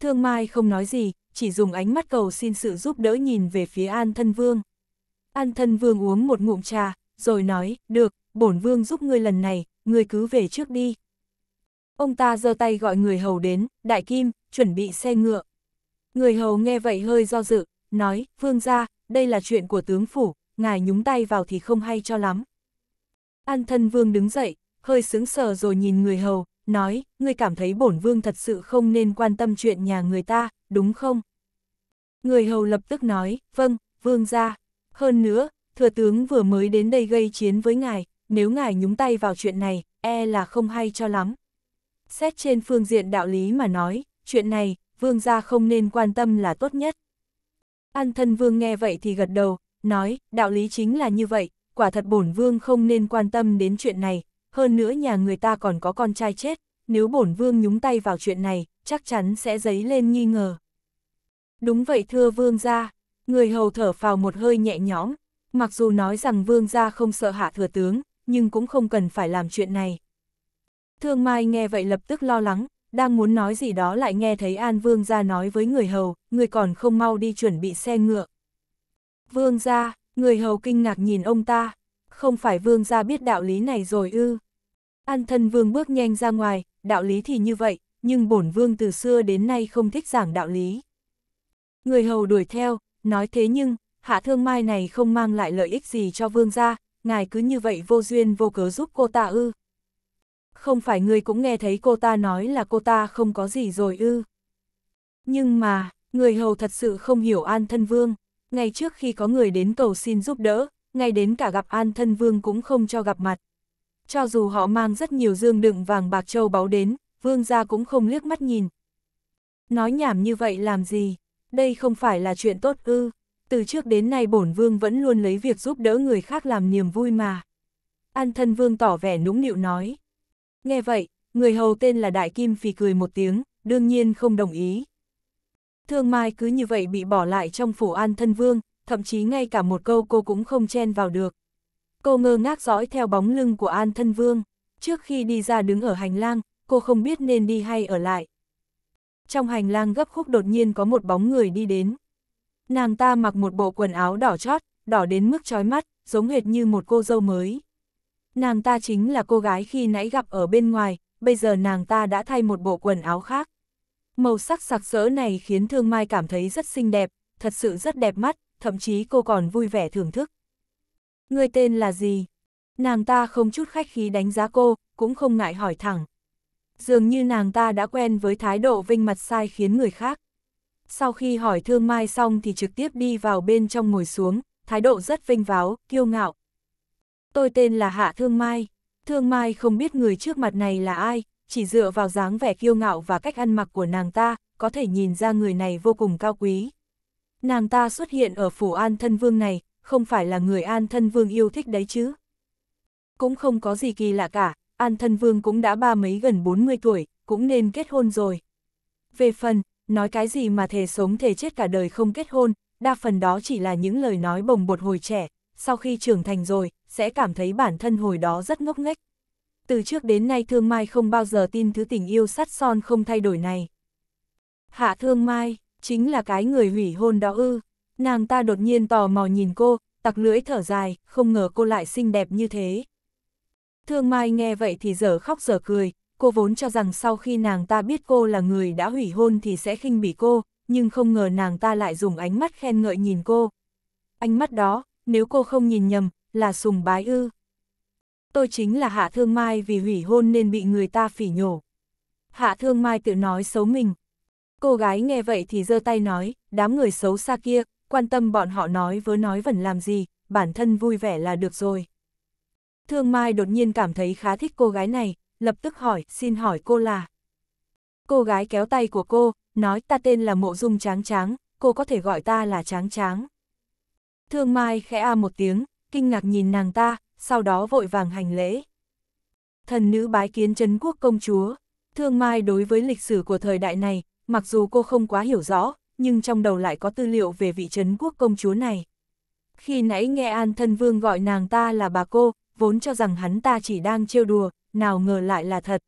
Thương Mai không nói gì, chỉ dùng ánh mắt cầu xin sự giúp đỡ nhìn về phía An thân vương. An thân vương uống một ngụm trà, rồi nói, được, bổn vương giúp ngươi lần này, ngươi cứ về trước đi. Ông ta giơ tay gọi người hầu đến, đại kim, chuẩn bị xe ngựa. Người hầu nghe vậy hơi do dự, nói, vương ra, đây là chuyện của tướng phủ, ngài nhúng tay vào thì không hay cho lắm. An thân vương đứng dậy, hơi sướng sờ rồi nhìn người hầu, nói, ngươi cảm thấy bổn vương thật sự không nên quan tâm chuyện nhà người ta, đúng không? Người hầu lập tức nói, vâng, vương ra. Hơn nữa, thừa tướng vừa mới đến đây gây chiến với ngài, nếu ngài nhúng tay vào chuyện này, e là không hay cho lắm. Xét trên phương diện đạo lý mà nói, chuyện này, vương gia không nên quan tâm là tốt nhất. An thân vương nghe vậy thì gật đầu, nói, đạo lý chính là như vậy, quả thật bổn vương không nên quan tâm đến chuyện này, hơn nữa nhà người ta còn có con trai chết, nếu bổn vương nhúng tay vào chuyện này, chắc chắn sẽ dấy lên nghi ngờ. Đúng vậy thưa vương gia, người hầu thở vào một hơi nhẹ nhõm, mặc dù nói rằng vương gia không sợ hạ thừa tướng, nhưng cũng không cần phải làm chuyện này. Thương Mai nghe vậy lập tức lo lắng, đang muốn nói gì đó lại nghe thấy An Vương ra nói với người hầu, người còn không mau đi chuẩn bị xe ngựa. Vương ra, người hầu kinh ngạc nhìn ông ta, không phải Vương ra biết đạo lý này rồi ư. An thân Vương bước nhanh ra ngoài, đạo lý thì như vậy, nhưng bổn Vương từ xưa đến nay không thích giảng đạo lý. Người hầu đuổi theo, nói thế nhưng, hạ thương mai này không mang lại lợi ích gì cho Vương ra, ngài cứ như vậy vô duyên vô cớ giúp cô ta ư. Không phải người cũng nghe thấy cô ta nói là cô ta không có gì rồi ư. Nhưng mà, người hầu thật sự không hiểu An Thân Vương. Ngay trước khi có người đến cầu xin giúp đỡ, ngay đến cả gặp An Thân Vương cũng không cho gặp mặt. Cho dù họ mang rất nhiều dương đựng vàng bạc châu báu đến, Vương gia cũng không liếc mắt nhìn. Nói nhảm như vậy làm gì? Đây không phải là chuyện tốt ư từ trước đến nay bổn vương vẫn luôn lấy việc giúp đỡ người khác làm niềm vui mà. An thân vương tỏ vẻ nũng nịu nói. Nghe vậy, người hầu tên là Đại Kim phì cười một tiếng, đương nhiên không đồng ý. Thương Mai cứ như vậy bị bỏ lại trong phủ An thân vương, thậm chí ngay cả một câu cô cũng không chen vào được. Cô ngơ ngác dõi theo bóng lưng của An thân vương. Trước khi đi ra đứng ở hành lang, cô không biết nên đi hay ở lại. Trong hành lang gấp khúc đột nhiên có một bóng người đi đến, Nàng ta mặc một bộ quần áo đỏ chót, đỏ đến mức chói mắt, giống hệt như một cô dâu mới. Nàng ta chính là cô gái khi nãy gặp ở bên ngoài, bây giờ nàng ta đã thay một bộ quần áo khác. Màu sắc sặc sỡ này khiến Thương Mai cảm thấy rất xinh đẹp, thật sự rất đẹp mắt, thậm chí cô còn vui vẻ thưởng thức. Người tên là gì? Nàng ta không chút khách khí đánh giá cô, cũng không ngại hỏi thẳng. Dường như nàng ta đã quen với thái độ vinh mặt sai khiến người khác. Sau khi hỏi thương mai xong thì trực tiếp đi vào bên trong ngồi xuống, thái độ rất vinh váo, kiêu ngạo. Tôi tên là Hạ Thương Mai. Thương Mai không biết người trước mặt này là ai, chỉ dựa vào dáng vẻ kiêu ngạo và cách ăn mặc của nàng ta, có thể nhìn ra người này vô cùng cao quý. Nàng ta xuất hiện ở phủ An Thân Vương này, không phải là người An Thân Vương yêu thích đấy chứ. Cũng không có gì kỳ lạ cả, An Thân Vương cũng đã ba mấy gần 40 tuổi, cũng nên kết hôn rồi. Về phần, nói cái gì mà thề sống thề chết cả đời không kết hôn, đa phần đó chỉ là những lời nói bồng bột hồi trẻ, sau khi trưởng thành rồi, sẽ cảm thấy bản thân hồi đó rất ngốc nghếch. Từ trước đến nay Thương Mai không bao giờ tin thứ tình yêu sắt son không thay đổi này. Hạ Thương Mai, chính là cái người hủy hôn đó ư. Nàng ta đột nhiên tò mò nhìn cô, tặc lưỡi thở dài, không ngờ cô lại xinh đẹp như thế. Thương Mai nghe vậy thì dở khóc dở cười, cô vốn cho rằng sau khi nàng ta biết cô là người đã hủy hôn thì sẽ khinh bỉ cô, nhưng không ngờ nàng ta lại dùng ánh mắt khen ngợi nhìn cô. Ánh mắt đó, nếu cô không nhìn nhầm, là sùng bái ư. Tôi chính là Hạ Thương Mai vì hủy hôn nên bị người ta phỉ nhổ. Hạ Thương Mai tự nói xấu mình. Cô gái nghe vậy thì giơ tay nói, đám người xấu xa kia, quan tâm bọn họ nói vớ nói vẩn làm gì, bản thân vui vẻ là được rồi. Thương Mai đột nhiên cảm thấy khá thích cô gái này, lập tức hỏi, xin hỏi cô là. Cô gái kéo tay của cô, nói ta tên là Mộ Dung Tráng Tráng, cô có thể gọi ta là Tráng Tráng. Thương Mai khẽ a một tiếng, kinh ngạc nhìn nàng ta, sau đó vội vàng hành lễ. Thần nữ bái kiến Trấn quốc công chúa, Thương Mai đối với lịch sử của thời đại này, mặc dù cô không quá hiểu rõ, nhưng trong đầu lại có tư liệu về vị Trấn quốc công chúa này. Khi nãy nghe An Thân Vương gọi nàng ta là bà cô, vốn cho rằng hắn ta chỉ đang trêu đùa, nào ngờ lại là thật.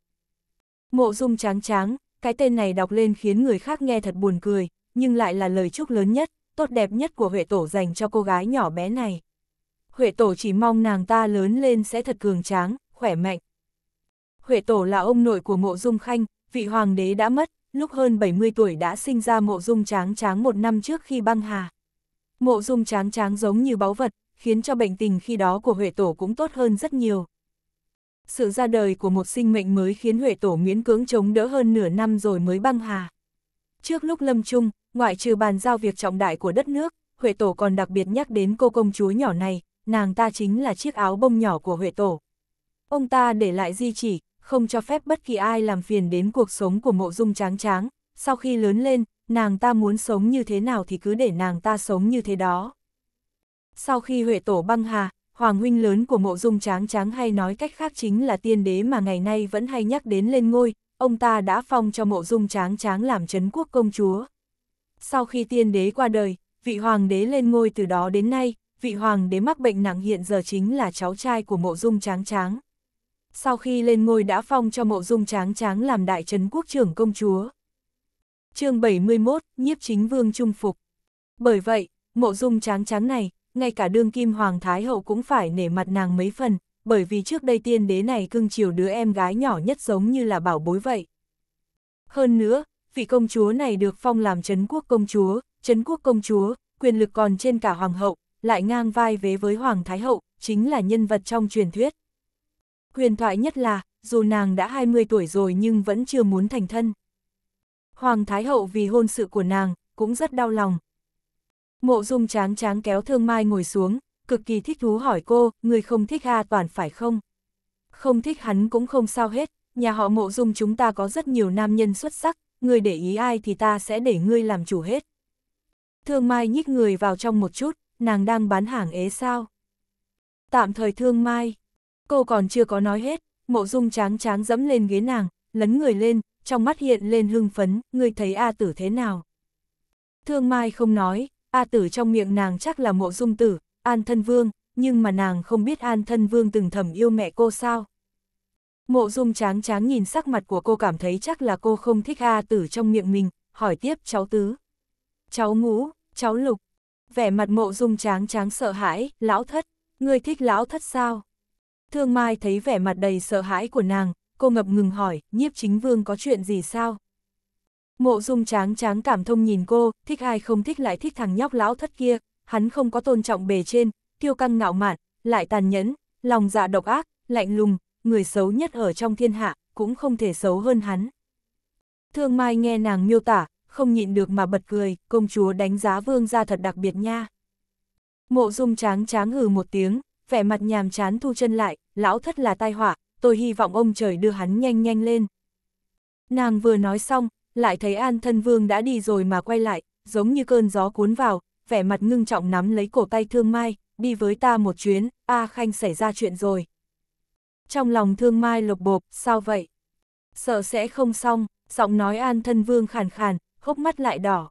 Mộ dung tráng tráng, cái tên này đọc lên khiến người khác nghe thật buồn cười, nhưng lại là lời chúc lớn nhất, tốt đẹp nhất của Huệ Tổ dành cho cô gái nhỏ bé này. Huệ Tổ chỉ mong nàng ta lớn lên sẽ thật cường tráng, khỏe mạnh. Huệ Tổ là ông nội của mộ dung khanh, vị hoàng đế đã mất, lúc hơn 70 tuổi đã sinh ra mộ dung tráng tráng một năm trước khi băng hà. Mộ dung tráng tráng giống như báu vật, khiến cho bệnh tình khi đó của Huệ Tổ cũng tốt hơn rất nhiều sự ra đời của một sinh mệnh mới khiến Huệ Tổ miễn cưỡng chống đỡ hơn nửa năm rồi mới băng hà. Trước lúc lâm chung, ngoại trừ bàn giao việc trọng đại của đất nước, Huệ Tổ còn đặc biệt nhắc đến cô công chúa nhỏ này, nàng ta chính là chiếc áo bông nhỏ của Huệ Tổ. Ông ta để lại di chỉ, không cho phép bất kỳ ai làm phiền đến cuộc sống của mộ dung tráng tráng, sau khi lớn lên, nàng ta muốn sống như thế nào thì cứ để nàng ta sống như thế đó. Sau khi Huệ Tổ băng hà, Hoàng huynh lớn của mộ dung tráng tráng hay nói cách khác chính là tiên đế mà ngày nay vẫn hay nhắc đến lên ngôi, ông ta đã phong cho mộ dung tráng tráng làm chấn quốc công chúa. Sau khi tiên đế qua đời, vị hoàng đế lên ngôi từ đó đến nay, vị hoàng đế mắc bệnh nặng hiện giờ chính là cháu trai của mộ dung tráng tráng. Sau khi lên ngôi đã phong cho mộ dung tráng tráng làm đại trấn quốc trưởng công chúa. chương 71, nhiếp chính vương trung phục. Bởi vậy, mộ dung tráng tráng này, ngay cả đương kim Hoàng Thái Hậu cũng phải nể mặt nàng mấy phần, bởi vì trước đây tiên đế này cưng chiều đứa em gái nhỏ nhất giống như là bảo bối vậy. Hơn nữa, vị công chúa này được phong làm chấn quốc công chúa, chấn quốc công chúa, quyền lực còn trên cả Hoàng hậu, lại ngang vai vế với Hoàng Thái Hậu, chính là nhân vật trong truyền thuyết. Huyền thoại nhất là, dù nàng đã 20 tuổi rồi nhưng vẫn chưa muốn thành thân. Hoàng Thái Hậu vì hôn sự của nàng, cũng rất đau lòng, Mộ dung tráng tráng kéo thương mai ngồi xuống, cực kỳ thích thú hỏi cô, người không thích A Toàn phải không? Không thích hắn cũng không sao hết, nhà họ mộ dung chúng ta có rất nhiều nam nhân xuất sắc, người để ý ai thì ta sẽ để ngươi làm chủ hết. Thương Mai nhích người vào trong một chút, nàng đang bán hàng ế sao? Tạm thời Thương Mai, cô còn chưa có nói hết, mộ dung tráng tráng dẫm lên ghế nàng, lấn người lên, trong mắt hiện lên hưng phấn, ngươi thấy A tử thế nào? Thương Mai không nói, A tử trong miệng nàng chắc là mộ dung tử, an thân vương, nhưng mà nàng không biết an thân vương từng thầm yêu mẹ cô sao. Mộ dung tráng tráng nhìn sắc mặt của cô cảm thấy chắc là cô không thích A tử trong miệng mình, hỏi tiếp cháu tứ. Cháu ngũ, cháu lục. Vẻ mặt mộ dung tráng tráng sợ hãi, lão thất, ngươi thích lão thất sao? Thương Mai thấy vẻ mặt đầy sợ hãi của nàng, cô ngập ngừng hỏi, nhiếp chính vương có chuyện gì sao? Mộ dung tráng tráng cảm thông nhìn cô, thích ai không thích lại thích thằng nhóc lão thất kia, hắn không có tôn trọng bề trên, tiêu căng ngạo mạn, lại tàn nhẫn, lòng dạ độc ác, lạnh lùng, người xấu nhất ở trong thiên hạ, cũng không thể xấu hơn hắn. Thương Mai nghe nàng miêu tả, không nhịn được mà bật cười, công chúa đánh giá vương gia thật đặc biệt nha. Mộ dung tráng tráng hừ một tiếng, vẻ mặt nhàm chán thu chân lại, lão thất là tai họa, tôi hy vọng ông trời đưa hắn nhanh nhanh lên. Nàng vừa nói xong, lại thấy An Thân Vương đã đi rồi mà quay lại, giống như cơn gió cuốn vào, vẻ mặt ngưng trọng nắm lấy cổ tay Thương Mai, đi với ta một chuyến, A Khanh xảy ra chuyện rồi. Trong lòng Thương Mai lục bộp, sao vậy? Sợ sẽ không xong, giọng nói An Thân Vương khàn khàn, hốc mắt lại đỏ.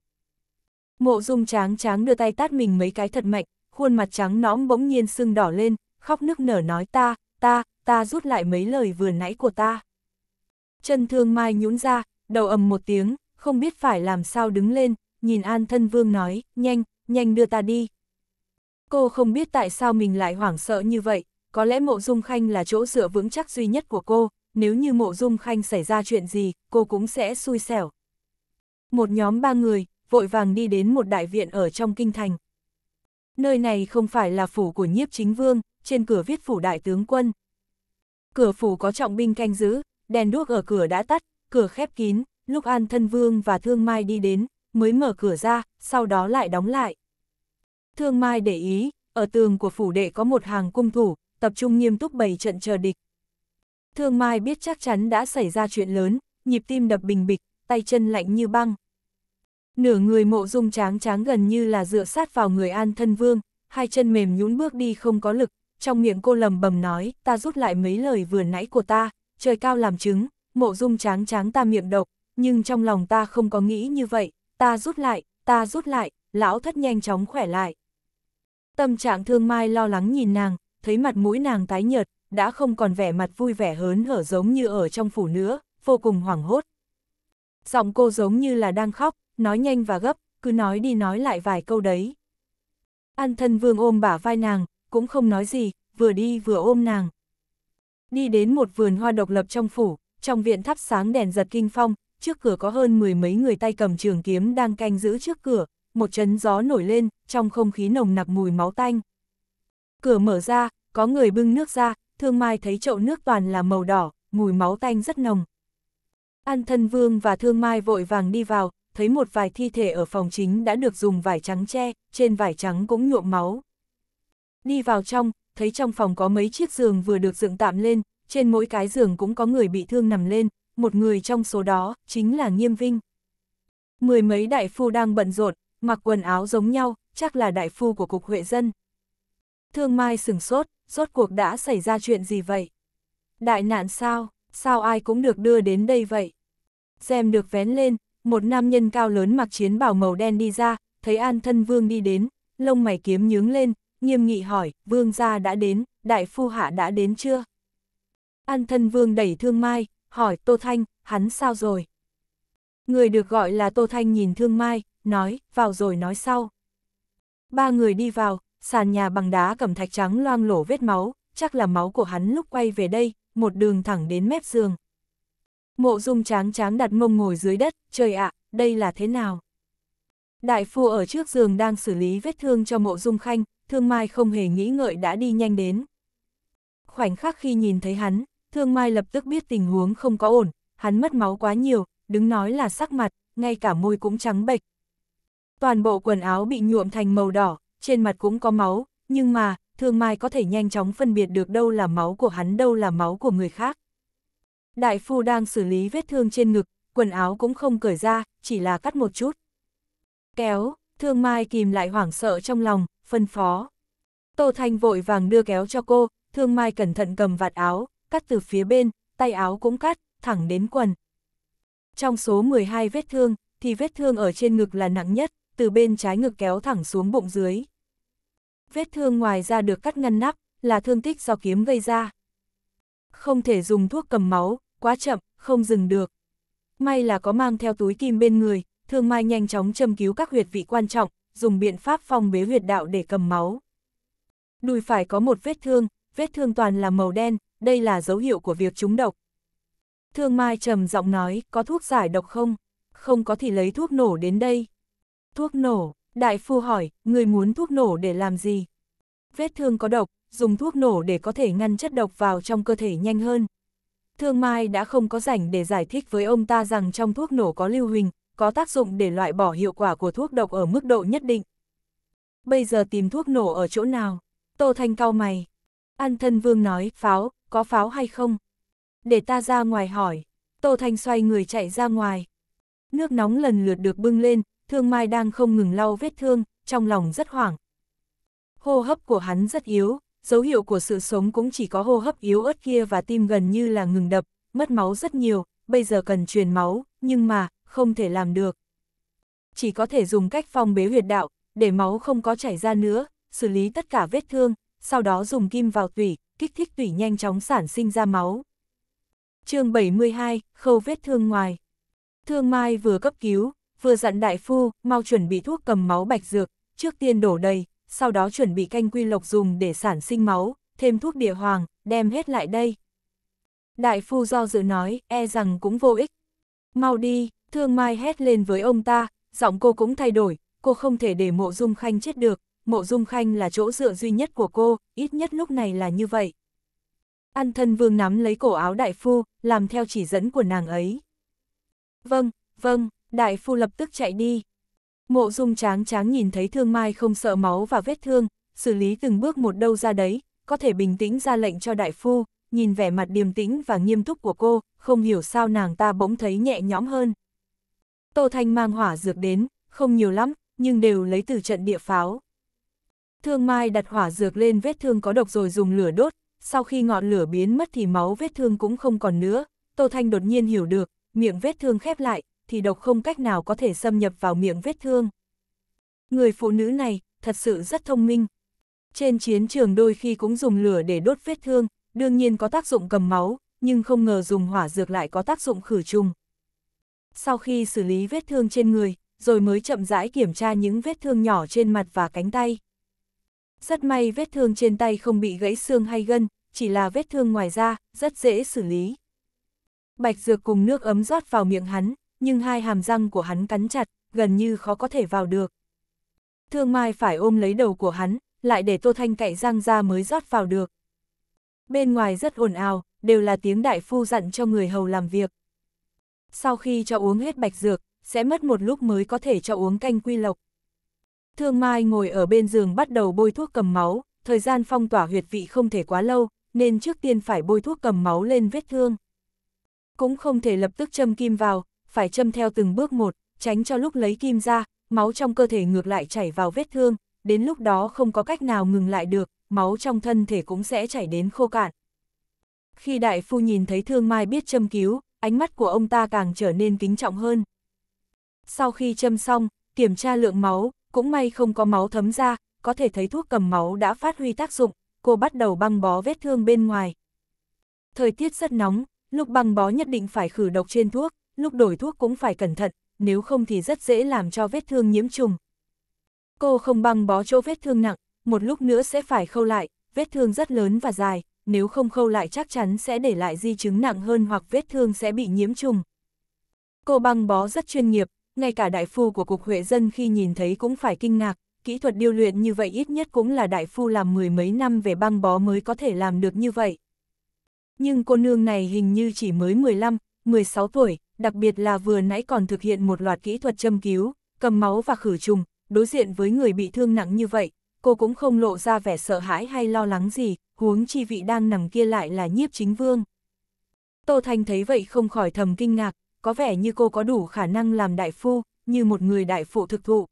Mộ dung tráng tráng đưa tay tát mình mấy cái thật mạnh, khuôn mặt trắng nõm bỗng nhiên sưng đỏ lên, khóc nức nở nói ta, ta, ta rút lại mấy lời vừa nãy của ta. Chân thương mai nhũn ra, đầu ầm một tiếng, không biết phải làm sao đứng lên, nhìn An Thân Vương nói, nhanh, nhanh đưa ta đi. Cô không biết tại sao mình lại hoảng sợ như vậy, có lẽ mộ dung khanh là chỗ dựa vững chắc duy nhất của cô, nếu như mộ dung khanh xảy ra chuyện gì, cô cũng sẽ xui xẻo. Một nhóm ba người, vội vàng đi đến một đại viện ở trong kinh thành. Nơi này không phải là phủ của nhiếp chính vương, trên cửa viết phủ đại tướng quân. Cửa phủ có trọng binh canh giữ, đèn đuốc ở cửa đã tắt, cửa khép kín, lúc An Thân Vương và Thương Mai đi đến, mới mở cửa ra, sau đó lại đóng lại. Thương Mai để ý, ở tường của phủ đệ có một hàng cung thủ, tập trung nghiêm túc bày trận chờ địch. Thương Mai biết chắc chắn đã xảy ra chuyện lớn, nhịp tim đập bình bịch, tay chân lạnh như băng. Nửa người mộ dung tráng tráng gần như là dựa sát vào người An Thân Vương, hai chân mềm nhũn bước đi không có lực, trong miệng cô lầm bầm nói, ta rút lại mấy lời vừa nãy của ta, trời cao làm chứng, mộ dung tráng tráng ta miệng độc, nhưng trong lòng ta không có nghĩ như vậy, ta rút lại, ta rút lại, lão thất nhanh chóng khỏe lại. Tâm trạng thương mai lo lắng nhìn nàng, thấy mặt mũi nàng tái nhợt, đã không còn vẻ mặt vui vẻ hớn hở giống như ở trong phủ nữa, vô cùng hoảng hốt. Giọng cô giống như là đang khóc, nói nhanh và gấp, cứ nói đi nói lại vài câu đấy. An thân vương ôm bả vai nàng, cũng không nói gì, vừa đi vừa ôm nàng. Đi đến một vườn hoa độc lập trong phủ, trong viện thắp sáng đèn giật kinh phong, trước cửa có hơn mười mấy người tay cầm trường kiếm đang canh giữ trước cửa, một chấn gió nổi lên, trong không khí nồng nặc mùi máu tanh. Cửa mở ra, có người bưng nước ra, thương mai thấy chậu nước toàn là màu đỏ, mùi máu tanh rất nồng. An thân vương và thương mai vội vàng đi vào, thấy một vài thi thể ở phòng chính đã được dùng vải trắng che, trên vải trắng cũng nhuộm máu. Đi vào trong, thấy trong phòng có mấy chiếc giường vừa được dựng tạm lên, trên mỗi cái giường cũng có người bị thương nằm lên, một người trong số đó chính là Nghiêm Vinh. Mười mấy đại phu đang bận rộn, mặc quần áo giống nhau, chắc là đại phu của Cục Huệ Dân. Thương Mai sửng sốt, rốt cuộc đã xảy ra chuyện gì vậy? Đại nạn sao, sao ai cũng được đưa đến đây vậy? Xem được vén lên, một nam nhân cao lớn mặc chiến bào màu đen đi ra, thấy An Thân Vương đi đến, lông mày kiếm nhướng lên, nghiêm nghị hỏi, Vương gia đã đến, đại phu hạ đã đến chưa? An thân vương đẩy thương mai, hỏi Tô Thanh, hắn sao rồi? Người được gọi là Tô Thanh nhìn thương mai, nói, vào rồi nói sau. Ba người đi vào, sàn nhà bằng đá cẩm thạch trắng loang lổ vết máu, chắc là máu của hắn lúc quay về đây, một đường thẳng đến mép giường. Mộ dung tráng tráng đặt mông ngồi dưới đất, trời ạ, đây là thế nào? Đại phu ở trước giường đang xử lý vết thương cho mộ dung khanh, thương mai không hề nghĩ ngợi đã đi nhanh đến. Khoảnh khắc khi nhìn thấy hắn, Thương Mai lập tức biết tình huống không có ổn, hắn mất máu quá nhiều, đứng nói là sắc mặt, ngay cả môi cũng trắng bệch. Toàn bộ quần áo bị nhuộm thành màu đỏ, trên mặt cũng có máu, nhưng mà, Thương Mai có thể nhanh chóng phân biệt được đâu là máu của hắn đâu là máu của người khác. Đại phu đang xử lý vết thương trên ngực, quần áo cũng không cởi ra, chỉ là cắt một chút. Kéo, Thương Mai kìm lại hoảng sợ trong lòng, phân phó. Tô Thanh vội vàng đưa kéo cho cô, Thương Mai cẩn thận cầm vạt áo, cắt từ phía bên, tay áo cũng cắt, thẳng đến quần. Trong số 12 vết thương, thì vết thương ở trên ngực là nặng nhất, từ bên trái ngực kéo thẳng xuống bụng dưới. Vết thương ngoài ra được cắt ngăn nắp, là thương tích do kiếm gây ra. Không thể dùng thuốc cầm máu, quá chậm, không dừng được. May là có mang theo túi kim bên người, thương mai nhanh chóng châm cứu các huyệt vị quan trọng, dùng biện pháp phong bế huyệt đạo để cầm máu. Đùi phải có một vết thương, vết thương toàn là màu đen, đây là dấu hiệu của việc trúng độc. Thương Mai trầm giọng nói, có thuốc giải độc không? Không có thì lấy thuốc nổ đến đây. Thuốc nổ, đại phu hỏi, người muốn thuốc nổ để làm gì? Vết thương có độc, dùng thuốc nổ để có thể ngăn chất độc vào trong cơ thể nhanh hơn. Thương Mai đã không có rảnh để giải thích với ông ta rằng trong thuốc nổ có lưu huỳnh, có tác dụng để loại bỏ hiệu quả của thuốc độc ở mức độ nhất định. Bây giờ tìm thuốc nổ ở chỗ nào? Tô Thanh cao mày. An thân vương nói, pháo, có pháo hay không? Để ta ra ngoài hỏi. Tô Thanh xoay người chạy ra ngoài. Nước nóng lần lượt được bưng lên, thương mai đang không ngừng lau vết thương, trong lòng rất hoảng. Hô hấp của hắn rất yếu, dấu hiệu của sự sống cũng chỉ có hô hấp yếu ớt kia và tim gần như là ngừng đập, mất máu rất nhiều, bây giờ cần truyền máu, nhưng mà, không thể làm được. Chỉ có thể dùng cách phong bế huyệt đạo, để máu không có chảy ra nữa, xử lý tất cả vết thương, sau đó dùng kim vào tủy, kích thích tủy nhanh chóng sản sinh ra máu. chương 72, khâu vết thương ngoài. Thương Mai vừa cấp cứu, vừa dặn đại phu, mau chuẩn bị thuốc cầm máu bạch dược, trước tiên đổ đầy, sau đó chuẩn bị canh quy lộc dùng để sản sinh máu, thêm thuốc địa hoàng, đem hết lại đây. Đại phu do dự nói, e rằng cũng vô ích. Mau đi, Thương Mai hét lên với ông ta, giọng cô cũng thay đổi, cô không thể để mộ dung khanh chết được, mộ dung khanh là chỗ dựa duy nhất của cô, ít nhất lúc này là như vậy. An thân vương nắm lấy cổ áo đại phu, làm theo chỉ dẫn của nàng ấy. Vâng, vâng, đại phu lập tức chạy đi. Mộ dung tráng tráng nhìn thấy thương mai không sợ máu và vết thương, xử lý từng bước một đâu ra đấy, có thể bình tĩnh ra lệnh cho đại phu, nhìn vẻ mặt điềm tĩnh và nghiêm túc của cô, không hiểu sao nàng ta bỗng thấy nhẹ nhõm hơn. Tô Thanh mang hỏa dược đến, không nhiều lắm, nhưng đều lấy từ trận địa pháo. Thương Mai đặt hỏa dược lên vết thương có độc rồi dùng lửa đốt, sau khi ngọn lửa biến mất thì máu vết thương cũng không còn nữa. Tô Thanh đột nhiên hiểu được, miệng vết thương khép lại, thì độc không cách nào có thể xâm nhập vào miệng vết thương. Người phụ nữ này, thật sự rất thông minh. Trên chiến trường đôi khi cũng dùng lửa để đốt vết thương, đương nhiên có tác dụng cầm máu, nhưng không ngờ dùng hỏa dược lại có tác dụng khử trùng. Sau khi xử lý vết thương trên người, rồi mới chậm rãi kiểm tra những vết thương nhỏ trên mặt và cánh tay. Rất may vết thương trên tay không bị gãy xương hay gân, chỉ là vết thương ngoài da, rất dễ xử lý. Bạch dược cùng nước ấm rót vào miệng hắn, nhưng hai hàm răng của hắn cắn chặt, gần như khó có thể vào được. Thương Mai phải ôm lấy đầu của hắn, lại để Tô Thanh cạy răng ra mới rót vào được. Bên ngoài rất ồn ào, đều là tiếng đại phu dặn cho người hầu làm việc. Sau khi cho uống hết bạch dược, sẽ mất một lúc mới có thể cho uống canh quy lộc. Thương Mai ngồi ở bên giường bắt đầu bôi thuốc cầm máu, thời gian phong tỏa huyệt vị không thể quá lâu, nên trước tiên phải bôi thuốc cầm máu lên vết thương. Cũng không thể lập tức châm kim vào, phải châm theo từng bước một, tránh cho lúc lấy kim ra, máu trong cơ thể ngược lại chảy vào vết thương, đến lúc đó không có cách nào ngừng lại được, máu trong thân thể cũng sẽ chảy đến khô cạn. Khi đại phu nhìn thấy thương mai biết châm cứu, ánh mắt của ông ta càng trở nên kính trọng hơn. Sau khi châm xong, kiểm tra lượng máu, cũng may không có máu thấm ra, có thể thấy thuốc cầm máu đã phát huy tác dụng, cô bắt đầu băng bó vết thương bên ngoài. Thời tiết rất nóng, lúc băng bó nhất định phải khử độc trên thuốc, lúc đổi thuốc cũng phải cẩn thận, nếu không thì rất dễ làm cho vết thương nhiễm trùng. Cô không băng bó chỗ vết thương nặng, một lúc nữa sẽ phải khâu lại, vết thương rất lớn và dài, nếu không khâu lại chắc chắn sẽ để lại di chứng nặng hơn hoặc vết thương sẽ bị nhiễm trùng. Cô băng bó rất chuyên nghiệp, ngay cả đại phu của Cục Huệ Dân khi nhìn thấy cũng phải kinh ngạc, kỹ thuật điêu luyện như vậy ít nhất cũng là đại phu làm mười mấy năm về băng bó mới có thể làm được như vậy. Nhưng cô nương này hình như chỉ mới 15, 16 tuổi, đặc biệt là vừa nãy còn thực hiện một loạt kỹ thuật châm cứu, cầm máu và khử trùng, đối diện với người bị thương nặng như vậy, cô cũng không lộ ra vẻ sợ hãi hay lo lắng gì, huống chi vị đang nằm kia lại là nhiếp chính vương. Tô Thanh thấy vậy không khỏi thầm kinh ngạc, có vẻ như cô có đủ khả năng làm đại phu, như một người đại phụ thực thụ.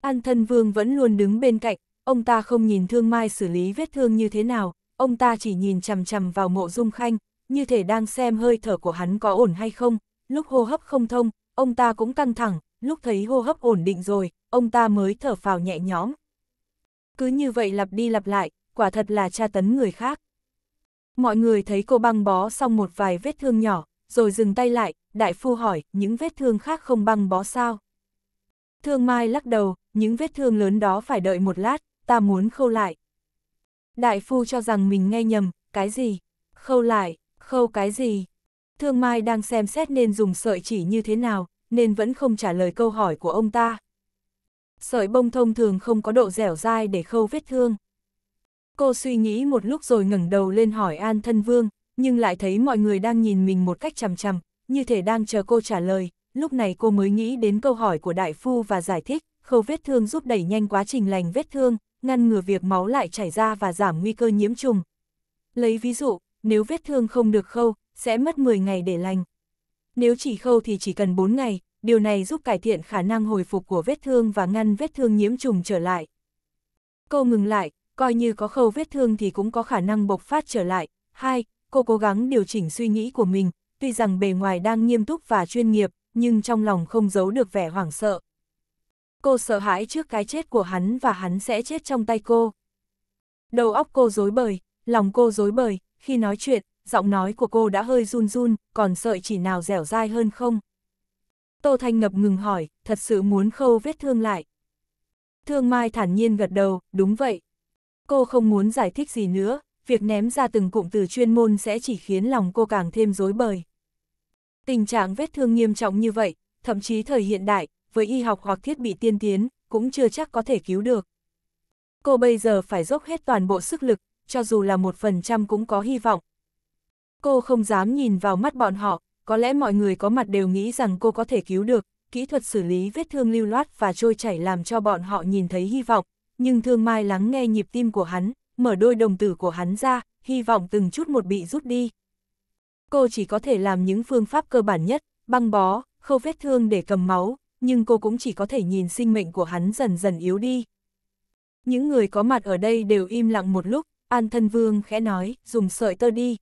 An thân vương vẫn luôn đứng bên cạnh, ông ta không nhìn thương mai xử lý vết thương như thế nào, ông ta chỉ nhìn chằm chằm vào mộ dung khanh, như thể đang xem hơi thở của hắn có ổn hay không, lúc hô hấp không thông, ông ta cũng căng thẳng, lúc thấy hô hấp ổn định rồi, ông ta mới thở phào nhẹ nhõm. Cứ như vậy lặp đi lặp lại, quả thật là tra tấn người khác. Mọi người thấy cô băng bó xong một vài vết thương nhỏ, rồi dừng tay lại, đại phu hỏi, những vết thương khác không băng bó sao? Thương Mai lắc đầu, những vết thương lớn đó phải đợi một lát, ta muốn khâu lại. Đại phu cho rằng mình nghe nhầm, cái gì? Khâu lại, khâu cái gì? Thương Mai đang xem xét nên dùng sợi chỉ như thế nào, nên vẫn không trả lời câu hỏi của ông ta. Sợi bông thông thường không có độ dẻo dai để khâu vết thương. Cô suy nghĩ một lúc rồi ngẩng đầu lên hỏi An Thân Vương, nhưng lại thấy mọi người đang nhìn mình một cách chằm chằm, như thể đang chờ cô trả lời, lúc này cô mới nghĩ đến câu hỏi của đại phu và giải thích, khâu vết thương giúp đẩy nhanh quá trình lành vết thương, ngăn ngừa việc máu lại chảy ra và giảm nguy cơ nhiễm trùng. Lấy ví dụ, nếu vết thương không được khâu, sẽ mất 10 ngày để lành. Nếu chỉ khâu thì chỉ cần 4 ngày, điều này giúp cải thiện khả năng hồi phục của vết thương và ngăn vết thương nhiễm trùng trở lại. Cô ngừng lại, coi như có khâu vết thương thì cũng có khả năng bộc phát trở lại. hai, Cô cố gắng điều chỉnh suy nghĩ của mình, tuy rằng bề ngoài đang nghiêm túc và chuyên nghiệp, nhưng trong lòng không giấu được vẻ hoảng sợ. Cô sợ hãi trước cái chết của hắn và hắn sẽ chết trong tay cô. Đầu óc cô dối bời, lòng cô dối bời, khi nói chuyện, giọng nói của cô đã hơi run run, còn sợi chỉ nào dẻo dai hơn không? Tô Thanh ngập ngừng hỏi, thật sự muốn khâu vết thương lại. Thương Mai thản nhiên gật đầu, đúng vậy. Cô không muốn giải thích gì nữa, việc ném ra từng cụm từ chuyên môn sẽ chỉ khiến lòng cô càng thêm dối bời. Tình trạng vết thương nghiêm trọng như vậy, thậm chí thời hiện đại, với y học hoặc thiết bị tiên tiến, cũng chưa chắc có thể cứu được. Cô bây giờ phải dốc hết toàn bộ sức lực, cho dù là một phần trăm cũng có hy vọng. Cô không dám nhìn vào mắt bọn họ, có lẽ mọi người có mặt đều nghĩ rằng cô có thể cứu được, kỹ thuật xử lý vết thương lưu loát và trôi chảy làm cho bọn họ nhìn thấy hy vọng, nhưng thương mai lắng nghe nhịp tim của hắn, mở đôi đồng tử của hắn ra, hy vọng từng chút một bị rút đi, cô chỉ có thể làm những phương pháp cơ bản nhất, băng bó, khâu vết thương để cầm máu, nhưng cô cũng chỉ có thể nhìn sinh mệnh của hắn dần dần yếu đi. Những người có mặt ở đây đều im lặng một lúc, An Thân Vương khẽ nói, dùng sợi tơ đi.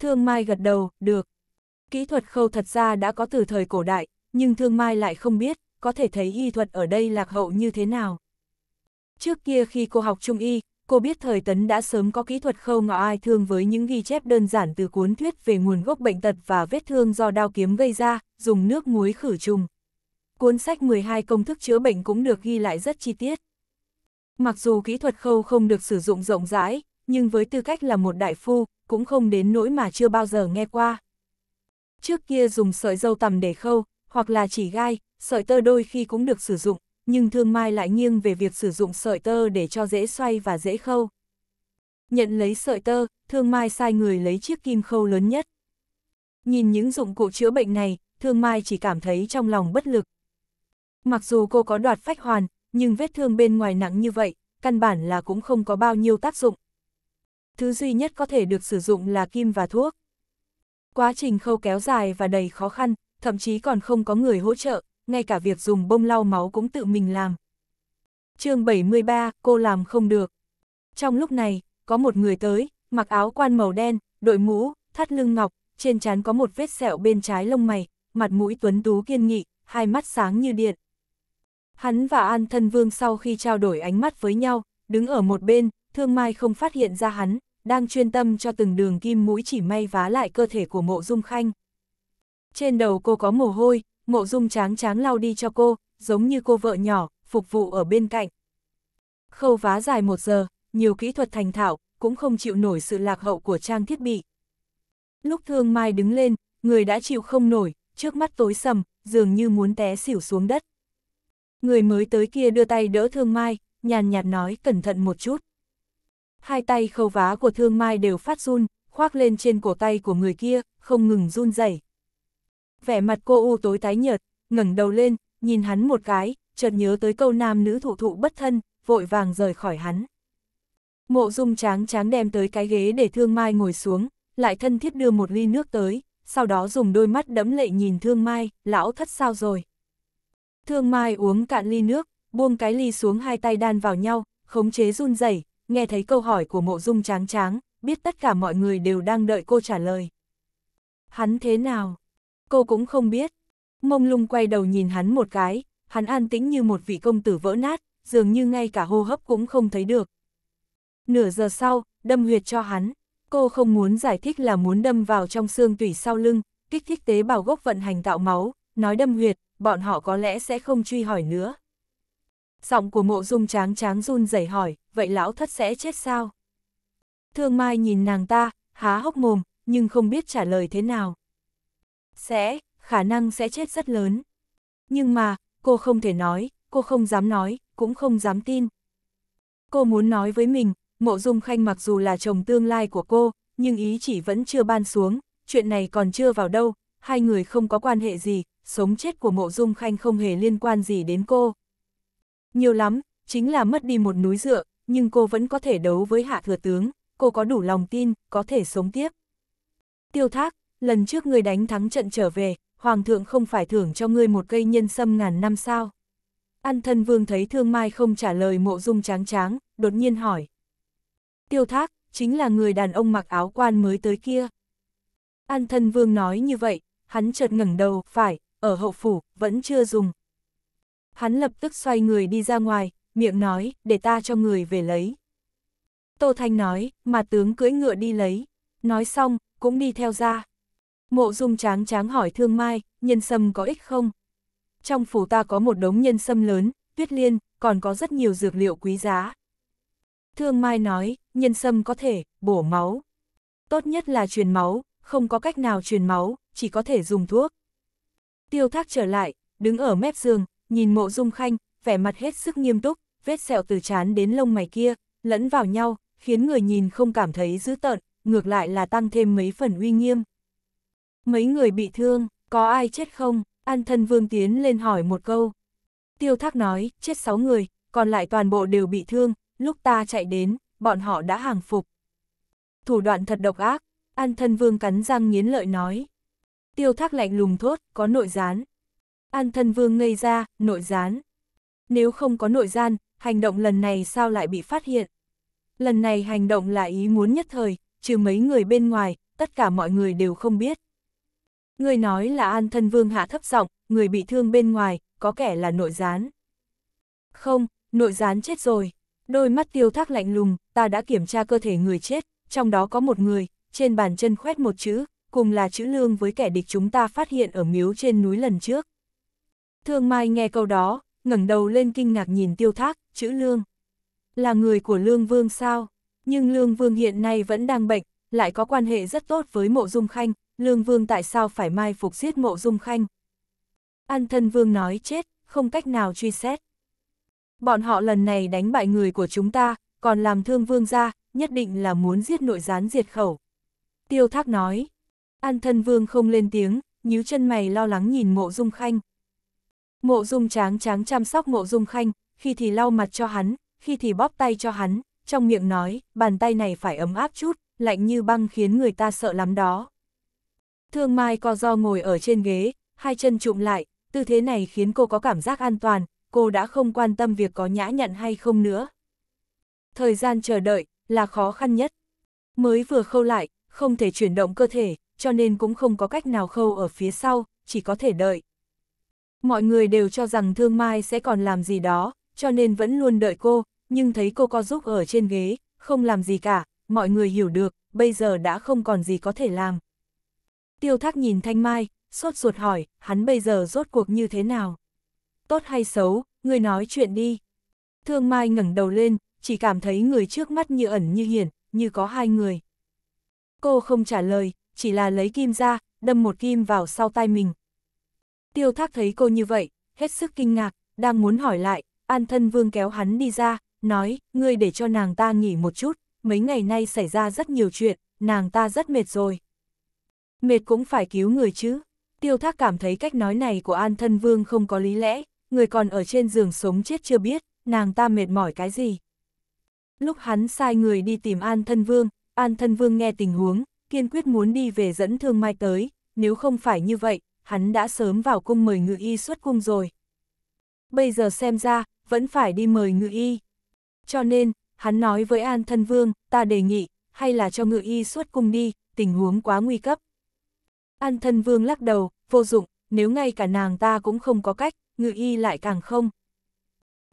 Thương Mai gật đầu, được. Kỹ thuật khâu thật ra đã có từ thời cổ đại, nhưng Thương Mai lại không biết, có thể thấy y thuật ở đây lạc hậu như thế nào. Trước kia khi cô học trung y, cô biết thời tấn đã sớm có kỹ thuật khâu ngọ ai thương với những ghi chép đơn giản từ cuốn thuyết về nguồn gốc bệnh tật và vết thương do đao kiếm gây ra, dùng nước muối khử trùng. Cuốn sách 12 công thức chữa bệnh cũng được ghi lại rất chi tiết. Mặc dù kỹ thuật khâu không được sử dụng rộng rãi, nhưng với tư cách là một đại phu, cũng không đến nỗi mà chưa bao giờ nghe qua. Trước kia dùng sợi dâu tằm để khâu, hoặc là chỉ gai, sợi tơ đôi khi cũng được sử dụng, nhưng thương mai lại nghiêng về việc sử dụng sợi tơ để cho dễ xoay và dễ khâu. Nhận lấy sợi tơ, thương mai sai người lấy chiếc kim khâu lớn nhất. Nhìn những dụng cụ chữa bệnh này, thương mai chỉ cảm thấy trong lòng bất lực. Mặc dù cô có đoạt phách hoàn, nhưng vết thương bên ngoài nặng như vậy, căn bản là cũng không có bao nhiêu tác dụng. Thứ duy nhất có thể được sử dụng là kim và thuốc. Quá trình khâu kéo dài và đầy khó khăn, thậm chí còn không có người hỗ trợ, ngay cả việc dùng bông lau máu cũng tự mình làm. chương 73, cô làm không được. Trong lúc này, có một người tới, mặc áo quan màu đen, đội mũ, thắt lưng ngọc, trên trán có một vết sẹo bên trái lông mày, mặt mũi tuấn tú kiên nghị, hai mắt sáng như điện. Hắn và An Thân Vương sau khi trao đổi ánh mắt với nhau, đứng ở một bên, thương mai không phát hiện ra hắn, đang chuyên tâm cho từng đường kim mũi chỉ may vá lại cơ thể của mộ dung khanh. Trên đầu cô có mồ hôi, mộ dung tráng tráng lau đi cho cô, giống như cô vợ nhỏ, phục vụ ở bên cạnh. Khâu vá dài một giờ, nhiều kỹ thuật thành thạo, cũng không chịu nổi sự lạc hậu của trang thiết bị. Lúc thương mai đứng lên, người đã chịu không nổi, trước mắt tối sầm, dường như muốn té xỉu xuống đất. Người mới tới kia đưa tay đỡ thương mai, nhàn nhạt nói cẩn thận một chút. Hai tay khâu vá của thương mai đều phát run, khoác lên trên cổ tay của người kia, không ngừng run rẩy vẻ mặt cô u tối tái nhợt, ngẩng đầu lên, nhìn hắn một cái, chợt nhớ tới câu nam nữ thụ thụ bất thân, vội vàng rời khỏi hắn. Mộ dung tráng tráng đem tới cái ghế để Thương Mai ngồi xuống, lại thân thiết đưa một ly nước tới, sau đó dùng đôi mắt đẫm lệ nhìn Thương Mai, lão thất sao rồi. Thương Mai uống cạn ly nước, buông cái ly xuống hai tay đan vào nhau, khống chế run rẩy, nghe thấy câu hỏi của mộ dung tráng tráng, biết tất cả mọi người đều đang đợi cô trả lời. Hắn thế nào? Cô cũng không biết. Mông lung quay đầu nhìn hắn một cái, hắn an tĩnh như một vị công tử vỡ nát, dường như ngay cả hô hấp cũng không thấy được. Nửa giờ sau, đâm huyệt cho hắn. Cô không muốn giải thích là muốn đâm vào trong xương tủy sau lưng, kích thích tế bào gốc vận hành tạo máu, nói đâm huyệt, bọn họ có lẽ sẽ không truy hỏi nữa. Giọng của mộ dung tráng tráng run rẩy hỏi, vậy lão thất sẽ chết sao? Thương Mai nhìn nàng ta, há hốc mồm, nhưng không biết trả lời thế nào sẽ, khả năng sẽ chết rất lớn. Nhưng mà, cô không thể nói, cô không dám nói, cũng không dám tin. Cô muốn nói với mình, Mộ Dung Khanh mặc dù là chồng tương lai của cô, nhưng ý chỉ vẫn chưa ban xuống, chuyện này còn chưa vào đâu, hai người không có quan hệ gì, sống chết của Mộ Dung Khanh không hề liên quan gì đến cô. Nhiều lắm, chính là mất đi một núi dựa, nhưng cô vẫn có thể đấu với hạ thừa tướng, cô có đủ lòng tin, có thể sống tiếp. Tiêu thác, lần trước ngươi đánh thắng trận trở về, Hoàng thượng không phải thưởng cho ngươi một cây nhân sâm ngàn năm sao. An thân vương thấy thương mai không trả lời mộ dung tráng tráng, đột nhiên hỏi. Tiêu thác, chính là người đàn ông mặc áo quan mới tới kia. An thân vương nói như vậy, hắn chợt ngẩng đầu, phải, ở hậu phủ, vẫn chưa dùng. Hắn lập tức xoay người đi ra ngoài, miệng nói, để ta cho người về lấy. Tô Thanh nói, mà tướng cưỡi ngựa đi lấy. Nói xong, cũng đi theo ra. Mộ dung tráng tráng hỏi thương mai, nhân sâm có ích không? Trong phủ ta có một đống nhân sâm lớn, tuyết liên, còn có rất nhiều dược liệu quý giá. Thương mai nói, nhân sâm có thể, bổ máu. Tốt nhất là truyền máu, không có cách nào truyền máu, chỉ có thể dùng thuốc. Tiêu thác trở lại, đứng ở mép giường, nhìn mộ dung khanh, vẻ mặt hết sức nghiêm túc, vết sẹo từ trán đến lông mày kia, lẫn vào nhau, khiến người nhìn không cảm thấy dữ tợn, ngược lại là tăng thêm mấy phần uy nghiêm. Mấy người bị thương, có ai chết không? An thân vương tiến lên hỏi một câu. Tiêu thác nói, chết sáu người, còn lại toàn bộ đều bị thương, lúc ta chạy đến, bọn họ đã hàng phục. Thủ đoạn thật độc ác, An thân vương cắn răng nghiến lợi nói. Tiêu thác lạnh lùng thốt, có nội gián. An thân vương ngây ra, nội gián. Nếu không có nội gián, hành động lần này sao lại bị phát hiện? Lần này hành động là ý muốn nhất thời, trừ mấy người bên ngoài, tất cả mọi người đều không biết. Người nói là An Thân Vương hạ thấp giọng, người bị thương bên ngoài, có kẻ là nội gián. Không, nội gián chết rồi. Đôi mắt tiêu thác lạnh lùng, ta đã kiểm tra cơ thể người chết, trong đó có một người, trên bàn chân khoét một chữ, cùng là chữ lương với kẻ địch chúng ta phát hiện ở miếu trên núi lần trước. Thương Mai nghe câu đó, ngẩng đầu lên kinh ngạc nhìn tiêu thác, chữ lương. Là người của lương vương sao? Nhưng lương vương hiện nay vẫn đang bệnh, lại có quan hệ rất tốt với mộ dung khanh, Lương Vương tại sao phải mai phục giết mộ dung khanh? An thân Vương nói chết, không cách nào truy xét. Bọn họ lần này đánh bại người của chúng ta, còn làm thương Vương ra, nhất định là muốn giết nội gián diệt khẩu. Tiêu Thác nói, An thân Vương không lên tiếng, nhíu chân mày lo lắng nhìn mộ dung khanh. Mộ dung tráng tráng chăm sóc mộ dung khanh, khi thì lau mặt cho hắn, khi thì bóp tay cho hắn, trong miệng nói, bàn tay này phải ấm áp chút, lạnh như băng khiến người ta sợ lắm đó. Thương Mai co do ngồi ở trên ghế, hai chân trụm lại, tư thế này khiến cô có cảm giác an toàn, cô đã không quan tâm việc có nhã nhận hay không nữa. Thời gian chờ đợi là khó khăn nhất. Mới vừa khâu lại, không thể chuyển động cơ thể, cho nên cũng không có cách nào khâu ở phía sau, chỉ có thể đợi. Mọi người đều cho rằng Thương Mai sẽ còn làm gì đó, cho nên vẫn luôn đợi cô, nhưng thấy cô co giúp ở trên ghế, không làm gì cả, mọi người hiểu được, bây giờ đã không còn gì có thể làm. Tiêu thác nhìn Thanh Mai, sốt ruột hỏi, hắn bây giờ rốt cuộc như thế nào? Tốt hay xấu, người nói chuyện đi. Thương Mai ngẩng đầu lên, chỉ cảm thấy người trước mắt như ẩn như hiển, như có hai người. Cô không trả lời, chỉ là lấy kim ra, đâm một kim vào sau tay mình. Tiêu thác thấy cô như vậy, hết sức kinh ngạc, đang muốn hỏi lại, an thân vương kéo hắn đi ra, nói, ngươi để cho nàng ta nghỉ một chút, mấy ngày nay xảy ra rất nhiều chuyện, nàng ta rất mệt rồi mệt cũng phải cứu người chứ. Tiêu thác cảm thấy cách nói này của An Thân Vương không có lý lẽ, người còn ở trên giường sống chết chưa biết, nàng ta mệt mỏi cái gì. Lúc hắn sai người đi tìm An Thân Vương, An Thân Vương nghe tình huống, kiên quyết muốn đi về dẫn thương mai tới, nếu không phải như vậy, hắn đã sớm vào cung mời ngự y xuất cung rồi. Bây giờ xem ra, vẫn phải đi mời ngự y. Cho nên, hắn nói với An Thân Vương, ta đề nghị, hay là cho ngự y xuất cung đi, tình huống quá nguy cấp. An thân vương lắc đầu, vô dụng, nếu ngay cả nàng ta cũng không có cách, ngự y lại càng không.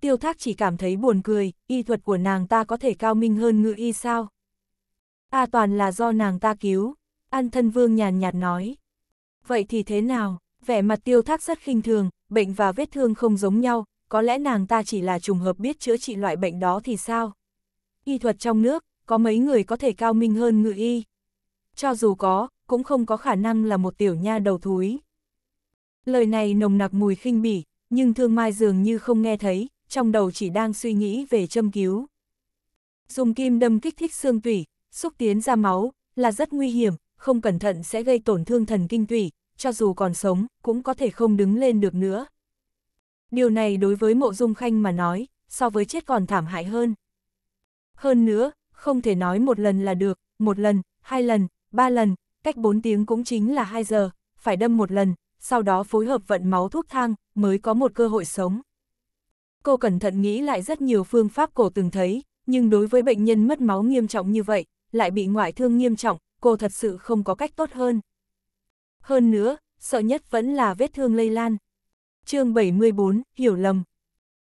Tiêu thác chỉ cảm thấy buồn cười, y thuật của nàng ta có thể cao minh hơn ngự y sao? A toàn là do nàng ta cứu, An thân vương nhàn nhạt nói. Vậy thì thế nào, vẻ mặt tiêu thác rất khinh thường, bệnh và vết thương không giống nhau, có lẽ nàng ta chỉ là trùng hợp biết chữa trị loại bệnh đó thì sao? Y thuật trong nước, có mấy người có thể cao minh hơn ngự y? Cho dù có, cũng không có khả năng là một tiểu nha đầu thúi. Lời này nồng nặc mùi khinh bỉ, nhưng thương mai dường như không nghe thấy, trong đầu chỉ đang suy nghĩ về châm cứu. Dùng kim đâm kích thích xương tủy, xúc tiến ra máu, là rất nguy hiểm, không cẩn thận sẽ gây tổn thương thần kinh tủy, cho dù còn sống, cũng có thể không đứng lên được nữa. Điều này đối với mộ dung khanh mà nói, so với chết còn thảm hại hơn. Hơn nữa, không thể nói một lần là được, một lần, hai lần, ba lần, cách 4 tiếng cũng chính là 2 giờ, phải đâm một lần, sau đó phối hợp vận máu thuốc thang, mới có một cơ hội sống. Cô cẩn thận nghĩ lại rất nhiều phương pháp cổ từng thấy, nhưng đối với bệnh nhân mất máu nghiêm trọng như vậy, lại bị ngoại thương nghiêm trọng, cô thật sự không có cách tốt hơn. Hơn nữa, sợ nhất vẫn là vết thương lây lan. chương 74, hiểu lầm.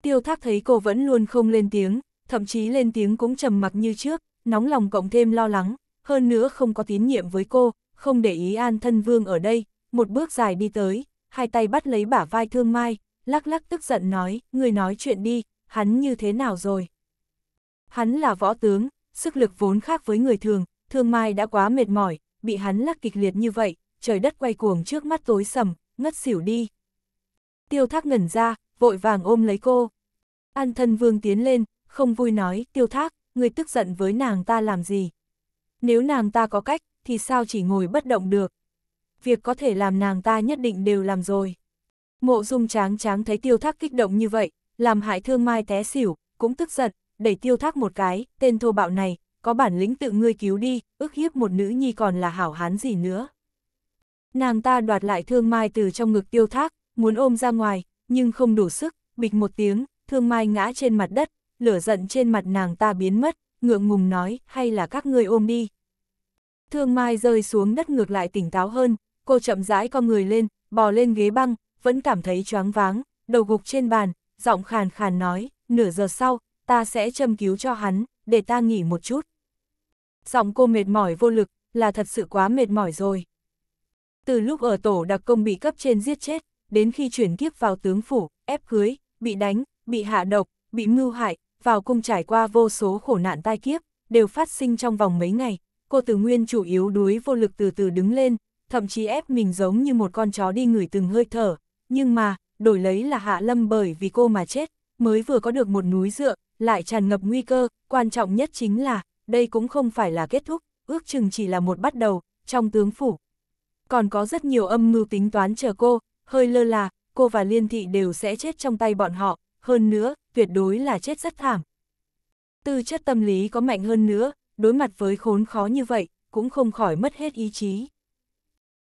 Tiêu thác thấy cô vẫn luôn không lên tiếng, thậm chí lên tiếng cũng trầm mặc như trước, nóng lòng cộng thêm lo lắng, hơn nữa không có tín nhiệm với cô, không để ý An Thân Vương ở đây, một bước dài đi tới, hai tay bắt lấy bả vai Thương Mai, lắc lắc tức giận nói, người nói chuyện đi, hắn như thế nào rồi? Hắn là võ tướng, sức lực vốn khác với người thường, Thương Mai đã quá mệt mỏi, bị hắn lắc kịch liệt như vậy, trời đất quay cuồng trước mắt tối sầm, ngất xỉu đi. Tiêu Thác ngẩn ra, vội vàng ôm lấy cô. An Thân Vương tiến lên, không vui nói, Tiêu Thác, người tức giận với nàng ta làm gì? Nếu nàng ta có cách, thì sao chỉ ngồi bất động được? Việc có thể làm nàng ta nhất định đều làm rồi. Mộ dung tráng tráng thấy tiêu thác kích động như vậy, làm hại thương mai té xỉu, cũng tức giận, đẩy tiêu thác một cái, tên thô bạo này, có bản lĩnh tự ngươi cứu đi, ước hiếp một nữ nhi còn là hảo hán gì nữa. Nàng ta đoạt lại thương mai từ trong ngực tiêu thác, muốn ôm ra ngoài, nhưng không đủ sức, bịch một tiếng, thương mai ngã trên mặt đất, lửa giận trên mặt nàng ta biến mất, ngượng ngùng nói, hay là các ngươi ôm đi. Thương Mai rơi xuống đất ngược lại tỉnh táo hơn, cô chậm rãi con người lên, bò lên ghế băng, vẫn cảm thấy choáng váng, đầu gục trên bàn, giọng khàn khàn nói, nửa giờ sau, ta sẽ châm cứu cho hắn, để ta nghỉ một chút. Giọng cô mệt mỏi vô lực, là thật sự quá mệt mỏi rồi. Từ lúc ở tổ đặc công bị cấp trên giết chết, đến khi chuyển kiếp vào tướng phủ, ép cưới, bị đánh, bị hạ độc, bị mưu hại, vào cung trải qua vô số khổ nạn tai kiếp, đều phát sinh trong vòng mấy ngày, cô Từ Nguyên chủ yếu đuối vô lực từ từ đứng lên, thậm chí ép mình giống như một con chó đi ngửi từng hơi thở, nhưng mà, đổi lấy là Hạ Lâm bởi vì cô mà chết, mới vừa có được một núi dựa, lại tràn ngập nguy cơ, quan trọng nhất chính là, đây cũng không phải là kết thúc, ước chừng chỉ là một bắt đầu, trong tướng phủ. Còn có rất nhiều âm mưu tính toán chờ cô, hơi lơ là, cô và Liên Thị đều sẽ chết trong tay bọn họ, hơn nữa, tuyệt đối là chết rất thảm. Tư chất tâm lý có mạnh hơn nữa, đối mặt với khốn khó như vậy, cũng không khỏi mất hết ý chí.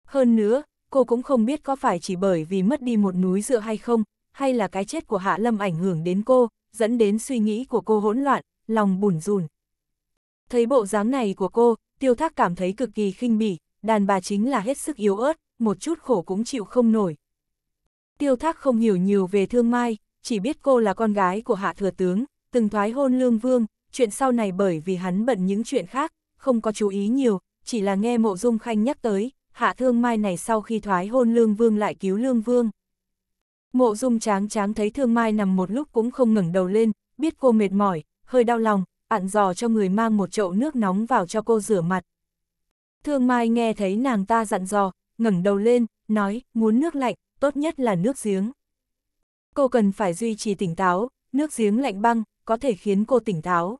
Hơn nữa, cô cũng không biết có phải chỉ bởi vì mất đi một núi dựa hay không, hay là cái chết của Hạ Lâm ảnh hưởng đến cô, dẫn đến suy nghĩ của cô hỗn loạn, lòng bùn rùn. Thấy bộ dáng này của cô, tiêu thác cảm thấy cực kỳ khinh bỉ, đàn bà chính là hết sức yếu ớt, một chút khổ cũng chịu không nổi. Tiêu thác không hiểu nhiều về thương mai, chỉ biết cô là con gái của hạ thừa tướng, từng thoái hôn lương vương, chuyện sau này bởi vì hắn bận những chuyện khác, không có chú ý nhiều, chỉ là nghe mộ dung khanh nhắc tới, hạ thương mai này sau khi thoái hôn lương vương lại cứu lương vương. Mộ dung tráng tráng thấy thương mai nằm một lúc cũng không ngẩng đầu lên, biết cô mệt mỏi, hơi đau lòng, ặn dò cho người mang một chậu nước nóng vào cho cô rửa mặt. Thương mai nghe thấy nàng ta dặn dò, ngẩng đầu lên, nói, muốn nước lạnh, tốt nhất là nước giếng cô cần phải duy trì tỉnh táo, nước giếng lạnh băng, có thể khiến cô tỉnh táo.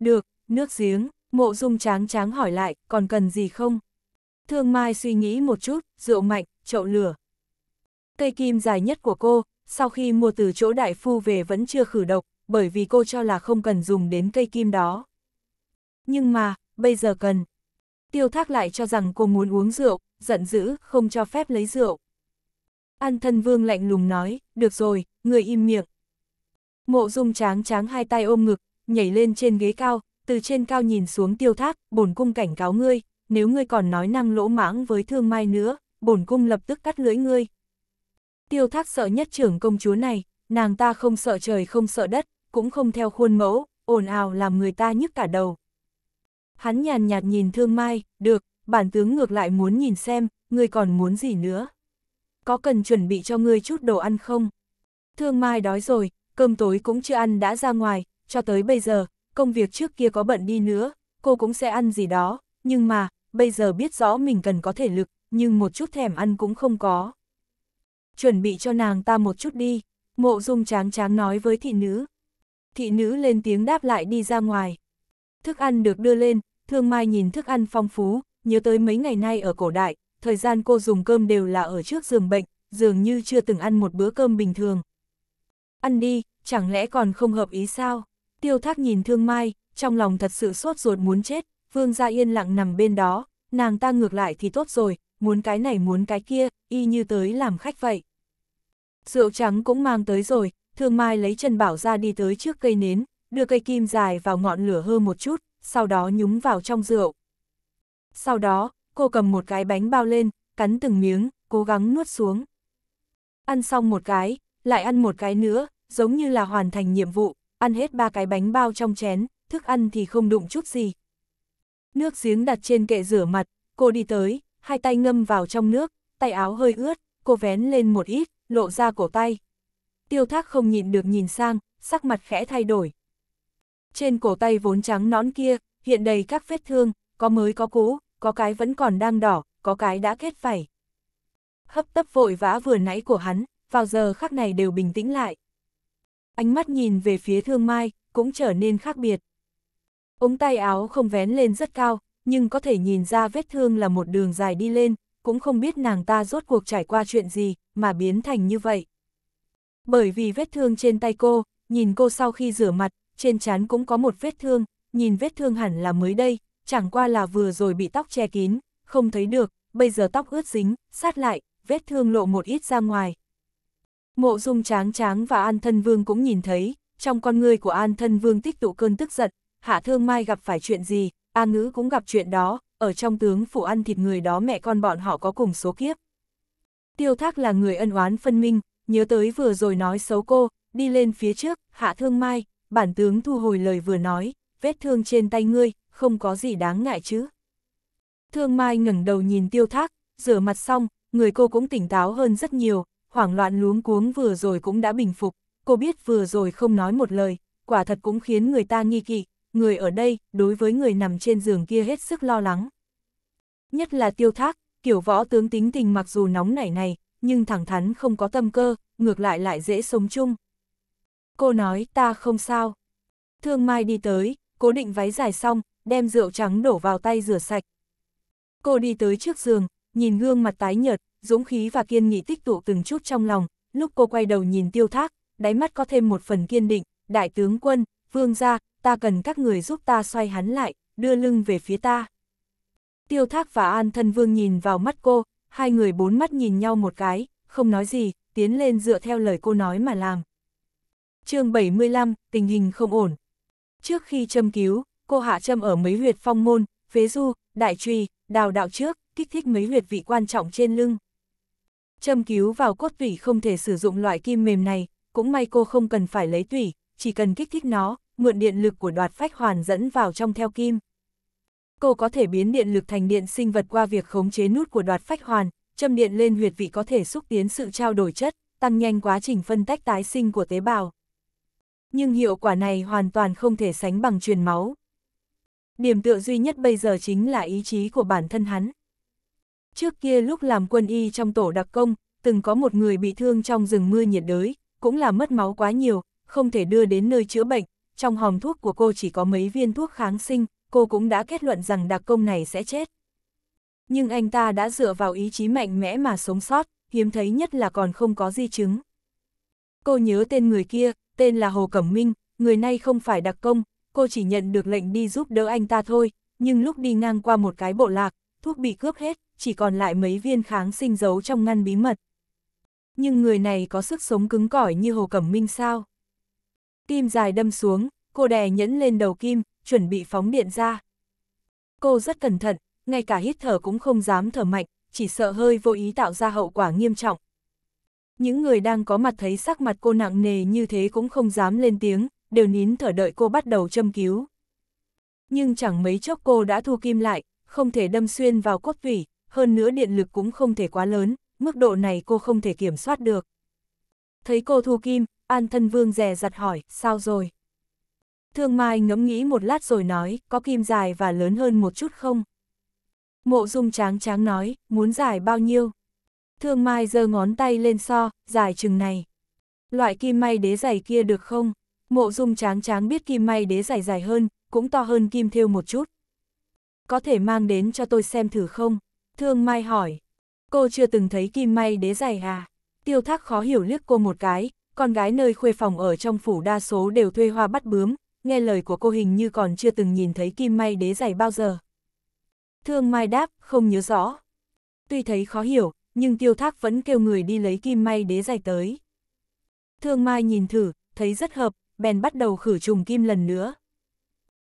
Được, nước giếng, mộ dung tráng tráng hỏi lại, còn cần gì không? Thương Mai suy nghĩ một chút, rượu mạnh, chậu lửa. Cây kim dài nhất của cô, sau khi mua từ chỗ đại phu về vẫn chưa khử độc, bởi vì cô cho là không cần dùng đến cây kim đó. Nhưng mà, bây giờ cần. Tiêu thác lại cho rằng cô muốn uống rượu, giận dữ, không cho phép lấy rượu. An thân vương lạnh lùng nói, được rồi, người im miệng. Mộ dung tráng tráng hai tay ôm ngực, nhảy lên trên ghế cao, từ trên cao nhìn xuống tiêu thác, bổn cung cảnh cáo ngươi, nếu ngươi còn nói năng lỗ mãng với thương mai nữa, bổn cung lập tức cắt lưỡi ngươi. Tiêu thác sợ nhất trưởng công chúa này, nàng ta không sợ trời không sợ đất, cũng không theo khuôn mẫu, ồn ào làm người ta nhức cả đầu. Hắn nhàn nhạt nhìn thương mai, được, bản tướng ngược lại muốn nhìn xem, ngươi còn muốn gì nữa có cần chuẩn bị cho ngươi chút đồ ăn không? Thương Mai đói rồi, cơm tối cũng chưa ăn đã ra ngoài, cho tới bây giờ, công việc trước kia có bận đi nữa, cô cũng sẽ ăn gì đó, nhưng mà, bây giờ biết rõ mình cần có thể lực, nhưng một chút thèm ăn cũng không có. Chuẩn bị cho nàng ta một chút đi, mộ dung tráng tráng nói với thị nữ. Thị nữ lên tiếng đáp lại đi ra ngoài. Thức ăn được đưa lên, thương mai nhìn thức ăn phong phú, nhớ tới mấy ngày nay ở cổ đại, thời gian cô dùng cơm đều là ở trước giường bệnh, dường như chưa từng ăn một bữa cơm bình thường. Ăn đi, chẳng lẽ còn không hợp ý sao? Tiêu thác nhìn thương mai, trong lòng thật sự sốt ruột muốn chết, vương gia yên lặng nằm bên đó, nàng ta ngược lại thì tốt rồi, muốn cái này muốn cái kia, y như tới làm khách vậy. Rượu trắng cũng mang tới rồi, thương mai lấy chân bảo ra đi tới trước cây nến, đưa cây kim dài vào ngọn lửa hơ một chút, sau đó nhúng vào trong rượu. Sau đó, cô cầm một cái bánh bao lên, cắn từng miếng, cố gắng nuốt xuống. Ăn xong một cái, lại ăn một cái nữa, giống như là hoàn thành nhiệm vụ, ăn hết ba cái bánh bao trong chén, thức ăn thì không đụng chút gì. Nước giếng đặt trên kệ rửa mặt, cô đi tới, hai tay ngâm vào trong nước, tay áo hơi ướt, cô vén lên một ít, lộ ra cổ tay. Tiêu thác không nhịn được nhìn sang, sắc mặt khẽ thay đổi. Trên cổ tay vốn trắng nõn kia, hiện đầy các vết thương, có mới có cũ, có cái vẫn còn đang đỏ, có cái đã kết vảy. Hấp tấp vội vã vừa nãy của hắn, vào giờ khắc này đều bình tĩnh lại. Ánh mắt nhìn về phía thương mai, cũng trở nên khác biệt. Ống tay áo không vén lên rất cao, nhưng có thể nhìn ra vết thương là một đường dài đi lên, cũng không biết nàng ta rốt cuộc trải qua chuyện gì mà biến thành như vậy. Bởi vì vết thương trên tay cô, nhìn cô sau khi rửa mặt, trên trán cũng có một vết thương, nhìn vết thương hẳn là mới đây, chẳng qua là vừa rồi bị tóc che kín, không thấy được, bây giờ tóc ướt dính, sát lại, vết thương lộ một ít ra ngoài. Mộ dung tráng tráng và An Thân Vương cũng nhìn thấy, trong con người của An Thân Vương tích tụ cơn tức giận, Hạ Thương Mai gặp phải chuyện gì, An Ngữ cũng gặp chuyện đó, ở trong tướng phủ ăn thịt người đó mẹ con bọn họ có cùng số kiếp. Tiêu Thác là người ân oán phân minh, nhớ tới vừa rồi nói xấu cô, đi lên phía trước, Hạ Thương Mai, bản tướng thu hồi lời vừa nói, vết thương trên tay ngươi, không có gì đáng ngại chứ. Thương Mai ngẩng đầu nhìn tiêu thác, rửa mặt xong, người cô cũng tỉnh táo hơn rất nhiều, hoảng loạn luống cuống vừa rồi cũng đã bình phục, cô biết vừa rồi không nói một lời, quả thật cũng khiến người ta nghi kỵ, người ở đây, đối với người nằm trên giường kia hết sức lo lắng. Nhất là tiêu thác, kiểu võ tướng tính tình mặc dù nóng nảy này, nhưng thẳng thắn không có tâm cơ, ngược lại lại dễ sống chung. Cô nói ta không sao. Thương Mai đi tới, cố định váy dài xong, đem rượu trắng đổ vào tay rửa sạch. Cô đi tới trước giường, nhìn gương mặt tái nhợt, dũng khí và kiên nghị tích tụ từng chút trong lòng, lúc cô quay đầu nhìn tiêu thác, đáy mắt có thêm một phần kiên định, đại tướng quân, vương gia, ta cần các người giúp ta xoay hắn lại, đưa lưng về phía ta. Tiêu thác và an thân vương nhìn vào mắt cô, hai người bốn mắt nhìn nhau một cái, không nói gì, tiến lên dựa theo lời cô nói mà làm. chương 75, tình hình không ổn. Trước khi châm cứu, cô hạ châm ở mấy huyệt phong môn, phế du, đại truy, đào đạo trước, kích thích mấy huyệt vị quan trọng trên lưng. Châm cứu vào cốt tủy không thể sử dụng loại kim mềm này, cũng may cô không cần phải lấy tủy, chỉ cần kích thích nó, mượn điện lực của đoạt phách hoàn dẫn vào trong theo kim. Cô có thể biến điện lực thành điện sinh vật qua việc khống chế nút của đoạt phách hoàn, châm điện lên huyệt vị có thể xúc tiến sự trao đổi chất, tăng nhanh quá trình phân tách tái sinh của tế bào. Nhưng hiệu quả này hoàn toàn không thể sánh bằng truyền máu điểm tựa duy nhất bây giờ chính là ý chí của bản thân hắn. Trước kia lúc làm quân y trong tổ đặc công, từng có một người bị thương trong rừng mưa nhiệt đới, cũng là mất máu quá nhiều, không thể đưa đến nơi chữa bệnh, trong hòm thuốc của cô chỉ có mấy viên thuốc kháng sinh, cô cũng đã kết luận rằng đặc công này sẽ chết. Nhưng anh ta đã dựa vào ý chí mạnh mẽ mà sống sót, hiếm thấy nhất là còn không có di chứng. Cô nhớ tên người kia, tên là Hồ Cẩm Minh, người nay không phải đặc công, cô chỉ nhận được lệnh đi giúp đỡ anh ta thôi, nhưng lúc đi ngang qua một cái bộ lạc, thuốc bị cướp hết, chỉ còn lại mấy viên kháng sinh giấu trong ngăn bí mật. Nhưng người này có sức sống cứng cỏi như Hồ Cẩm Minh sao? Kim dài đâm xuống, cô đè nhẫn lên đầu Kim, chuẩn bị phóng điện ra. Cô rất cẩn thận, ngay cả hít thở cũng không dám thở mạnh, chỉ sợ hơi vô ý tạo ra hậu quả nghiêm trọng. Những người đang có mặt thấy sắc mặt cô nặng nề như thế cũng không dám lên tiếng, đều nín thở đợi cô bắt đầu châm cứu. Nhưng chẳng mấy chốc cô đã thu kim lại, không thể đâm xuyên vào cốt tủy, hơn nữa điện lực cũng không thể quá lớn, mức độ này cô không thể kiểm soát được. Thấy cô thu kim, An Thân Vương rè giặt hỏi, sao rồi? Thương Mai ngẫm nghĩ một lát rồi nói, có kim dài và lớn hơn một chút không? Mộ Dung tráng tráng nói, muốn dài bao nhiêu? Thương Mai giơ ngón tay lên so, dài chừng này. Loại kim may đế dày kia được không? Mộ dung tráng tráng biết kim may đế dài dài hơn, cũng to hơn kim thêu một chút. Có thể mang đến cho tôi xem thử không? Thương Mai hỏi. Cô chưa từng thấy kim may đế dày à? Tiêu thác khó hiểu liếc cô một cái, con gái nơi khuê phòng ở trong phủ đa số đều thuê hoa bắt bướm, nghe lời của cô hình như còn chưa từng nhìn thấy kim may đế dày bao giờ. Thương Mai đáp, không nhớ rõ. Tuy thấy khó hiểu, nhưng tiêu thác vẫn kêu người đi lấy kim may đế dày tới. Thương Mai nhìn thử, thấy rất hợp, bèn bắt đầu khử trùng kim lần nữa.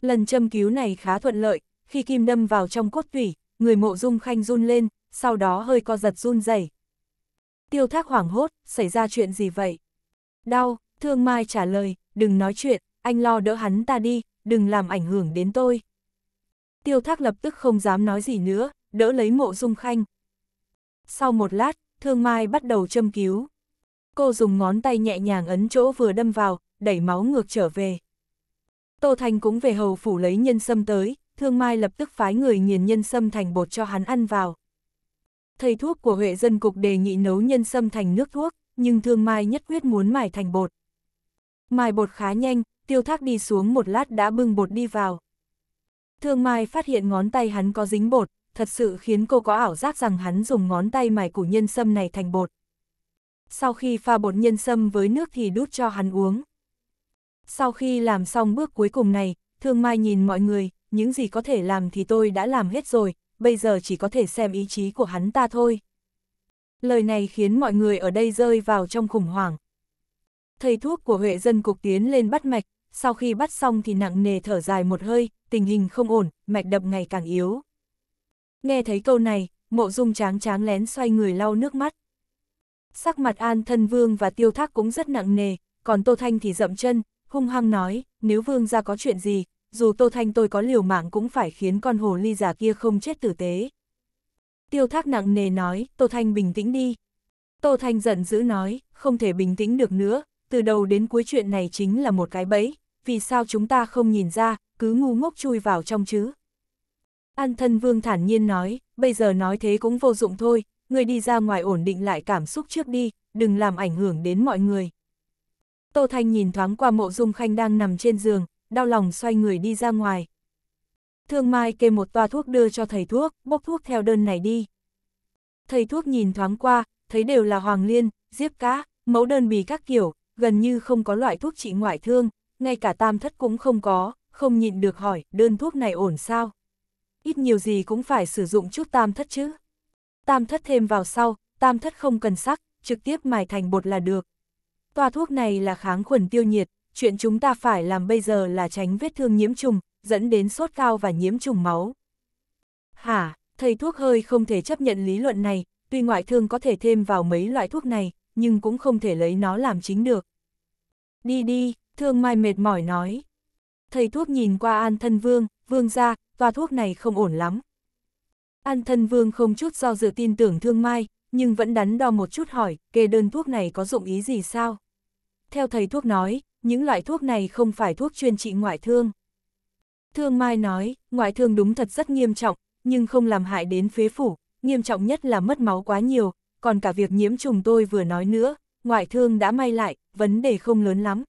Lần châm cứu này khá thuận lợi, khi kim đâm vào trong cốt tủy, người mộ dung khanh run lên, sau đó hơi co giật run rẩy. Tiêu thác hoảng hốt, xảy ra chuyện gì vậy? Đau, thương mai trả lời, đừng nói chuyện, anh lo đỡ hắn ta đi, đừng làm ảnh hưởng đến tôi. Tiêu thác lập tức không dám nói gì nữa, đỡ lấy mộ dung khanh. Sau một lát, thương mai bắt đầu châm cứu. Cô dùng ngón tay nhẹ nhàng ấn chỗ vừa đâm vào, đẩy máu ngược trở về. Tô Thành cũng về hầu phủ lấy nhân sâm tới, Thương Mai lập tức phái người nghiền nhân sâm thành bột cho hắn ăn vào. Thầy thuốc của Huệ dân cục đề nghị nấu nhân sâm thành nước thuốc, nhưng Thương Mai nhất quyết muốn mài thành bột. Mài bột khá nhanh, tiêu thác đi xuống một lát đã bưng bột đi vào. Thương Mai phát hiện ngón tay hắn có dính bột, thật sự khiến cô có ảo giác rằng hắn dùng ngón tay mài củ nhân sâm này thành bột. Sau khi pha bột nhân sâm với nước thì đút cho hắn uống. Sau khi làm xong bước cuối cùng này, Thương Mai nhìn mọi người, những gì có thể làm thì tôi đã làm hết rồi, bây giờ chỉ có thể xem ý chí của hắn ta thôi. Lời này khiến mọi người ở đây rơi vào trong khủng hoảng. Thầy thuốc của Huệ dân cục tiến lên bắt mạch, sau khi bắt xong thì nặng nề thở dài một hơi, tình hình không ổn, mạch đập ngày càng yếu. Nghe thấy câu này, mộ dung tráng tráng lén xoay người lau nước mắt. Sắc mặt An Thân Vương và Tiêu Thác cũng rất nặng nề, còn Tô Thanh thì rậm chân, hung hăng nói, nếu vương ra có chuyện gì, dù Tô Thanh tôi có liều mạng cũng phải khiến con hồ ly giả kia không chết tử tế. Tiêu thác nặng nề nói, Tô Thanh bình tĩnh đi. Tô Thanh giận dữ nói, không thể bình tĩnh được nữa, từ đầu đến cuối chuyện này chính là một cái bẫy, vì sao chúng ta không nhìn ra, cứ ngu ngốc chui vào trong chứ. An thân vương thản nhiên nói, bây giờ nói thế cũng vô dụng thôi, người đi ra ngoài ổn định lại cảm xúc trước đi, đừng làm ảnh hưởng đến mọi người. Tô Thanh nhìn thoáng qua mộ dung khanh đang nằm trên giường, đau lòng xoay người đi ra ngoài. Thương Mai kê một toa thuốc đưa cho thầy thuốc, bốc thuốc theo đơn này đi. Thầy thuốc nhìn thoáng qua, thấy đều là hoàng liên, diếp cá, mẫu đơn bì các kiểu, gần như không có loại thuốc trị ngoại thương, ngay cả tam thất cũng không có, không nhịn được hỏi, đơn thuốc này ổn sao? Ít nhiều gì cũng phải sử dụng chút tam thất chứ. Tam thất thêm vào sau, tam thất không cần sắc, trực tiếp mài thành bột là được toa thuốc này là kháng khuẩn tiêu nhiệt, chuyện chúng ta phải làm bây giờ là tránh vết thương nhiễm trùng, dẫn đến sốt cao và nhiễm trùng máu. Hả, thầy thuốc hơi không thể chấp nhận lý luận này, tuy ngoại thương có thể thêm vào mấy loại thuốc này, nhưng cũng không thể lấy nó làm chính được. Đi đi, thương mai mệt mỏi nói. Thầy thuốc nhìn qua an thân vương, vương ra, toa thuốc này không ổn lắm. An thân vương không chút do dự tin tưởng thương mai, nhưng vẫn đắn đo một chút hỏi, kê đơn thuốc này có dụng ý gì sao? theo thầy thuốc nói, những loại thuốc này không phải thuốc chuyên trị ngoại thương. Thương Mai nói, ngoại thương đúng thật rất nghiêm trọng, nhưng không làm hại đến phế phủ, nghiêm trọng nhất là mất máu quá nhiều, còn cả việc nhiễm trùng tôi vừa nói nữa, ngoại thương đã may lại, vấn đề không lớn lắm.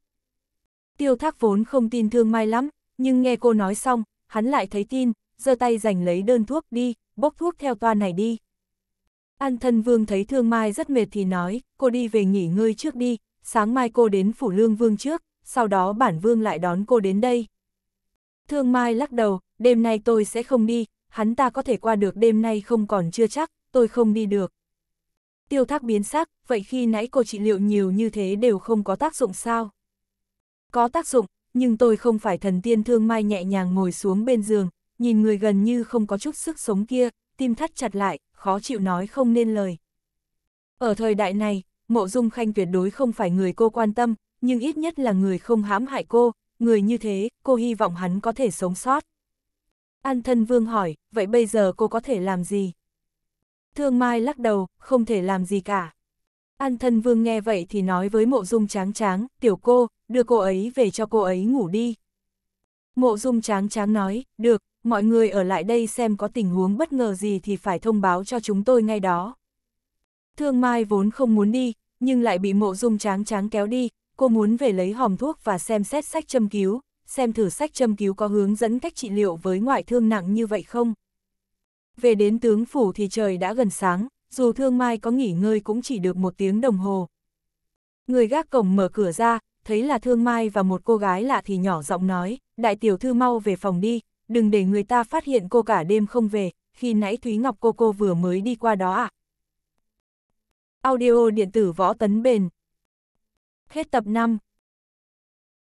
Tiêu thác vốn không tin thương mai lắm, nhưng nghe cô nói xong, hắn lại thấy tin, giơ tay giành lấy đơn thuốc đi, bốc thuốc theo toa này đi. An thân vương thấy thương mai rất mệt thì nói, cô đi về nghỉ ngơi trước đi, sáng mai cô đến phủ lương vương trước, sau đó bản vương lại đón cô đến đây. Thương Mai lắc đầu, đêm nay tôi sẽ không đi, hắn ta có thể qua được đêm nay không còn chưa chắc, tôi không đi được. Tiêu thác biến sắc, vậy khi nãy cô trị liệu nhiều như thế đều không có tác dụng sao? Có tác dụng, nhưng tôi không phải thần tiên thương mai nhẹ nhàng ngồi xuống bên giường, nhìn người gần như không có chút sức sống kia, tim thắt chặt lại, khó chịu nói không nên lời. Ở thời đại này, Mộ Dung Khanh tuyệt đối không phải người cô quan tâm, nhưng ít nhất là người không hãm hại cô, người như thế, cô hy vọng hắn có thể sống sót. An thân vương hỏi, vậy bây giờ cô có thể làm gì? Thương Mai lắc đầu, không thể làm gì cả. An thân vương nghe vậy thì nói với mộ dung tráng tráng, tiểu cô, đưa cô ấy về cho cô ấy ngủ đi. Mộ dung tráng tráng nói, được, mọi người ở lại đây xem có tình huống bất ngờ gì thì phải thông báo cho chúng tôi ngay đó. Thương Mai vốn không muốn đi, nhưng lại bị mộ dung tráng tráng kéo đi, cô muốn về lấy hòm thuốc và xem xét sách châm cứu, xem thử sách châm cứu có hướng dẫn cách trị liệu với ngoại thương nặng như vậy không. Về đến tướng phủ thì trời đã gần sáng, dù thương mai có nghỉ ngơi cũng chỉ được một tiếng đồng hồ. Người gác cổng mở cửa ra, thấy là thương mai và một cô gái lạ thì nhỏ giọng nói, đại tiểu thư mau về phòng đi, đừng để người ta phát hiện cô cả đêm không về, khi nãy Thúy Ngọc cô cô vừa mới đi qua đó ạ. À. Audio điện tử võ tấn bền. Hết tập 5